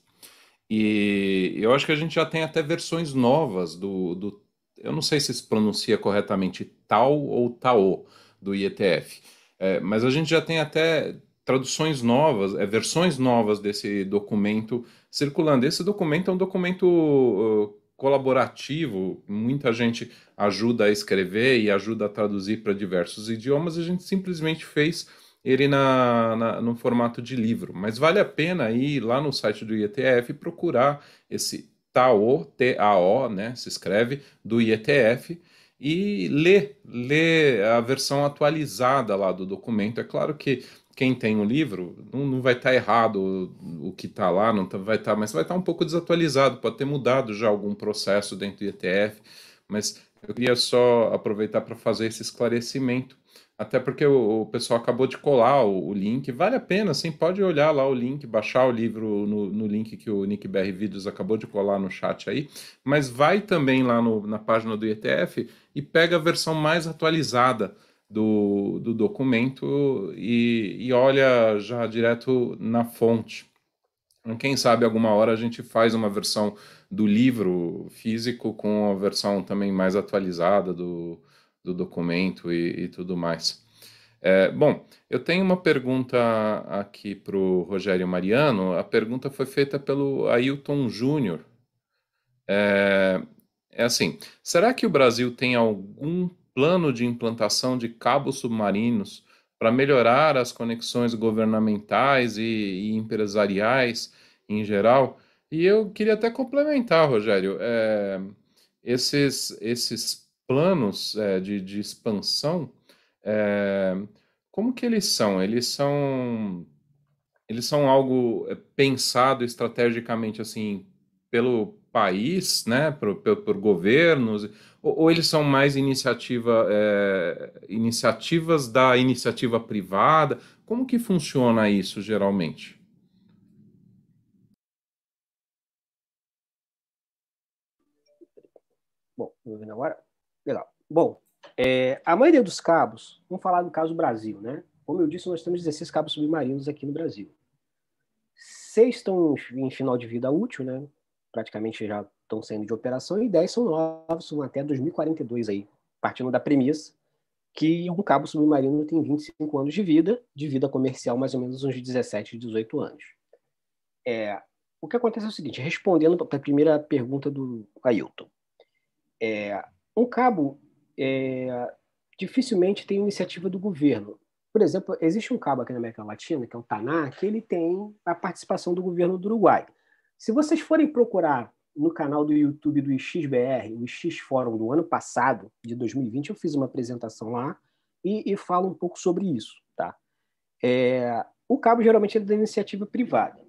E eu acho que a gente já tem até versões novas do, do eu não sei se se pronuncia corretamente tal ou tao do IETF, é, mas a gente já tem até traduções novas, é, versões novas desse documento circulando. Esse documento é um documento uh, colaborativo, muita gente ajuda a escrever e ajuda a traduzir para diversos idiomas, a gente simplesmente fez ele na, na, no formato de livro. Mas vale a pena ir lá no site do IETF procurar esse TAO, T-A-O, né, se escreve, do IETF, e lê, lê a versão atualizada lá do documento. É claro que quem tem o livro não, não vai estar tá errado o, que está lá, não tá, vai estar, tá, mas vai estar tá um pouco desatualizado, pode ter mudado já algum processo dentro do IETF, mas eu queria só aproveitar para fazer esse esclarecimento até porque o, o pessoal acabou de colar o, o, link. Vale a pena, sim pode olhar lá o link, baixar o livro no, no link que o Nick BR Vídeos acabou de colar no chat aí. Mas vai também lá no, na página do ETF e pega a versão mais atualizada do, do documento e, e olha já direto na fonte. Então, quem sabe alguma hora a gente faz uma versão do livro físico com a versão também mais atualizada do, do documento e, e tudo mais. É, bom, eu tenho uma pergunta aqui para o Rogério Mariano. A pergunta foi feita pelo Ailton Júnior. É, é assim: será que o Brasil tem algum plano de implantação de cabos submarinos para melhorar as conexões governamentais e, e, empresariais em geral? E eu queria até complementar, Rogério, é, esses, esses planos é, de, de, expansão, é, como que eles são? Eles são eles são algo eh, pensado estrategicamente assim pelo país, né, por, por, por governos, ou, ou, eles são mais iniciativa, é, iniciativas da iniciativa privada? Como que funciona isso geralmente? Bom, ouvindo agora? Bom, é, a maioria dos cabos, vamos falar do caso Brasil, né? Como eu disse, nós temos 16 cabos submarinos aqui no Brasil. Seis estão em final de vida útil, né? Praticamente já estão saindo de operação, e 10 são novos, são até 2042 aí, partindo da premissa que um cabo submarino tem 25 anos de vida, de vida comercial mais ou menos uns 17, 18 anos. É, o que acontece é o seguinte, respondendo para a primeira pergunta do Ailton, é, um cabo é, dificilmente tem iniciativa do governo. Por exemplo, existe um cabo aqui na América Latina, que é o Taná, que ele tem a participação do governo do Uruguai. Se vocês forem procurar no canal do YouTube do XBR, o X Fórum do ano passado, de 2020, eu fiz uma apresentação lá e, e falo um pouco sobre isso. Tá? É, o cabo geralmente é da iniciativa privada.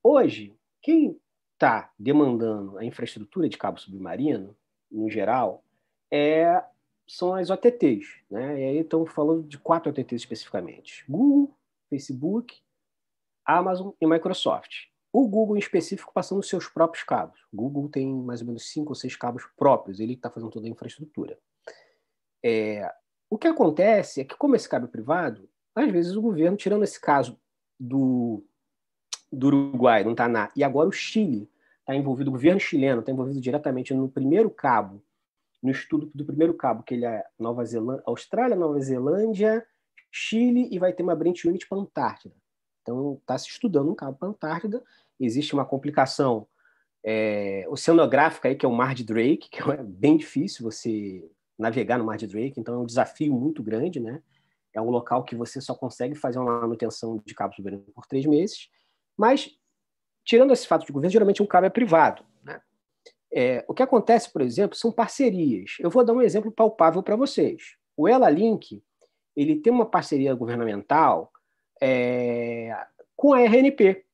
Hoje, quem está demandando a infraestrutura de cabo submarino, no geral, é são as OTTs. Né? E aí estamos falando de quatro OTTs especificamente: Google, Facebook, Amazon e Microsoft. O Google, em específico, passando os seus próprios cabos. O Google tem mais ou menos cinco ou seis cabos próprios, ele está fazendo toda a infraestrutura. É, o que acontece é que, como esse cabo é privado, às vezes o governo, tirando esse caso do, do Uruguai, não está na. E agora o Chile está envolvido, o governo chileno está envolvido diretamente no primeiro cabo no estudo do primeiro cabo, que ele é Nova Zelândia, Austrália, Nova Zelândia, Chile e vai ter uma Brent Unit para a Antártida. Então, está se estudando um cabo para a Antártida. Existe uma complicação é, oceanográfica aí, que é o Mar de Drake, que [laughs] é bem difícil você navegar no Mar de Drake, então é um desafio muito grande, né? É um local que você só consegue fazer uma manutenção de cabo soberano por três meses, mas tirando esse fato de governo, geralmente um cabo é privado. É, o que acontece, por exemplo, são parcerias. Eu vou dar um exemplo palpável para vocês. O Ela Link ele tem uma parceria governamental é, com a RNP.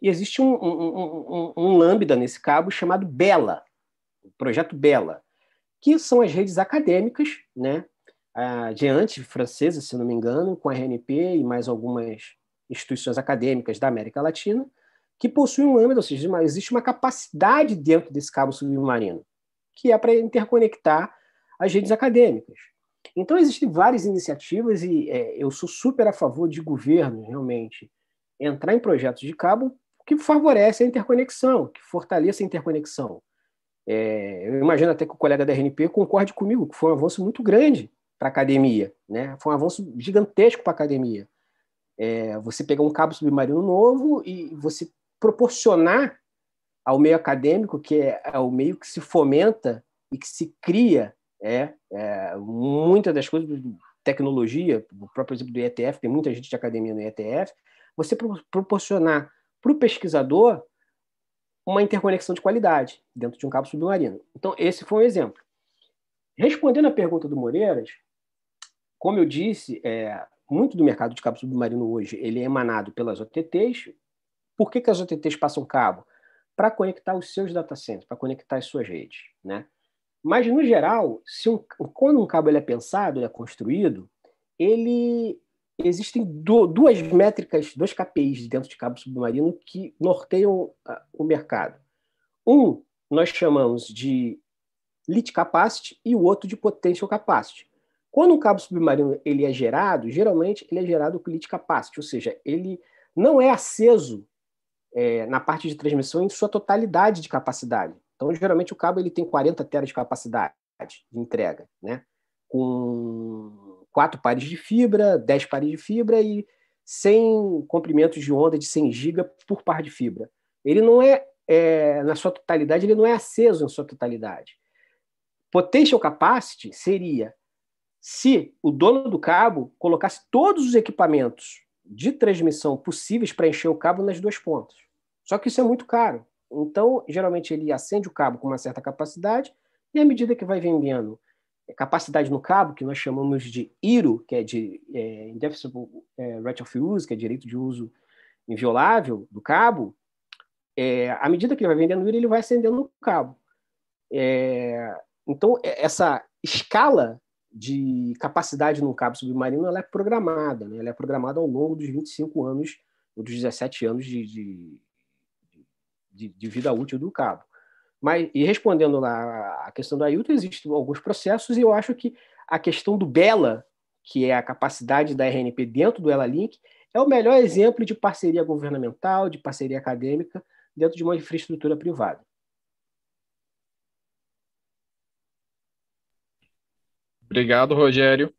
E existe um, um, um, um, lambda nesse cabo chamado Bela, o projeto Bela, que são as redes acadêmicas, né? A Diante francesa, se não me engano, com a RNP e mais algumas instituições acadêmicas da América Latina, que possui um âmbito, ou seja, existe uma capacidade dentro desse cabo submarino, que é para interconectar as redes acadêmicas. Então, existem várias iniciativas e é, eu sou super a favor de governos, realmente, entrar em projetos de cabo que favorece a interconexão, que fortaleça a interconexão. É, eu imagino até que o colega da RNP concorde comigo, que foi um avanço muito grande para a academia, né? foi um avanço gigantesco para a academia. É, você pegar um cabo submarino novo e você proporcionar ao meio acadêmico, que é, é o meio que se fomenta e que se cria, é, é muitas das coisas, tecnologia, o próprio exemplo do ETF, tem muita gente de academia no ETF, você pro proporcionar para o pesquisador uma interconexão de qualidade dentro de um cabo submarino. Então, esse foi um exemplo. Respondendo à pergunta do Moreiras, como eu disse, é, muito do mercado de cabo submarino hoje ele é emanado pelas OTTs, por que, que as OTTs passam cabo? Para conectar os seus data centers, para conectar as suas redes, né? Mas, no geral, se um, quando um cabo é pensado, é construído, ele existem do, duas métricas, dois KPIs dentro de cabo submarino que norteiam o mercado. Um nós chamamos de lit capacity e o outro de potential capacity. Quando um cabo submarino ele é gerado, geralmente ele é gerado com lit capacity, ou seja, ele não é aceso é, na parte de transmissão em sua totalidade de capacidade. Então, geralmente, o cabo ele tem 40 teras de capacidade de entrega, né? com quatro pares de fibra, 10 pares de fibra e 100 comprimentos de onda de 100 giga por par de fibra. Ele não é, é na sua totalidade, ele não é aceso em sua totalidade. Potential capacity seria se o dono do cabo colocasse todos os equipamentos de transmissão possíveis para encher o cabo nas duas pontas. Só que isso é muito caro. Então, geralmente, ele acende o cabo com uma certa capacidade, e à medida que vai vendendo capacidade no cabo, que nós chamamos de IRO, que é de é, Indefensible é, Right of Use, que é direito de uso inviolável do cabo, é, à medida que ele vai vendendo IRO, ele vai acendendo o cabo. É, então, é, essa escala de capacidade num cabo submarino ela é programada, né? ela é programada ao longo dos 25 anos ou dos 17 anos de, de, de, de vida útil do cabo. Mas, e respondendo lá a questão da Ailton, existem alguns processos e eu acho que a questão do Bela, que é a capacidade da RNP dentro do ELA-Link, é o melhor exemplo de parceria governamental, de parceria acadêmica dentro de uma infraestrutura privada. Obrigado, Rogério.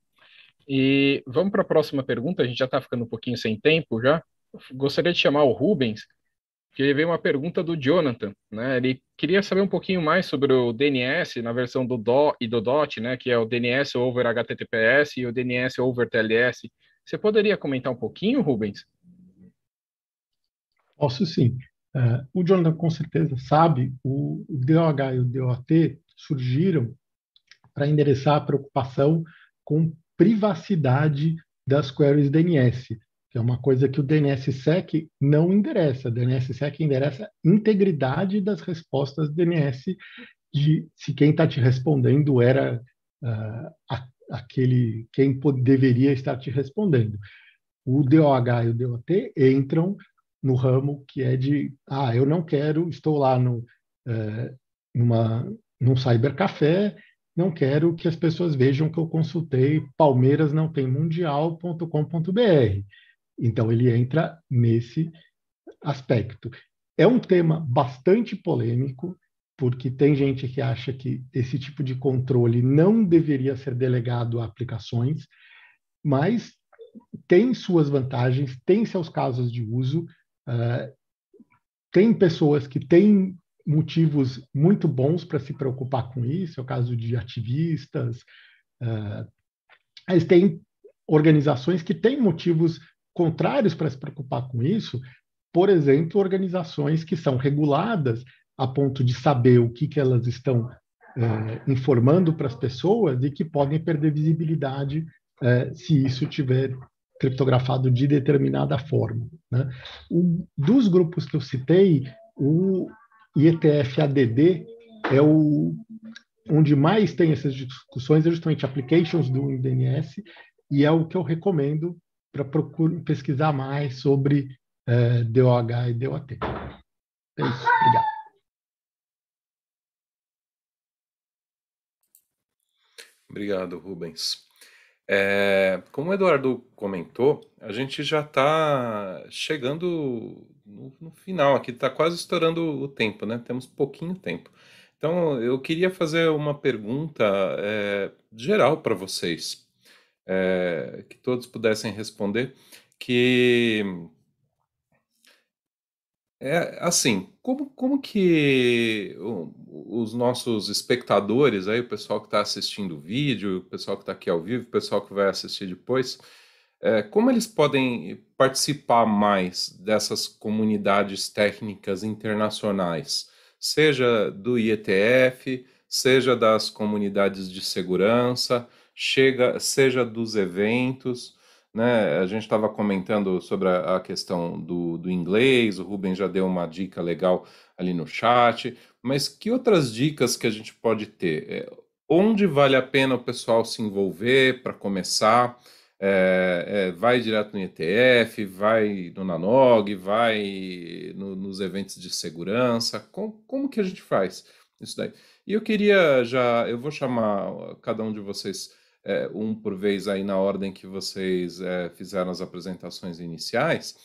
E vamos para a próxima pergunta, a gente já está ficando um pouquinho sem tempo já. Gostaria de chamar o Rubens, que veio uma pergunta do Jonathan, né? Ele queria saber um pouquinho mais sobre o DNS na versão do DO e do DOT, né? Que é o DNS over HTTPS e o DNS over TLS. Você poderia comentar um pouquinho, Rubens? Posso sim. Uh, o Jonathan com certeza sabe, o DOH e o DOAT surgiram para endereçar a preocupação com privacidade das queries DNS, que é uma coisa que o DNSSEC não endereça. O DNSSEC endereça integridade das respostas DNS de se quem está te respondendo era uh, a, aquele quem deveria estar te respondendo. O DOH e o DOT entram no ramo que é de ah eu não quero estou lá no uh, numa num cybercafé não quero que as pessoas vejam que eu consultei Palmeiras não tem mundial.com.br. Então ele entra nesse aspecto. É um tema bastante polêmico, porque tem gente que acha que esse tipo de controle não deveria ser delegado a aplicações, mas tem suas vantagens, tem seus casos de uso, uh, tem pessoas que têm motivos muito bons para se preocupar com isso, é o caso de ativistas. Uh, eh, mas tem organizações que têm motivos contrários para se preocupar com isso, por exemplo, organizações que são reguladas a ponto de saber o que, que elas estão eh, informando para as pessoas e que podem perder visibilidade eh, se isso tiver criptografado de determinada forma. Né? O, dos grupos que eu citei, o, e ETF-ADD é o onde mais tem essas discussões, é justamente applications do DNS e é o que eu recomendo para procurar pesquisar mais sobre é, DOH e DOT. É isso, obrigado. Obrigado, Rubens. É, como o Eduardo comentou, a gente já está chegando no, no final aqui, está quase estourando o tempo, né? Temos pouquinho tempo. Então, eu queria fazer uma pergunta é, geral para vocês, é, que todos pudessem responder, que é assim, como, como que os nossos espectadores, aí, o pessoal que está assistindo o vídeo, o pessoal que está aqui ao vivo, o pessoal que vai assistir depois, é, como eles podem participar mais dessas comunidades técnicas internacionais, seja do IETF, seja das comunidades de segurança, chega, seja dos eventos? Né? A gente estava comentando sobre a, a questão do, do inglês, o Rubem já deu uma dica legal ali no chat, mas que outras dicas que a gente pode ter? É, onde vale a pena o pessoal se envolver para começar? É, é, vai direto no ETF, vai no Nanog, vai no, nos eventos de segurança. Com, como que a gente faz isso daí? E eu queria já, eu vou chamar cada um de vocês é, um por vez aí na ordem que vocês é, fizeram as apresentações iniciais.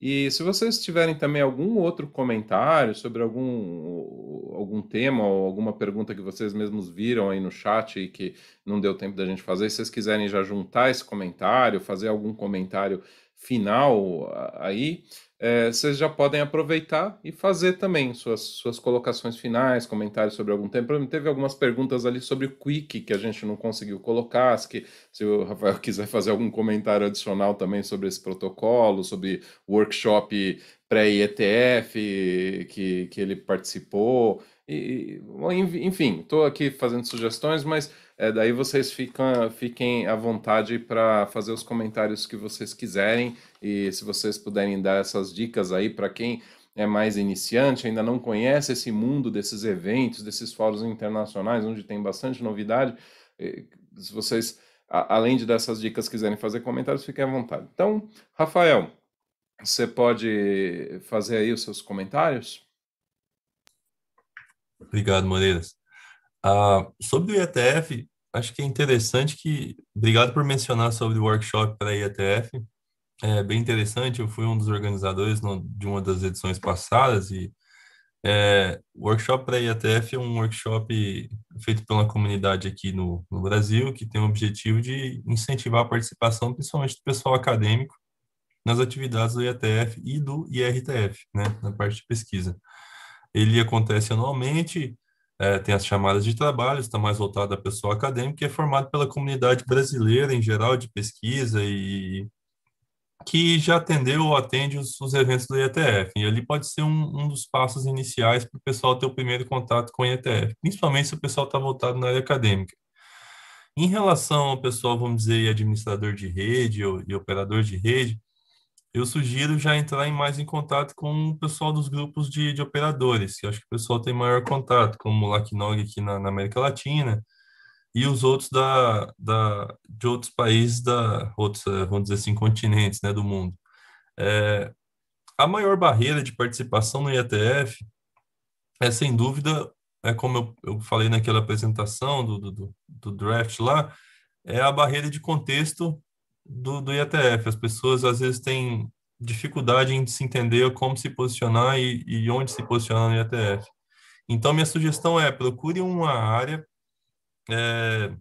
E se vocês tiverem também algum outro comentário sobre algum, algum tema ou alguma pergunta que vocês mesmos viram aí no chat e que não deu tempo da gente fazer, se vocês quiserem já juntar esse comentário, fazer algum comentário final aí, é, vocês já podem aproveitar e fazer também suas, suas colocações finais, comentários sobre algum tempo. Teve algumas perguntas ali sobre o Quick que a gente não conseguiu colocar. Que, se o Rafael [laughs] quiser fazer algum comentário adicional também sobre esse protocolo, sobre workshop pré-ETF que, que ele participou. E, enfim, estou aqui fazendo sugestões, mas é, daí vocês ficam, fiquem à vontade para fazer os comentários que vocês quiserem e se vocês puderem dar essas dicas aí para quem é mais iniciante, ainda não conhece esse mundo desses eventos, desses fóruns internacionais, onde tem bastante novidade. Se vocês, a, além de dessas dicas, quiserem fazer comentários, fiquem à vontade. Então, Rafael, você pode fazer aí os seus comentários? Obrigado, Maneiras. Ah, sobre o IETF, acho que é interessante que. Obrigado por mencionar sobre o workshop para IETF. É bem interessante, eu fui um dos organizadores no, de uma das edições passadas e é, o workshop para IETF é um workshop feito pela comunidade aqui no, no Brasil, que tem o objetivo de incentivar a participação, principalmente do pessoal acadêmico, nas atividades do IETF e do IRTF, né, na parte de pesquisa. Ele acontece anualmente, é, tem as chamadas de trabalho, está mais voltado à pessoa acadêmica, é formado pela comunidade brasileira em geral de pesquisa e que já atendeu ou atende os, os eventos do IETF. E ali pode ser um, um dos passos iniciais para o pessoal ter o primeiro contato com o IETF, principalmente se o pessoal está voltado na área acadêmica. Em relação ao pessoal, vamos dizer, administrador de rede ou, e operador de rede, eu sugiro já entrar em mais em contato com o pessoal dos grupos de, de operadores, que acho que o pessoal tem maior contato, como o Lacnog aqui na, na, América Latina, e os outros da, da, de outros países, da, outros, eh, vamos dizer assim, continentes né, do mundo. É, a maior barreira de participação no IETF é, sem dúvida, é como eu, eu falei naquela apresentação do, do, do draft lá, é a barreira de contexto do, do IETF. As pessoas às vezes têm dificuldade em se entender como se posicionar e, e onde se posicionar no IETF. Então, minha sugestão é procure uma área é,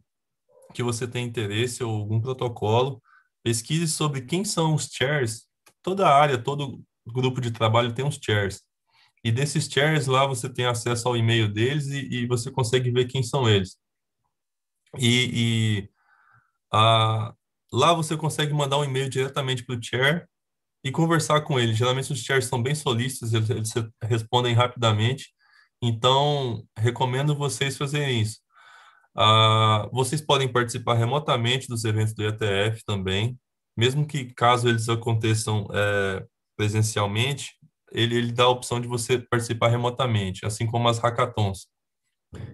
que você tem interesse ou algum protocolo, pesquise sobre quem são os chairs. Toda área, todo grupo de trabalho tem uns chairs. E desses chairs lá você tem acesso ao e-mail deles e, e você consegue ver quem são eles. E, e a, Lá você consegue mandar um e-mail diretamente para o chair e conversar com ele. Geralmente os chairs são bem solícitos, eles, eles respondem rapidamente. Então, recomendo vocês fazerem isso. Ah, vocês podem participar remotamente dos eventos do IATF também, mesmo que caso eles aconteçam é, presencialmente, ele, ele dá a opção de você participar remotamente, assim como as hackathons.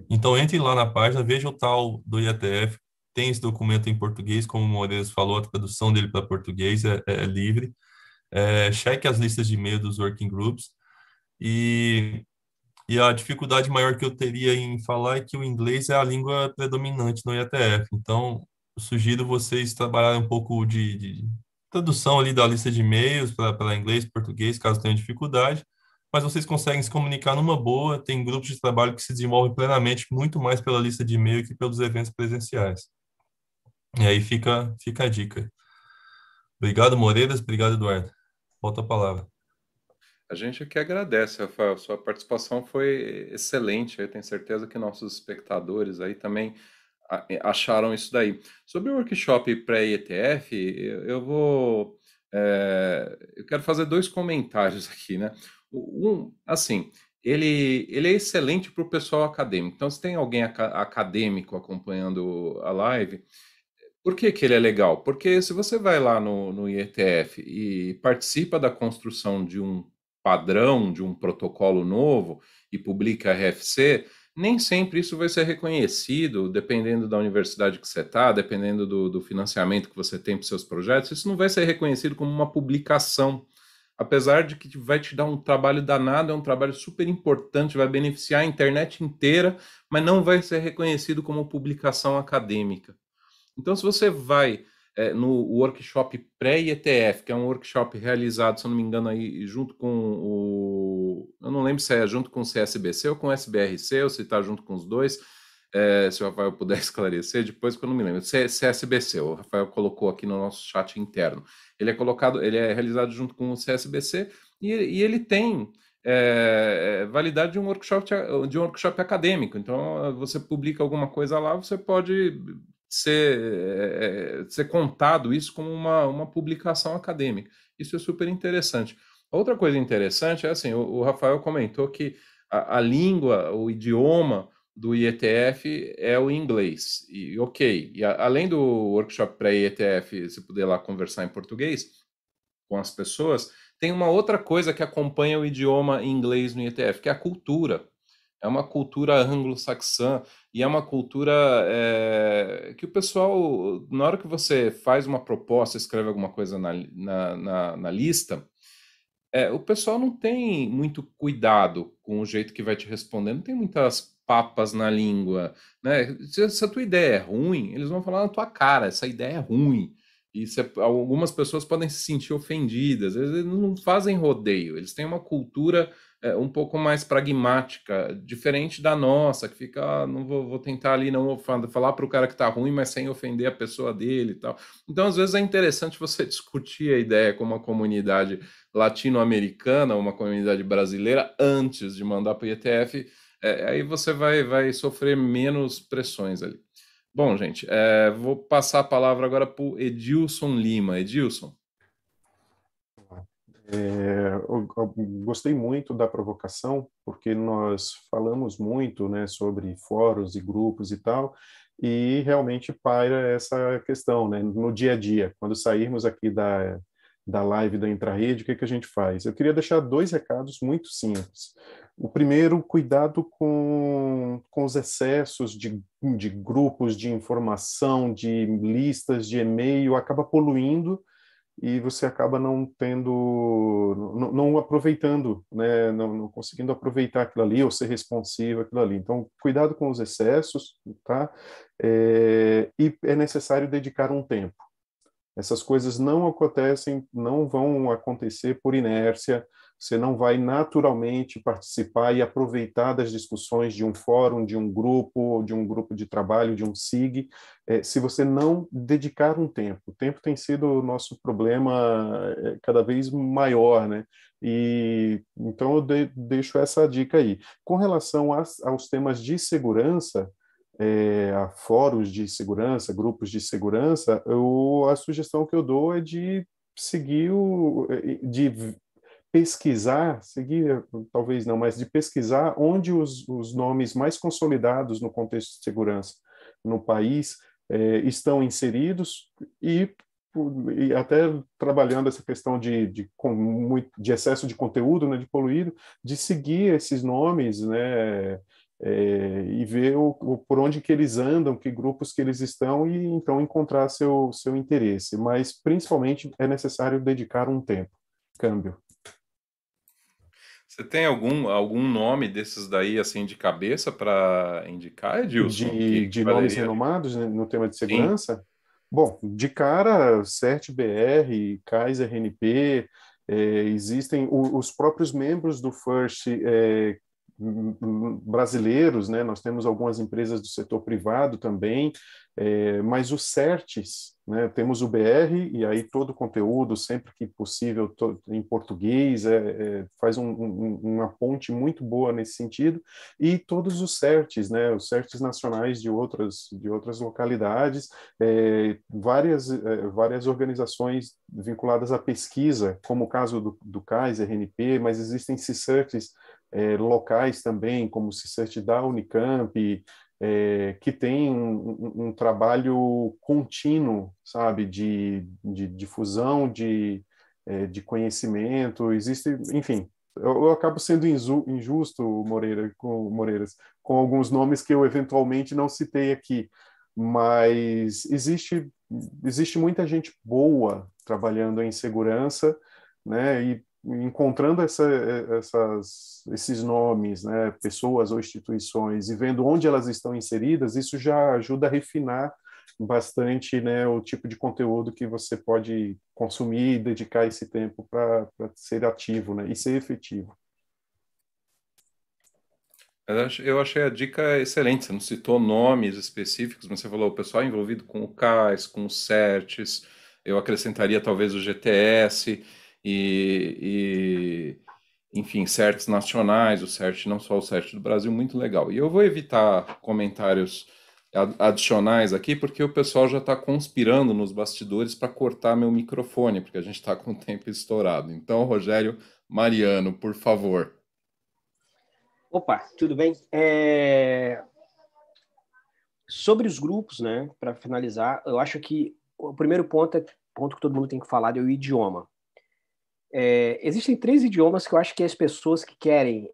Então, entre lá na página, veja o tal do IATF, tem esse documento em português, como o Moreira falou, a tradução dele para português é, é, é livre. É, cheque as listas de e-mail dos working groups. E, e a dificuldade maior que eu teria em falar é que o inglês é a língua predominante no IATF. Então, sugiro vocês trabalharem um pouco de, de tradução ali da lista de e-mails para inglês, português, caso tenham dificuldade mas vocês conseguem se comunicar numa boa. Tem grupos de trabalho que se desenvolvem plenamente muito mais pela lista de e-mail que pelos eventos presenciais. E aí fica, fica a dica. Obrigado, Moreiras. Obrigado, Eduardo. Volta a palavra. A gente é que agradece, Rafael. Sua participação foi excelente. Eu tenho certeza que nossos espectadores aí também é, acharam isso daí. Sobre o workshop pré-ETF, eu vou. É, eu quero fazer dois comentários aqui, né? Um, assim, ele, ele é excelente para o pessoal acadêmico. Então, se tem alguém acadêmico acompanhando a live, por que, que ele é legal? Porque se você vai lá no, no IETF e participa da construção de um padrão, de um protocolo novo e publica RFC, nem sempre isso vai ser reconhecido, dependendo da universidade que você está, dependendo do, do, financiamento que você tem para seus projetos, isso não vai ser reconhecido como uma publicação. Apesar de que vai te dar um trabalho danado, é um trabalho super importante, vai beneficiar a internet inteira, mas não vai ser reconhecido como publicação acadêmica. Então, se você vai é, no workshop pré-ETF, que é um workshop realizado, se eu não me engano, aí junto com o. Eu não lembro se é junto com o CSBC ou com o SBRC, ou se está junto com os dois. É, se o Rafael [laughs] puder esclarecer depois, que eu não me lembro. CSBC, o Rafael colocou aqui no nosso chat interno. Ele é colocado, ele é realizado junto com o CSBC e, e ele tem é, validade de um workshop de um workshop acadêmico. Então, você publica alguma coisa lá, você pode ser, eh, eh, ser contado isso como uma, uma publicação acadêmica. Isso é super interessante. Outra coisa interessante é assim, o, o Rafael comentou que a, a, língua, o idioma do IETF é o inglês. E ok, e a, além do workshop pré-IETF, você poder lá conversar em português com as pessoas, tem uma outra coisa que acompanha o idioma inglês no IETF, que é a cultura é uma cultura anglo-saxã e é uma cultura é, que o pessoal, na hora que você faz uma proposta, escreve alguma coisa na, na, na, na lista, é, o pessoal não tem muito cuidado com o jeito que vai te responder, não tem muitas papas na língua, né? Se, se a tua ideia é ruim, eles vão falar na tua cara, essa ideia é ruim. E se, algumas pessoas podem se sentir ofendidas, eles não fazem rodeio, eles têm uma cultura é, um pouco mais pragmática, diferente da nossa, que fica, ah, não vou, vou, tentar ali não falar para o cara que está ruim, mas sem ofender a pessoa dele e tal. Então, às vezes é interessante você [laughs] discutir a ideia com uma comunidade latino-americana, uma comunidade brasileira, antes de mandar para o IETF, é, aí você vai, vai sofrer menos pressões ali. Bom, gente, é, vou passar a palavra agora para o Edilson Lima. Edilson. É, eu, eu gostei muito da provocação, porque nós falamos muito né, sobre fóruns e grupos e tal, e realmente paira essa questão né, no dia a dia. Quando sairmos aqui da, da live da intra-rede, o que, é que a gente faz? Eu queria deixar dois recados muito simples. O primeiro, cuidado com, com os excessos de, de grupos de informação, de listas, de e-mail, acaba poluindo e você acaba não tendo, não, não aproveitando, né, não, não, conseguindo aproveitar aquilo ali ou ser responsivo aquilo ali. Então, cuidado com os excessos, tá? É, e é necessário dedicar um tempo. Essas coisas não acontecem, não vão acontecer por inércia, você não vai naturalmente participar e aproveitar das discussões de um fórum, de um grupo, de um grupo de trabalho, de um SIG, eh, se você não dedicar um tempo. O tempo tem sido o nosso problema eh, cada vez maior, né? E então eu de, deixo essa dica aí. Com relação às, aos temas de segurança, é, a fóruns de segurança, grupos de segurança, eu, a sugestão que eu dou é de seguir o, de pesquisar, seguir, talvez não, mas de pesquisar onde os, os nomes mais consolidados no contexto de segurança no país é, estão inseridos e, e, até trabalhando essa questão de, de, de, de excesso de conteúdo, né, de poluído, de seguir esses nomes, né, é, e ver o, o, por onde que eles andam, que grupos que eles estão e então encontrar seu, seu interesse. Mas principalmente é necessário dedicar um tempo. Câmbio. Você tem algum, algum nome desses daí, assim, de cabeça para indicar, Edilson? De, de nomes renomados né, no tema de segurança? Sim. Bom, de cara, CERT-BR, Kaiser-NP, é, eh, existem o, os próprios membros do FIRST é, brasileiros, né? nós temos algumas empresas do setor privado também, é, mas o CERTES, né? temos o BR, e aí todo o conteúdo, sempre que possível, em português, é, é, faz um, um, uma ponte muito boa nesse sentido, e todos os CERTES, né? os CERTES nacionais de outras, de outras localidades, é, várias, é, várias organizações vinculadas à pesquisa, como o caso do, do CAIS, RNP, mas existem CISERTES é, locais também, como o Cicert da Unicamp, é, que tem um, um, um, trabalho contínuo, sabe, de, de difusão de, é, de conhecimento, existe, enfim, eu, eu, acabo sendo injusto, Moreira, com, Moreiras, com alguns nomes que eu eventualmente não citei aqui, mas existe, existe muita gente boa trabalhando em segurança, né, e encontrando essa, eh, essas, esses nomes, né, pessoas ou instituições, e vendo onde elas estão inseridas, isso já ajuda a refinar bastante né, o tipo de conteúdo que você pode consumir e dedicar esse tempo para ser ativo né, e ser efetivo. Eu achei a dica excelente. Você não citou nomes específicos, mas você falou o pessoal envolvido com o CAS, com os certs Eu acrescentaria talvez o GTS e, e enfim, certos nacionais, o CERT, não só o CERT do Brasil, muito legal. E eu vou evitar comentários adicionais aqui, porque o pessoal já está conspirando nos bastidores para cortar meu microfone, porque a gente está com o tempo estourado. Então, Rogério Mariano, por favor. Opa, tudo bem? É... Sobre os grupos, né? Para finalizar, eu acho que o primeiro ponto é ponto que todo mundo tem que falar é o idioma. É, existem três idiomas que eu acho que as pessoas que querem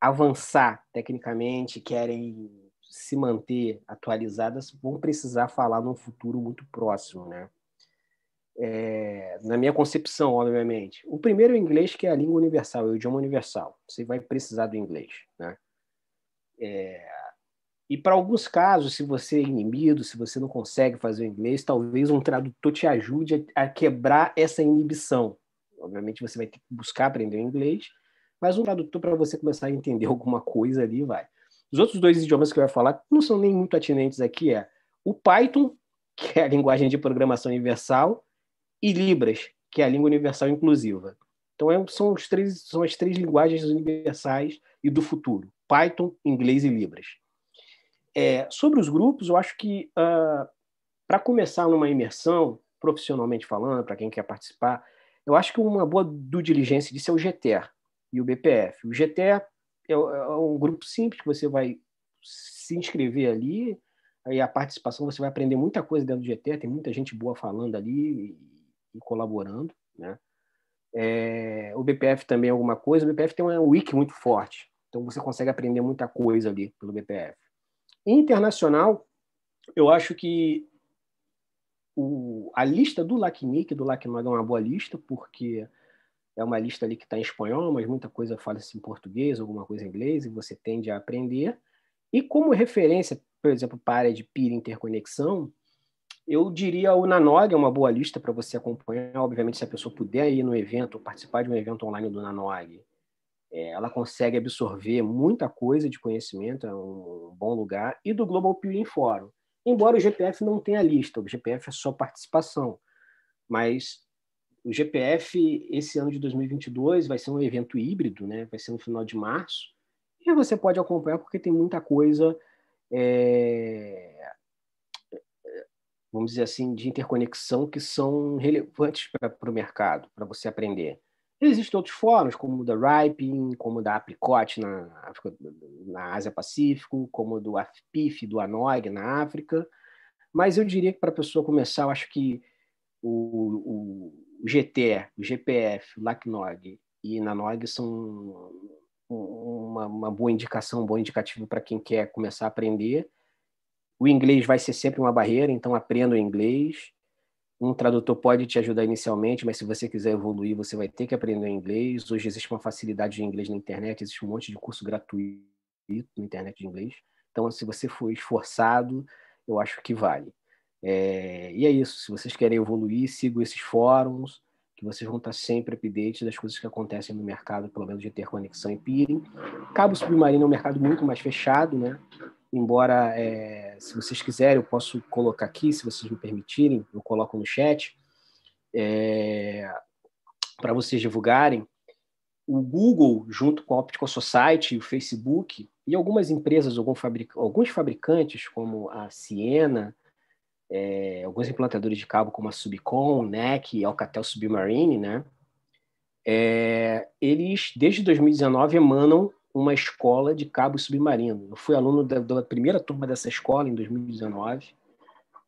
avançar tecnicamente, querem se manter atualizadas, vão precisar falar num futuro muito próximo, né? É, na minha concepção, obviamente. O primeiro é o inglês, que é a língua universal, é o idioma universal. Você vai precisar do inglês, né? É, e para alguns casos, se você é inibido, se você não consegue fazer o inglês, talvez um tradutor te ajude a, a quebrar essa inibição, Obviamente você vai ter que buscar aprender o inglês, mas um tradutor para você começar a entender [laughs] alguma coisa ali vai. Os outros dois idiomas que eu ia falar não são nem muito atinentes aqui é o Python, [laughs] que é a linguagem de programação universal, e Libras, que é a língua universal inclusiva. Então é, são, os três, são as três linguagens universais e do futuro: Python, inglês e Libras. É, sobre os grupos, eu acho que uh, ah, para começar numa imersão, profissionalmente falando, para quem quer participar, eu acho que uma boa due diligence disso é o GTER e o BPF. O GTER é, é um grupo simples que você vai se inscrever ali, aí a participação você vai aprender muita coisa dentro do GTER, tem muita gente boa falando ali e colaborando, né? É, o BPF também é alguma coisa. O BPF tem uma wiki muito forte, então você consegue aprender muita coisa ali pelo BPF. Internacional, eu acho que o, a lista do LACNIC, do LACNOG é uma boa lista, porque é uma lista ali que está em espanhol, mas muita coisa fala-se em português, alguma coisa em inglês, e você tende a aprender. E como referência, por exemplo, para a área de peer interconexão, eu diria o Nanog é uma boa lista para você acompanhar. Obviamente, se a pessoa puder ir no evento, participar de um evento online do Nanog, é, ela consegue absorver muita coisa de conhecimento, é um, um bom lugar. E do Global Peering Forum. Embora o GPF não tenha lista, o GPF é só participação, mas o GPF, esse ano de 2022, vai ser um evento híbrido, né? vai ser no final de março, e você pode acompanhar porque tem muita coisa, é... vamos dizer assim, de interconexão que são relevantes para o mercado, para você aprender. Existem outros fóruns, como o da RIPIN, como o da Apricot na, África, na Ásia Pacífico, como o do AFPIF, do ANOG na África, mas eu diria que para a pessoa começar, eu acho que o, o GT, o GPF, o LACNOG e NANOG são uma, uma boa indicação, um bom indicativo para quem quer começar a aprender. O inglês vai ser sempre uma barreira, então aprenda o inglês um tradutor pode te ajudar inicialmente, mas se você quiser evoluir, você vai ter que aprender inglês. Hoje existe uma facilidade de inglês na internet, existe um monte de curso gratuito na internet de inglês. Então, se você for esforçado, eu acho que vale. É... e é isso. Se vocês querem evoluir, sigam esses fóruns, que vocês vão estar sempre update das coisas que acontecem no mercado, pelo menos de interconexão e peering. Cabo submarino é um mercado muito mais fechado, né? embora é, se vocês quiserem eu posso colocar aqui, se vocês me permitirem, eu coloco no chat é, para vocês divulgarem. O Google, junto com a Optical Society, o Facebook e algumas empresas, fabric, alguns fabricantes como a Siena, é, alguns implantadores de cabo como a Subcom, NEC, Alcatel Submarine, né? É, eles desde 2019 emanam uma escola de cabo submarino. Eu fui aluno da, da primeira turma dessa escola, em 2019.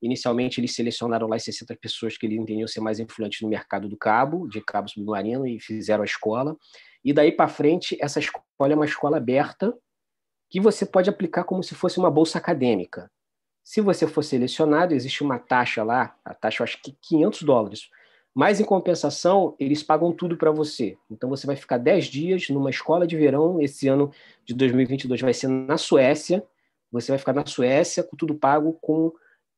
Inicialmente, eles selecionaram lá as 60 pessoas que eles entendiam ser mais influentes no mercado do cabo, de cabo submarino, e fizeram a escola. E daí para frente, essa escola é uma escola aberta que você pode aplicar como se fosse uma bolsa acadêmica. Se você for selecionado, existe uma taxa lá, a taxa eu acho que 500 dólares, mas, em compensação, eles pagam tudo para você. Então, você vai ficar 10 dias numa escola de verão. Esse ano de 2022 vai ser na Suécia. Você vai ficar na Suécia com tudo pago, com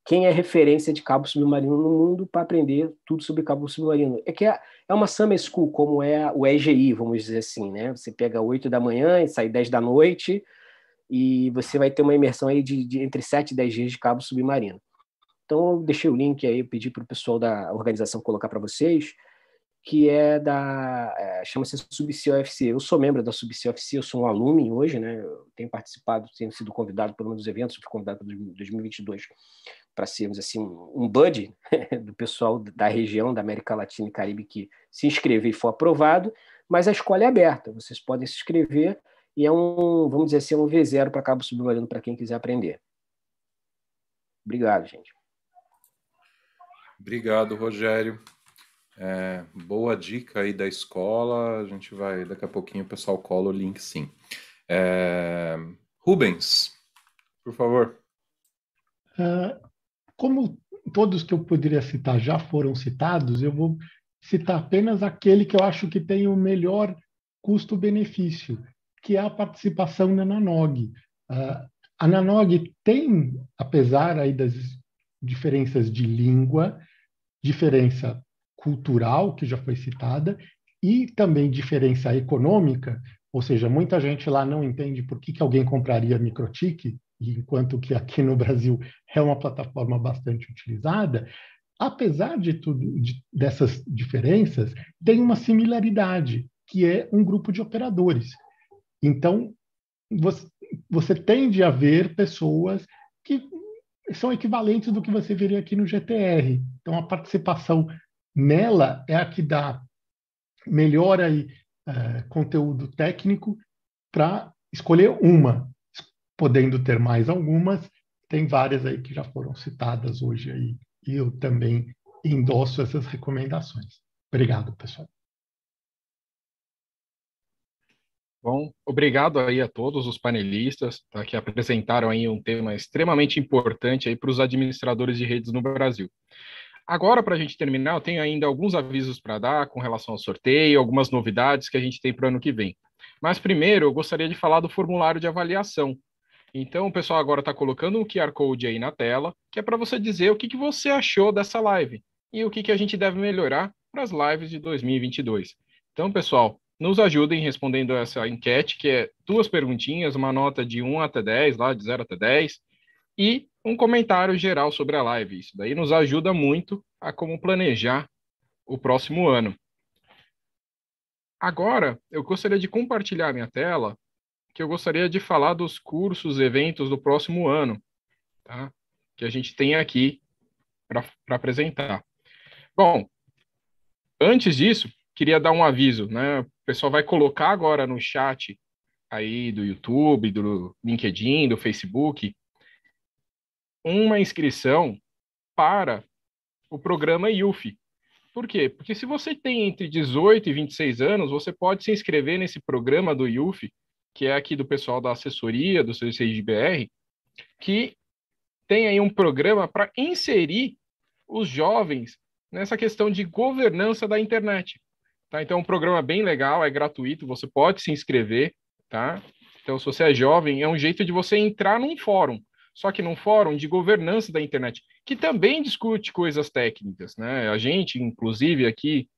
quem é referência de cabo submarino no mundo para aprender tudo sobre cabo submarino. É que é, é uma summer school, como é o EGI, vamos dizer assim, né? Você pega 8 da manhã e sai 10 da noite e você vai ter uma imersão aí de, de entre 7 e 10 dias de cabo submarino. Então, eu deixei o link aí, pedi para o pessoal da organização colocar para vocês, que é da. É, chama-se Subsea Eu sou membro da Subsea eu sou um aluno hoje, né? Eu tenho participado, tenho sido convidado por um dos eventos, fui convidado para 2022 para sermos assim um buddy [laughs] do pessoal da região da América Latina e Caribe que se inscrever e for aprovado, mas a escola é aberta, vocês podem se inscrever e é um, vamos dizer assim, é um V0 para Cabo Submarino para quem quiser aprender. Obrigado, gente. Obrigado, Rogério. É, boa dica aí da escola. A gente vai, daqui a pouquinho o pessoal cola o link, sim. É, Rubens, por favor. É, como todos que eu poderia citar já foram citados, eu vou citar apenas aquele que eu acho que tem o melhor custo-benefício, que é a participação na Nanog. É, a Nanog tem, apesar aí das diferenças de língua, diferença cultural, que já foi citada, e também diferença econômica, ou seja, muita gente lá não entende por que, que alguém compraria Microtik, enquanto que aqui no Brasil é uma plataforma bastante utilizada, apesar de tudo de, dessas diferenças, tem uma similaridade, que é um grupo de operadores. Então, você, você tende a ver pessoas que são equivalentes do que você veria aqui no GTR. Então, a participação nela é a que dá melhor aí, uh, conteúdo técnico para escolher uma, podendo ter mais algumas. Tem várias aí que já foram citadas hoje aí, e eu também endosso essas recomendações. Obrigado, pessoal. Bom, obrigado aí a todos os panelistas tá, que apresentaram aí um tema extremamente importante aí para os administradores de redes no Brasil. Agora, para a gente terminar, eu tenho ainda alguns avisos para dar com relação ao sorteio, algumas novidades que a gente tem para o ano que vem. Mas primeiro, eu gostaria de falar do formulário de avaliação. Então, o pessoal agora está colocando um QR Code aí na tela, que é para você dizer o que, que você achou dessa live e o que, que a gente deve melhorar para as lives de 2022. Então, pessoal, nos ajudem respondendo essa enquete, que é duas perguntinhas, uma nota de 1 até 10, lá de 0 até 10, e um comentário geral sobre a live. Isso daí nos ajuda muito a como planejar o próximo ano. Agora, eu gostaria de compartilhar minha tela, que eu gostaria de falar dos cursos, eventos do próximo ano, tá? que a gente tem aqui para apresentar. Bom, antes disso, queria dar um aviso, né? O pessoal vai colocar agora no chat aí do YouTube, do LinkedIn, do Facebook, uma inscrição para o programa IUF. Por quê? Porque se você tem entre 18 e 26 anos, você pode se inscrever nesse programa do IUF, que é aqui do pessoal da assessoria do CCIBR, que tem aí um programa para inserir os jovens nessa questão de governança da internet. Tá? Então, é um programa bem legal, é gratuito, você pode se inscrever, tá? Então, se você é jovem, é um jeito de você entrar num fórum, só que num fórum de governança da internet, que também discute coisas técnicas, né? A gente, inclusive, aqui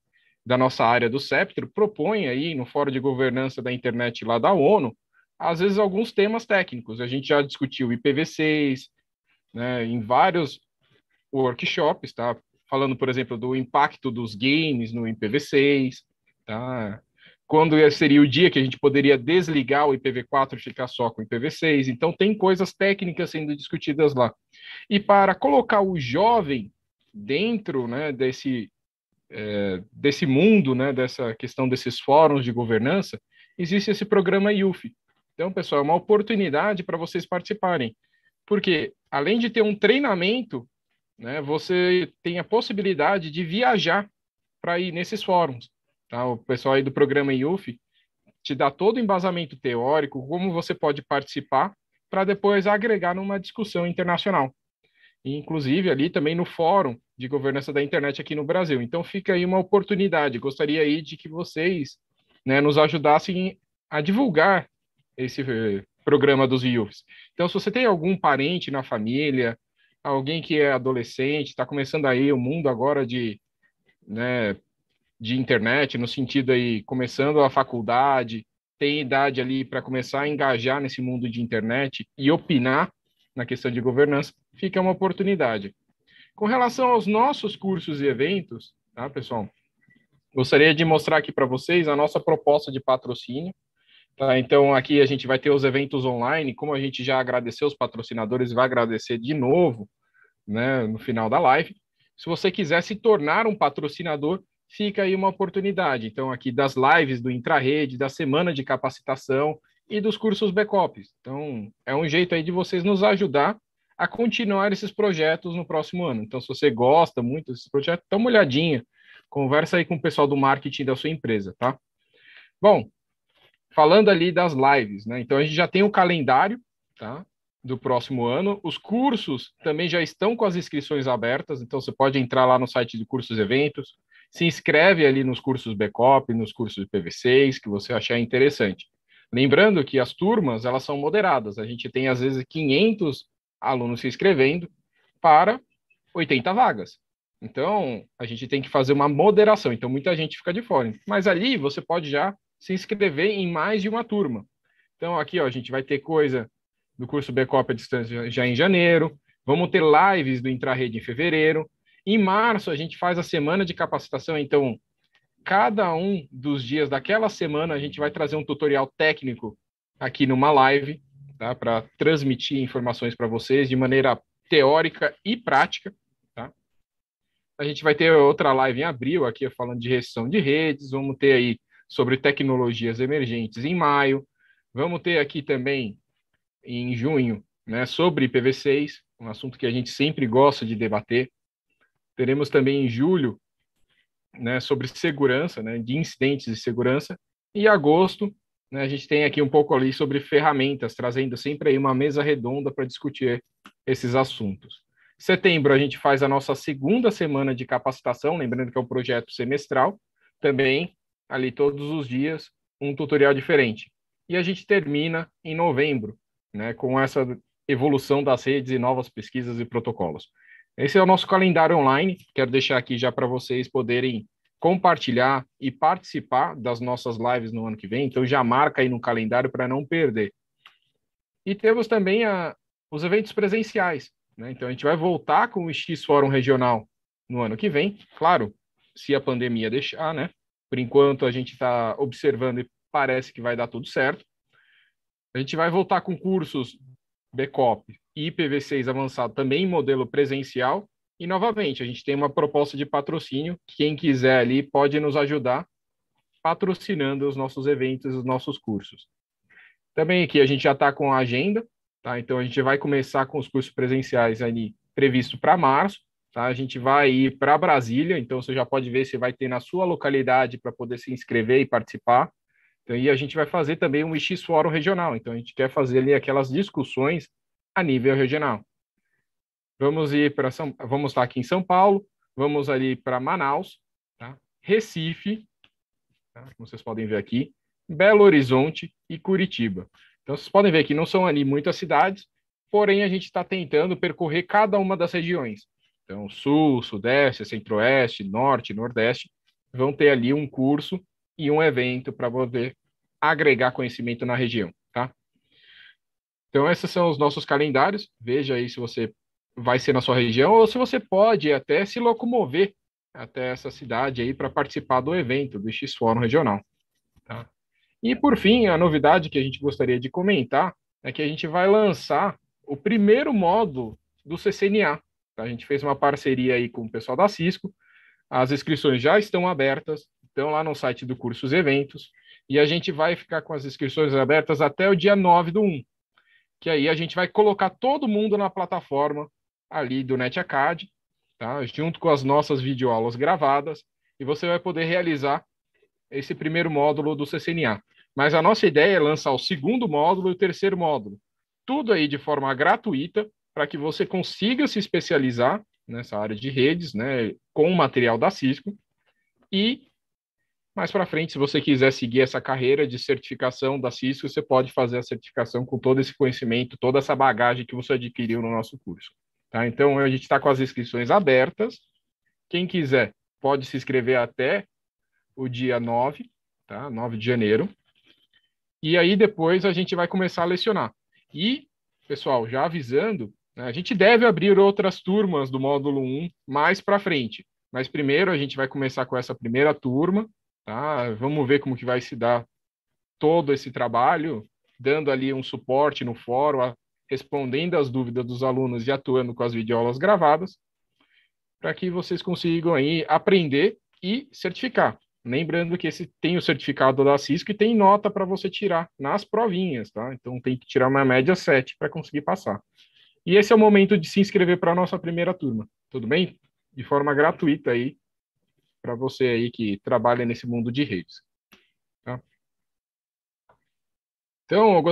da nossa área do Sceptro, propõe aí no fórum de governança da internet lá da ONU, às vezes, alguns temas técnicos. A gente já discutiu IPv6, né, em vários workshops, tá? falando, por exemplo, do impacto dos games no IPv6, tá? Quando é, seria o dia que a gente poderia desligar o IPv4 e ficar só com o IPv6? Então, tem coisas técnicas sendo discutidas lá. E para colocar o jovem dentro né, desse, é, desse mundo, né, dessa questão desses fóruns de governança, existe esse programa IUF. Então, pessoal, é uma oportunidade para vocês participarem. Porque, além de ter um treinamento né, você tem a possibilidade de viajar para ir nesses fóruns. Tá? O pessoal aí do programa IUF te dá todo o embasamento teórico, como você pode participar, para depois agregar numa discussão internacional. E, inclusive, ali também no Fórum de Governança da Internet aqui no Brasil. Então, fica aí uma oportunidade. Gostaria aí de que vocês né, nos ajudassem a divulgar esse eh, programa dos IUFs. Então, se você tem algum parente na família, alguém que é adolescente, está começando aí o mundo agora de, né, de internet, no sentido aí, começando a faculdade, tem idade ali para começar a engajar nesse mundo de internet e opinar na questão de governança, fica uma oportunidade. Com relação aos nossos cursos e eventos, tá, pessoal? Gostaria de mostrar aqui para vocês a nossa proposta de patrocínio. Tá, então aqui a gente vai ter os eventos online, como a gente já agradeceu os patrocinadores, vai agradecer de novo, né, no final da live. Se você quiser se tornar um patrocinador, fica aí uma oportunidade. Então aqui das lives do Intrarede, da semana de capacitação e dos cursos backups. Então é um jeito aí de vocês nos ajudar a continuar esses projetos no próximo ano. Então se você gosta muito desse projeto, dá uma olhadinha, conversa aí com o pessoal do marketing da sua empresa, tá? Bom, falando ali das lives, né? Então a gente já tem o um calendário, tá? Do próximo ano. Os cursos também já estão com as inscrições abertas, então você pode entrar lá no site de cursos e eventos, se inscreve ali nos cursos backup, nos cursos de PV6 que você achar interessante. Lembrando que as turmas, elas são moderadas. A gente tem às vezes 500 alunos se inscrevendo para 80 vagas. Então, a gente tem que fazer uma moderação. Então, muita gente fica de fora. Mas ali você pode já se inscrever em mais de uma turma. Então, aqui ó, a gente vai ter coisa do curso Backup à distância já em janeiro, vamos ter lives do rede em fevereiro. Em março, a gente faz a semana de capacitação, então, cada um dos dias daquela semana, a gente vai trazer um tutorial técnico aqui numa live, tá? para transmitir informações para vocês de maneira teórica e prática. Tá? A gente vai ter outra live em abril, aqui falando de restrição de redes, vamos ter aí sobre tecnologias emergentes em maio. Vamos ter aqui também em junho, né, sobre IPv6, um assunto que a gente sempre gosta de debater. Teremos também em julho, né, sobre segurança, né, de incidentes de segurança. E agosto, né, a gente tem aqui um pouco ali sobre ferramentas, trazendo sempre aí uma mesa redonda para discutir esses assuntos. Setembro a gente faz a nossa segunda semana de capacitação, lembrando que é um projeto semestral. Também ali todos os dias um tutorial diferente. E a gente termina em novembro, né, com essa evolução das redes e novas pesquisas e protocolos. Esse é o nosso calendário online. Quero deixar aqui já para vocês poderem compartilhar e participar das nossas lives no ano que vem. Então já marca aí no calendário para não perder. E temos também a, os eventos presenciais. Né? Então a gente vai voltar com o X Fórum Regional no ano que vem, claro, se a pandemia deixar, né? Por enquanto, a gente está observando e parece que vai dar tudo certo. A gente vai voltar com cursos BCOP e IPv6 avançado também em modelo presencial. E, novamente, a gente tem uma proposta de patrocínio. Quem quiser ali pode nos ajudar patrocinando os nossos eventos, os nossos cursos. Também aqui a gente já está com a agenda, tá? Então a gente vai começar com os cursos presenciais ali previsto para março. Tá? A gente vai ir para Brasília, então você já pode ver se vai ter na sua localidade para poder se inscrever e participar. Então, e a gente vai fazer também um X Fórum regional. Então, a gente quer fazer ali aquelas discussões a nível regional. Vamos ir para São, vamos estar aqui em São Paulo, vamos ali para Manaus, tá? Recife, tá? como vocês podem ver aqui, Belo Horizonte e Curitiba. Então, vocês podem ver que não são ali muitas cidades, porém a gente está tentando percorrer cada uma das regiões. Então, Sul, Sudeste, Centro-Oeste, Norte, Nordeste vão ter ali um curso e um evento para poder agregar conhecimento na região, tá? Então, esses são os nossos calendários. Veja aí se você vai ser na sua região ou se você pode até se locomover até essa cidade aí para participar do evento do X Fórum Regional. Tá? E por fim, a novidade que a gente gostaria de comentar é que a gente vai lançar o primeiro módulo do CCNA, a gente fez uma parceria aí com o pessoal da Cisco. As inscrições já estão abertas, estão lá no site do Cursos Eventos. E a gente vai ficar com as inscrições abertas até o dia 9 do 1, que aí a gente vai colocar todo mundo na plataforma ali do NetAcad, tá? junto com as nossas videoaulas gravadas, e você vai poder realizar esse primeiro módulo do CCNA. Mas a nossa ideia é lançar o segundo módulo e o terceiro módulo, tudo aí de forma gratuita, para que você consiga se especializar nessa área de redes, né, com o material da Cisco. E mais para frente, se você quiser seguir essa carreira de certificação da Cisco, você pode fazer a certificação com todo esse conhecimento, toda essa bagagem que você adquiriu no nosso curso. Tá? Então, a gente está com as inscrições abertas. Quem quiser pode se inscrever até o dia 9, tá? 9 de janeiro. E aí depois a gente vai começar a lecionar. E, pessoal, já avisando, a gente deve abrir outras turmas do módulo 1 mais para frente, mas primeiro a gente vai começar com essa primeira turma, tá? Vamos ver como que vai se dar todo esse trabalho, dando ali um suporte no fórum, respondendo as dúvidas dos alunos e atuando com as videoaulas gravadas, para que vocês consigam aí aprender e certificar. Lembrando que esse tem o certificado da Cisco e tem nota para você tirar nas provinhas, tá? Então tem que tirar uma média 7 para conseguir passar. E esse é o momento de se inscrever para a nossa primeira turma, tudo bem? De forma gratuita aí, para você aí que trabalha nesse mundo de redes. Tá? Então, eu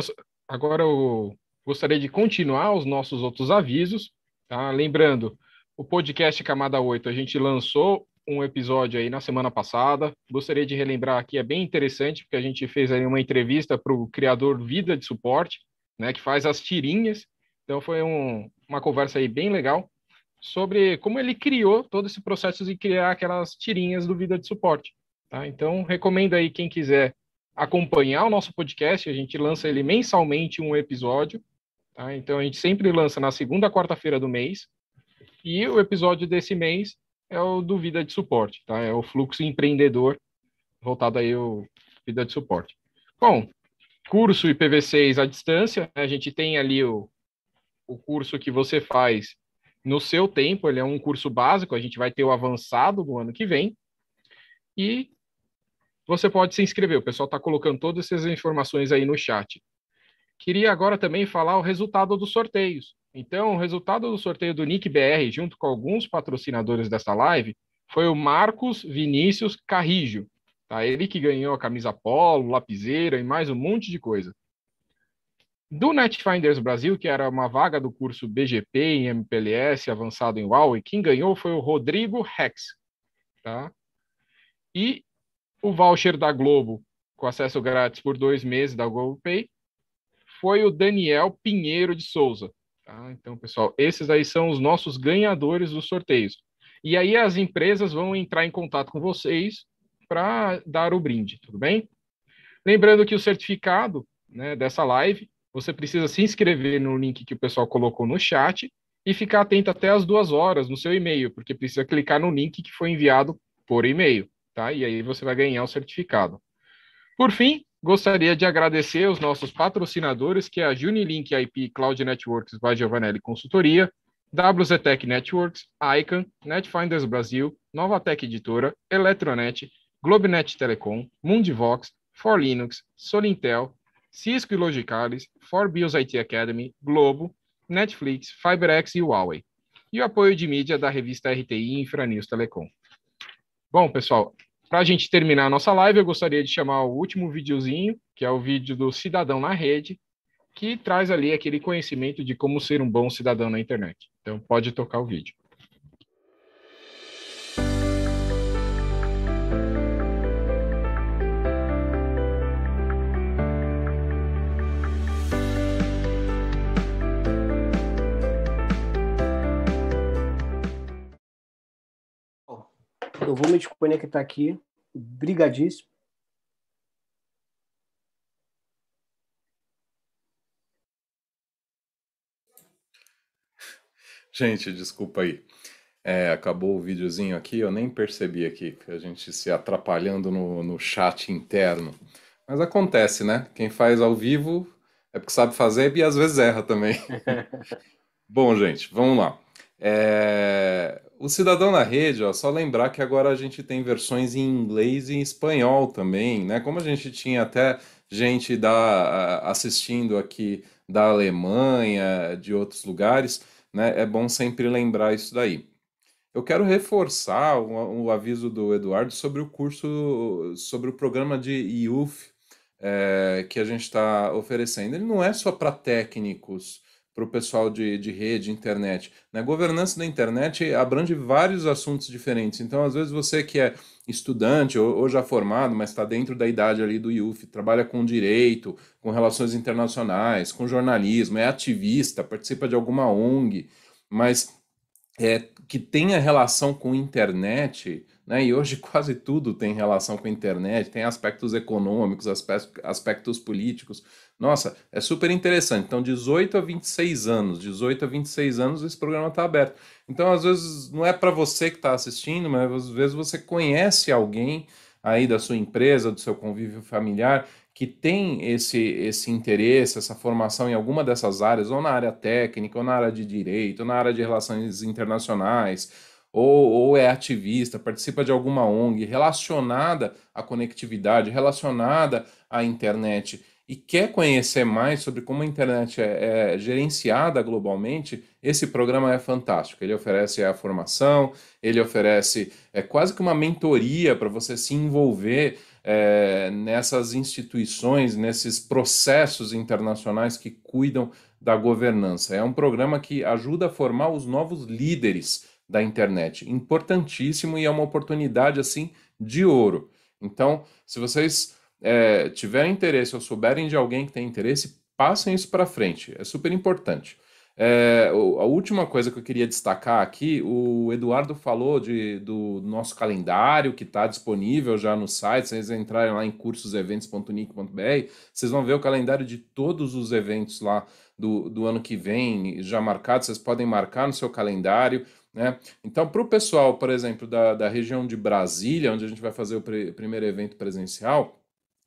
agora eu gostaria de continuar os nossos outros avisos. Tá? Lembrando, o podcast Camada 8, a gente lançou um episódio aí na semana passada. Gostaria de relembrar que é bem interessante, porque a gente fez aí uma entrevista para o criador Vida de Suporte, né, que faz as tirinhas então foi um, uma conversa aí bem legal sobre como ele criou todo esse processo de criar aquelas tirinhas do Vida de Suporte. Tá? Então recomendo aí quem quiser acompanhar o nosso podcast, a gente lança ele mensalmente um episódio. Tá? Então a gente sempre lança na segunda quarta-feira do mês. E o episódio desse mês é o do Vida de Suporte, tá? É o fluxo empreendedor voltado aí ao Vida de Suporte. Bom, curso IPv6 à distância, né? a gente tem ali o o curso que você faz no seu tempo, ele é um curso básico, a gente vai ter o avançado no ano que vem, e você pode se inscrever, o pessoal está colocando todas essas informações aí no chat. Queria agora também falar o resultado dos sorteios. Então, o resultado do sorteio do Nick BR, junto com alguns patrocinadores dessa live, foi o Marcos Vinícius Carrijo. Tá? Ele que ganhou a camisa polo, lapiseira e mais um monte de coisa. Do NetFinders Brasil, que era uma vaga do curso BGP em MPLS avançado em UAU, e quem ganhou foi o Rodrigo Rex. Tá? E o voucher da Globo, com acesso grátis por dois meses da GloboPay Pay, foi o Daniel Pinheiro de Souza. Tá? Então, pessoal, esses aí são os nossos ganhadores dos sorteios. E aí as empresas vão entrar em contato com vocês para dar o brinde, tudo bem? Lembrando que o certificado né, dessa live você precisa se inscrever no link que o pessoal colocou no chat e ficar atento até as duas horas no seu e-mail, porque precisa clicar no link que foi enviado por e-mail, tá? E aí você vai ganhar o certificado. Por fim, gostaria de agradecer os nossos patrocinadores, que é a Junilink IP Cloud Networks by Giovanelli Consultoria, WZTech Networks, ICANN, Netfinders Brasil, Novatec Editora, Eletronet, Globenet Telecom, Mundivox, For Linux, Solintel, Cisco e Logicalis, 4 IT Academy, Globo, Netflix, FiberX e Huawei. E o apoio de mídia da revista RTI e Infranews Telecom. Bom, pessoal, para a gente terminar a nossa live, eu gostaria de chamar o último videozinho, que é o vídeo do Cidadão na Rede, que traz ali aquele conhecimento de como ser um bom cidadão na internet. Então, pode tocar o vídeo. Eu vou me desconectar aqui. Brigadíssimo. Gente, desculpa aí. É, acabou o videozinho aqui, eu nem percebi aqui, a gente se atrapalhando no, no chat interno. Mas acontece, né? Quem faz ao vivo é porque sabe fazer e às vezes erra também. [laughs] Bom, gente, vamos lá. É... O Cidadão na Rede, ó, só lembrar que agora a gente tem versões em inglês e em espanhol também, né? Como a gente tinha até gente da, assistindo aqui da Alemanha, de outros lugares, né? É bom sempre lembrar isso daí. Eu quero reforçar o, o aviso do Eduardo sobre o curso, sobre o programa de IUF é, que a gente está oferecendo. Ele não é só para técnicos para o pessoal de, de rede, internet. Na né? governança da internet abrange vários assuntos diferentes. Então, às vezes, você que é estudante ou, ou já formado, mas está dentro da idade ali do IUF, trabalha com direito, com relações internacionais, com jornalismo, é ativista, participa de alguma ONG, mas é, que tenha relação com internet né? E hoje [laughs] quase tudo tem relação com a internet, tem aspectos econômicos, aspectos políticos. Nossa, é super interessante. Então, 18 a 26 anos, 18 a 26 anos, esse programa está aberto. Então, às vezes, não é para você que está assistindo, mas às vezes você conhece alguém aí da sua empresa, do seu convívio familiar, que tem esse, esse interesse, essa formação em alguma dessas áreas, ou na área técnica, ou na área de direito, ou na área de relações internacionais, ou, ou é ativista, participa de alguma ONG relacionada à conectividade, relacionada à internet e quer conhecer mais sobre como a internet é, é, gerenciada globalmente, esse programa é fantástico. Ele oferece a formação, ele oferece é, quase que uma mentoria para você se envolver é, nessas instituições, nesses processos internacionais que cuidam da governança. É um programa que ajuda a formar os novos líderes da internet. Importantíssimo e é uma oportunidade assim de ouro. Então, se vocês é, tiverem interesse ou souberem de alguém que tem interesse, passem isso para frente. É super importante. É, a última coisa que eu queria destacar aqui, o Eduardo falou de, do nosso calendário que está disponível já no site. Se vocês entrarem lá em cursoseventos.unic.br, vocês vão ver o calendário de todos os eventos lá do, do ano que vem já marcados. Vocês podem marcar no seu calendário. Né? Então, para o pessoal, por exemplo, da, da região de Brasília, onde a gente vai fazer o primeiro evento presencial,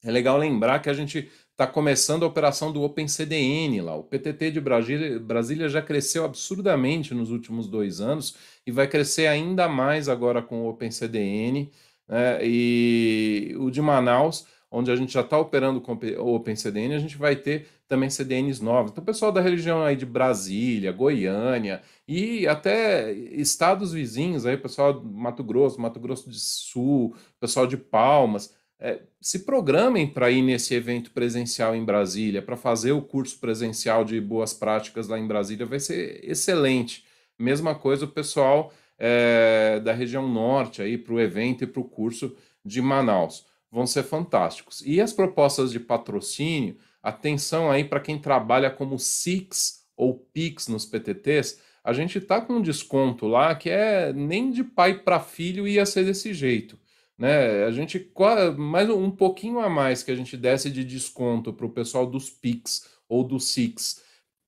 é legal lembrar que a gente está começando a operação do OpenCDN lá. O PTT de Brasília, Brasília já cresceu absurdamente nos últimos dois anos e vai crescer ainda mais agora com o OpenCDN. Né? E o de Manaus onde a gente já está operando com o OpenCDN, a gente vai ter também CDNs novos. Então, o pessoal da região aí de Brasília, Goiânia e até estados vizinhos, aí, pessoal do Mato Grosso, Mato Grosso do Sul, pessoal de Palmas, é, se programem para ir nesse evento presencial em Brasília, para fazer o curso presencial de boas práticas lá em Brasília, vai ser excelente. Mesma coisa o pessoal é, da região norte aí para o evento e para o curso de Manaus vão ser fantásticos. E as propostas de patrocínio, atenção aí para quem trabalha como SIX ou PIX nos PTTs, a gente tá com um desconto lá que é nem de pai para filho ia ser desse jeito. Né? A gente mais um pouquinho a mais que a gente desse de desconto para o pessoal dos PIX ou dos SIX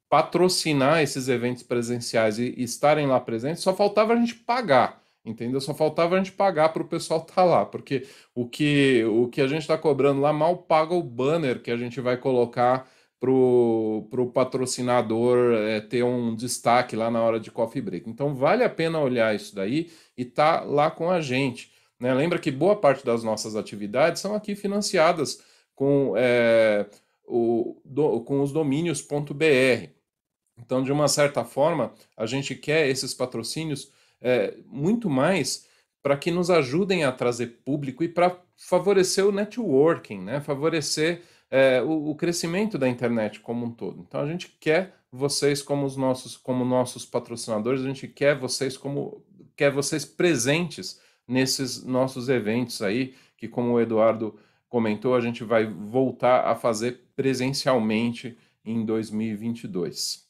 patrocinar esses eventos presenciais e estarem lá presentes, só faltava a gente pagar entendeu? Só faltava a gente pagar para o pessoal estar tá lá, porque o que, o que a gente está cobrando lá mal paga o banner que a gente vai colocar para o patrocinador é, ter um destaque lá na hora de coffee break. Então vale a pena olhar isso daí e tá lá com a gente. Né? Lembra que boa parte das nossas atividades são aqui financiadas com, é, o, do, com os domínios.br. Então, de uma certa forma, a gente quer esses patrocínios é, muito mais para que nos ajudem a trazer público e para favorecer o networking, né? favorecer é, o, o, crescimento da internet como um todo. Então a gente quer vocês como os nossos, como nossos patrocinadores, a gente quer vocês como quer vocês presentes nesses nossos eventos aí, que como o Eduardo comentou, a gente vai voltar a fazer presencialmente em 2022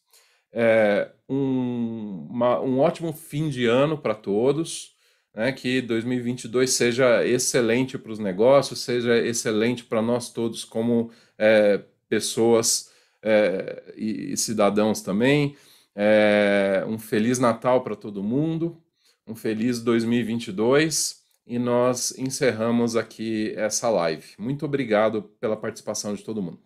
é, um, uma, um ótimo fim de ano para todos, né, que 2022 seja excelente para os negócios, seja excelente para nós todos como é, pessoas é, e, e, cidadãos também. É, um feliz Natal para todo mundo, um feliz 2022 e nós encerramos aqui essa live. Muito obrigado pela participação de todo mundo.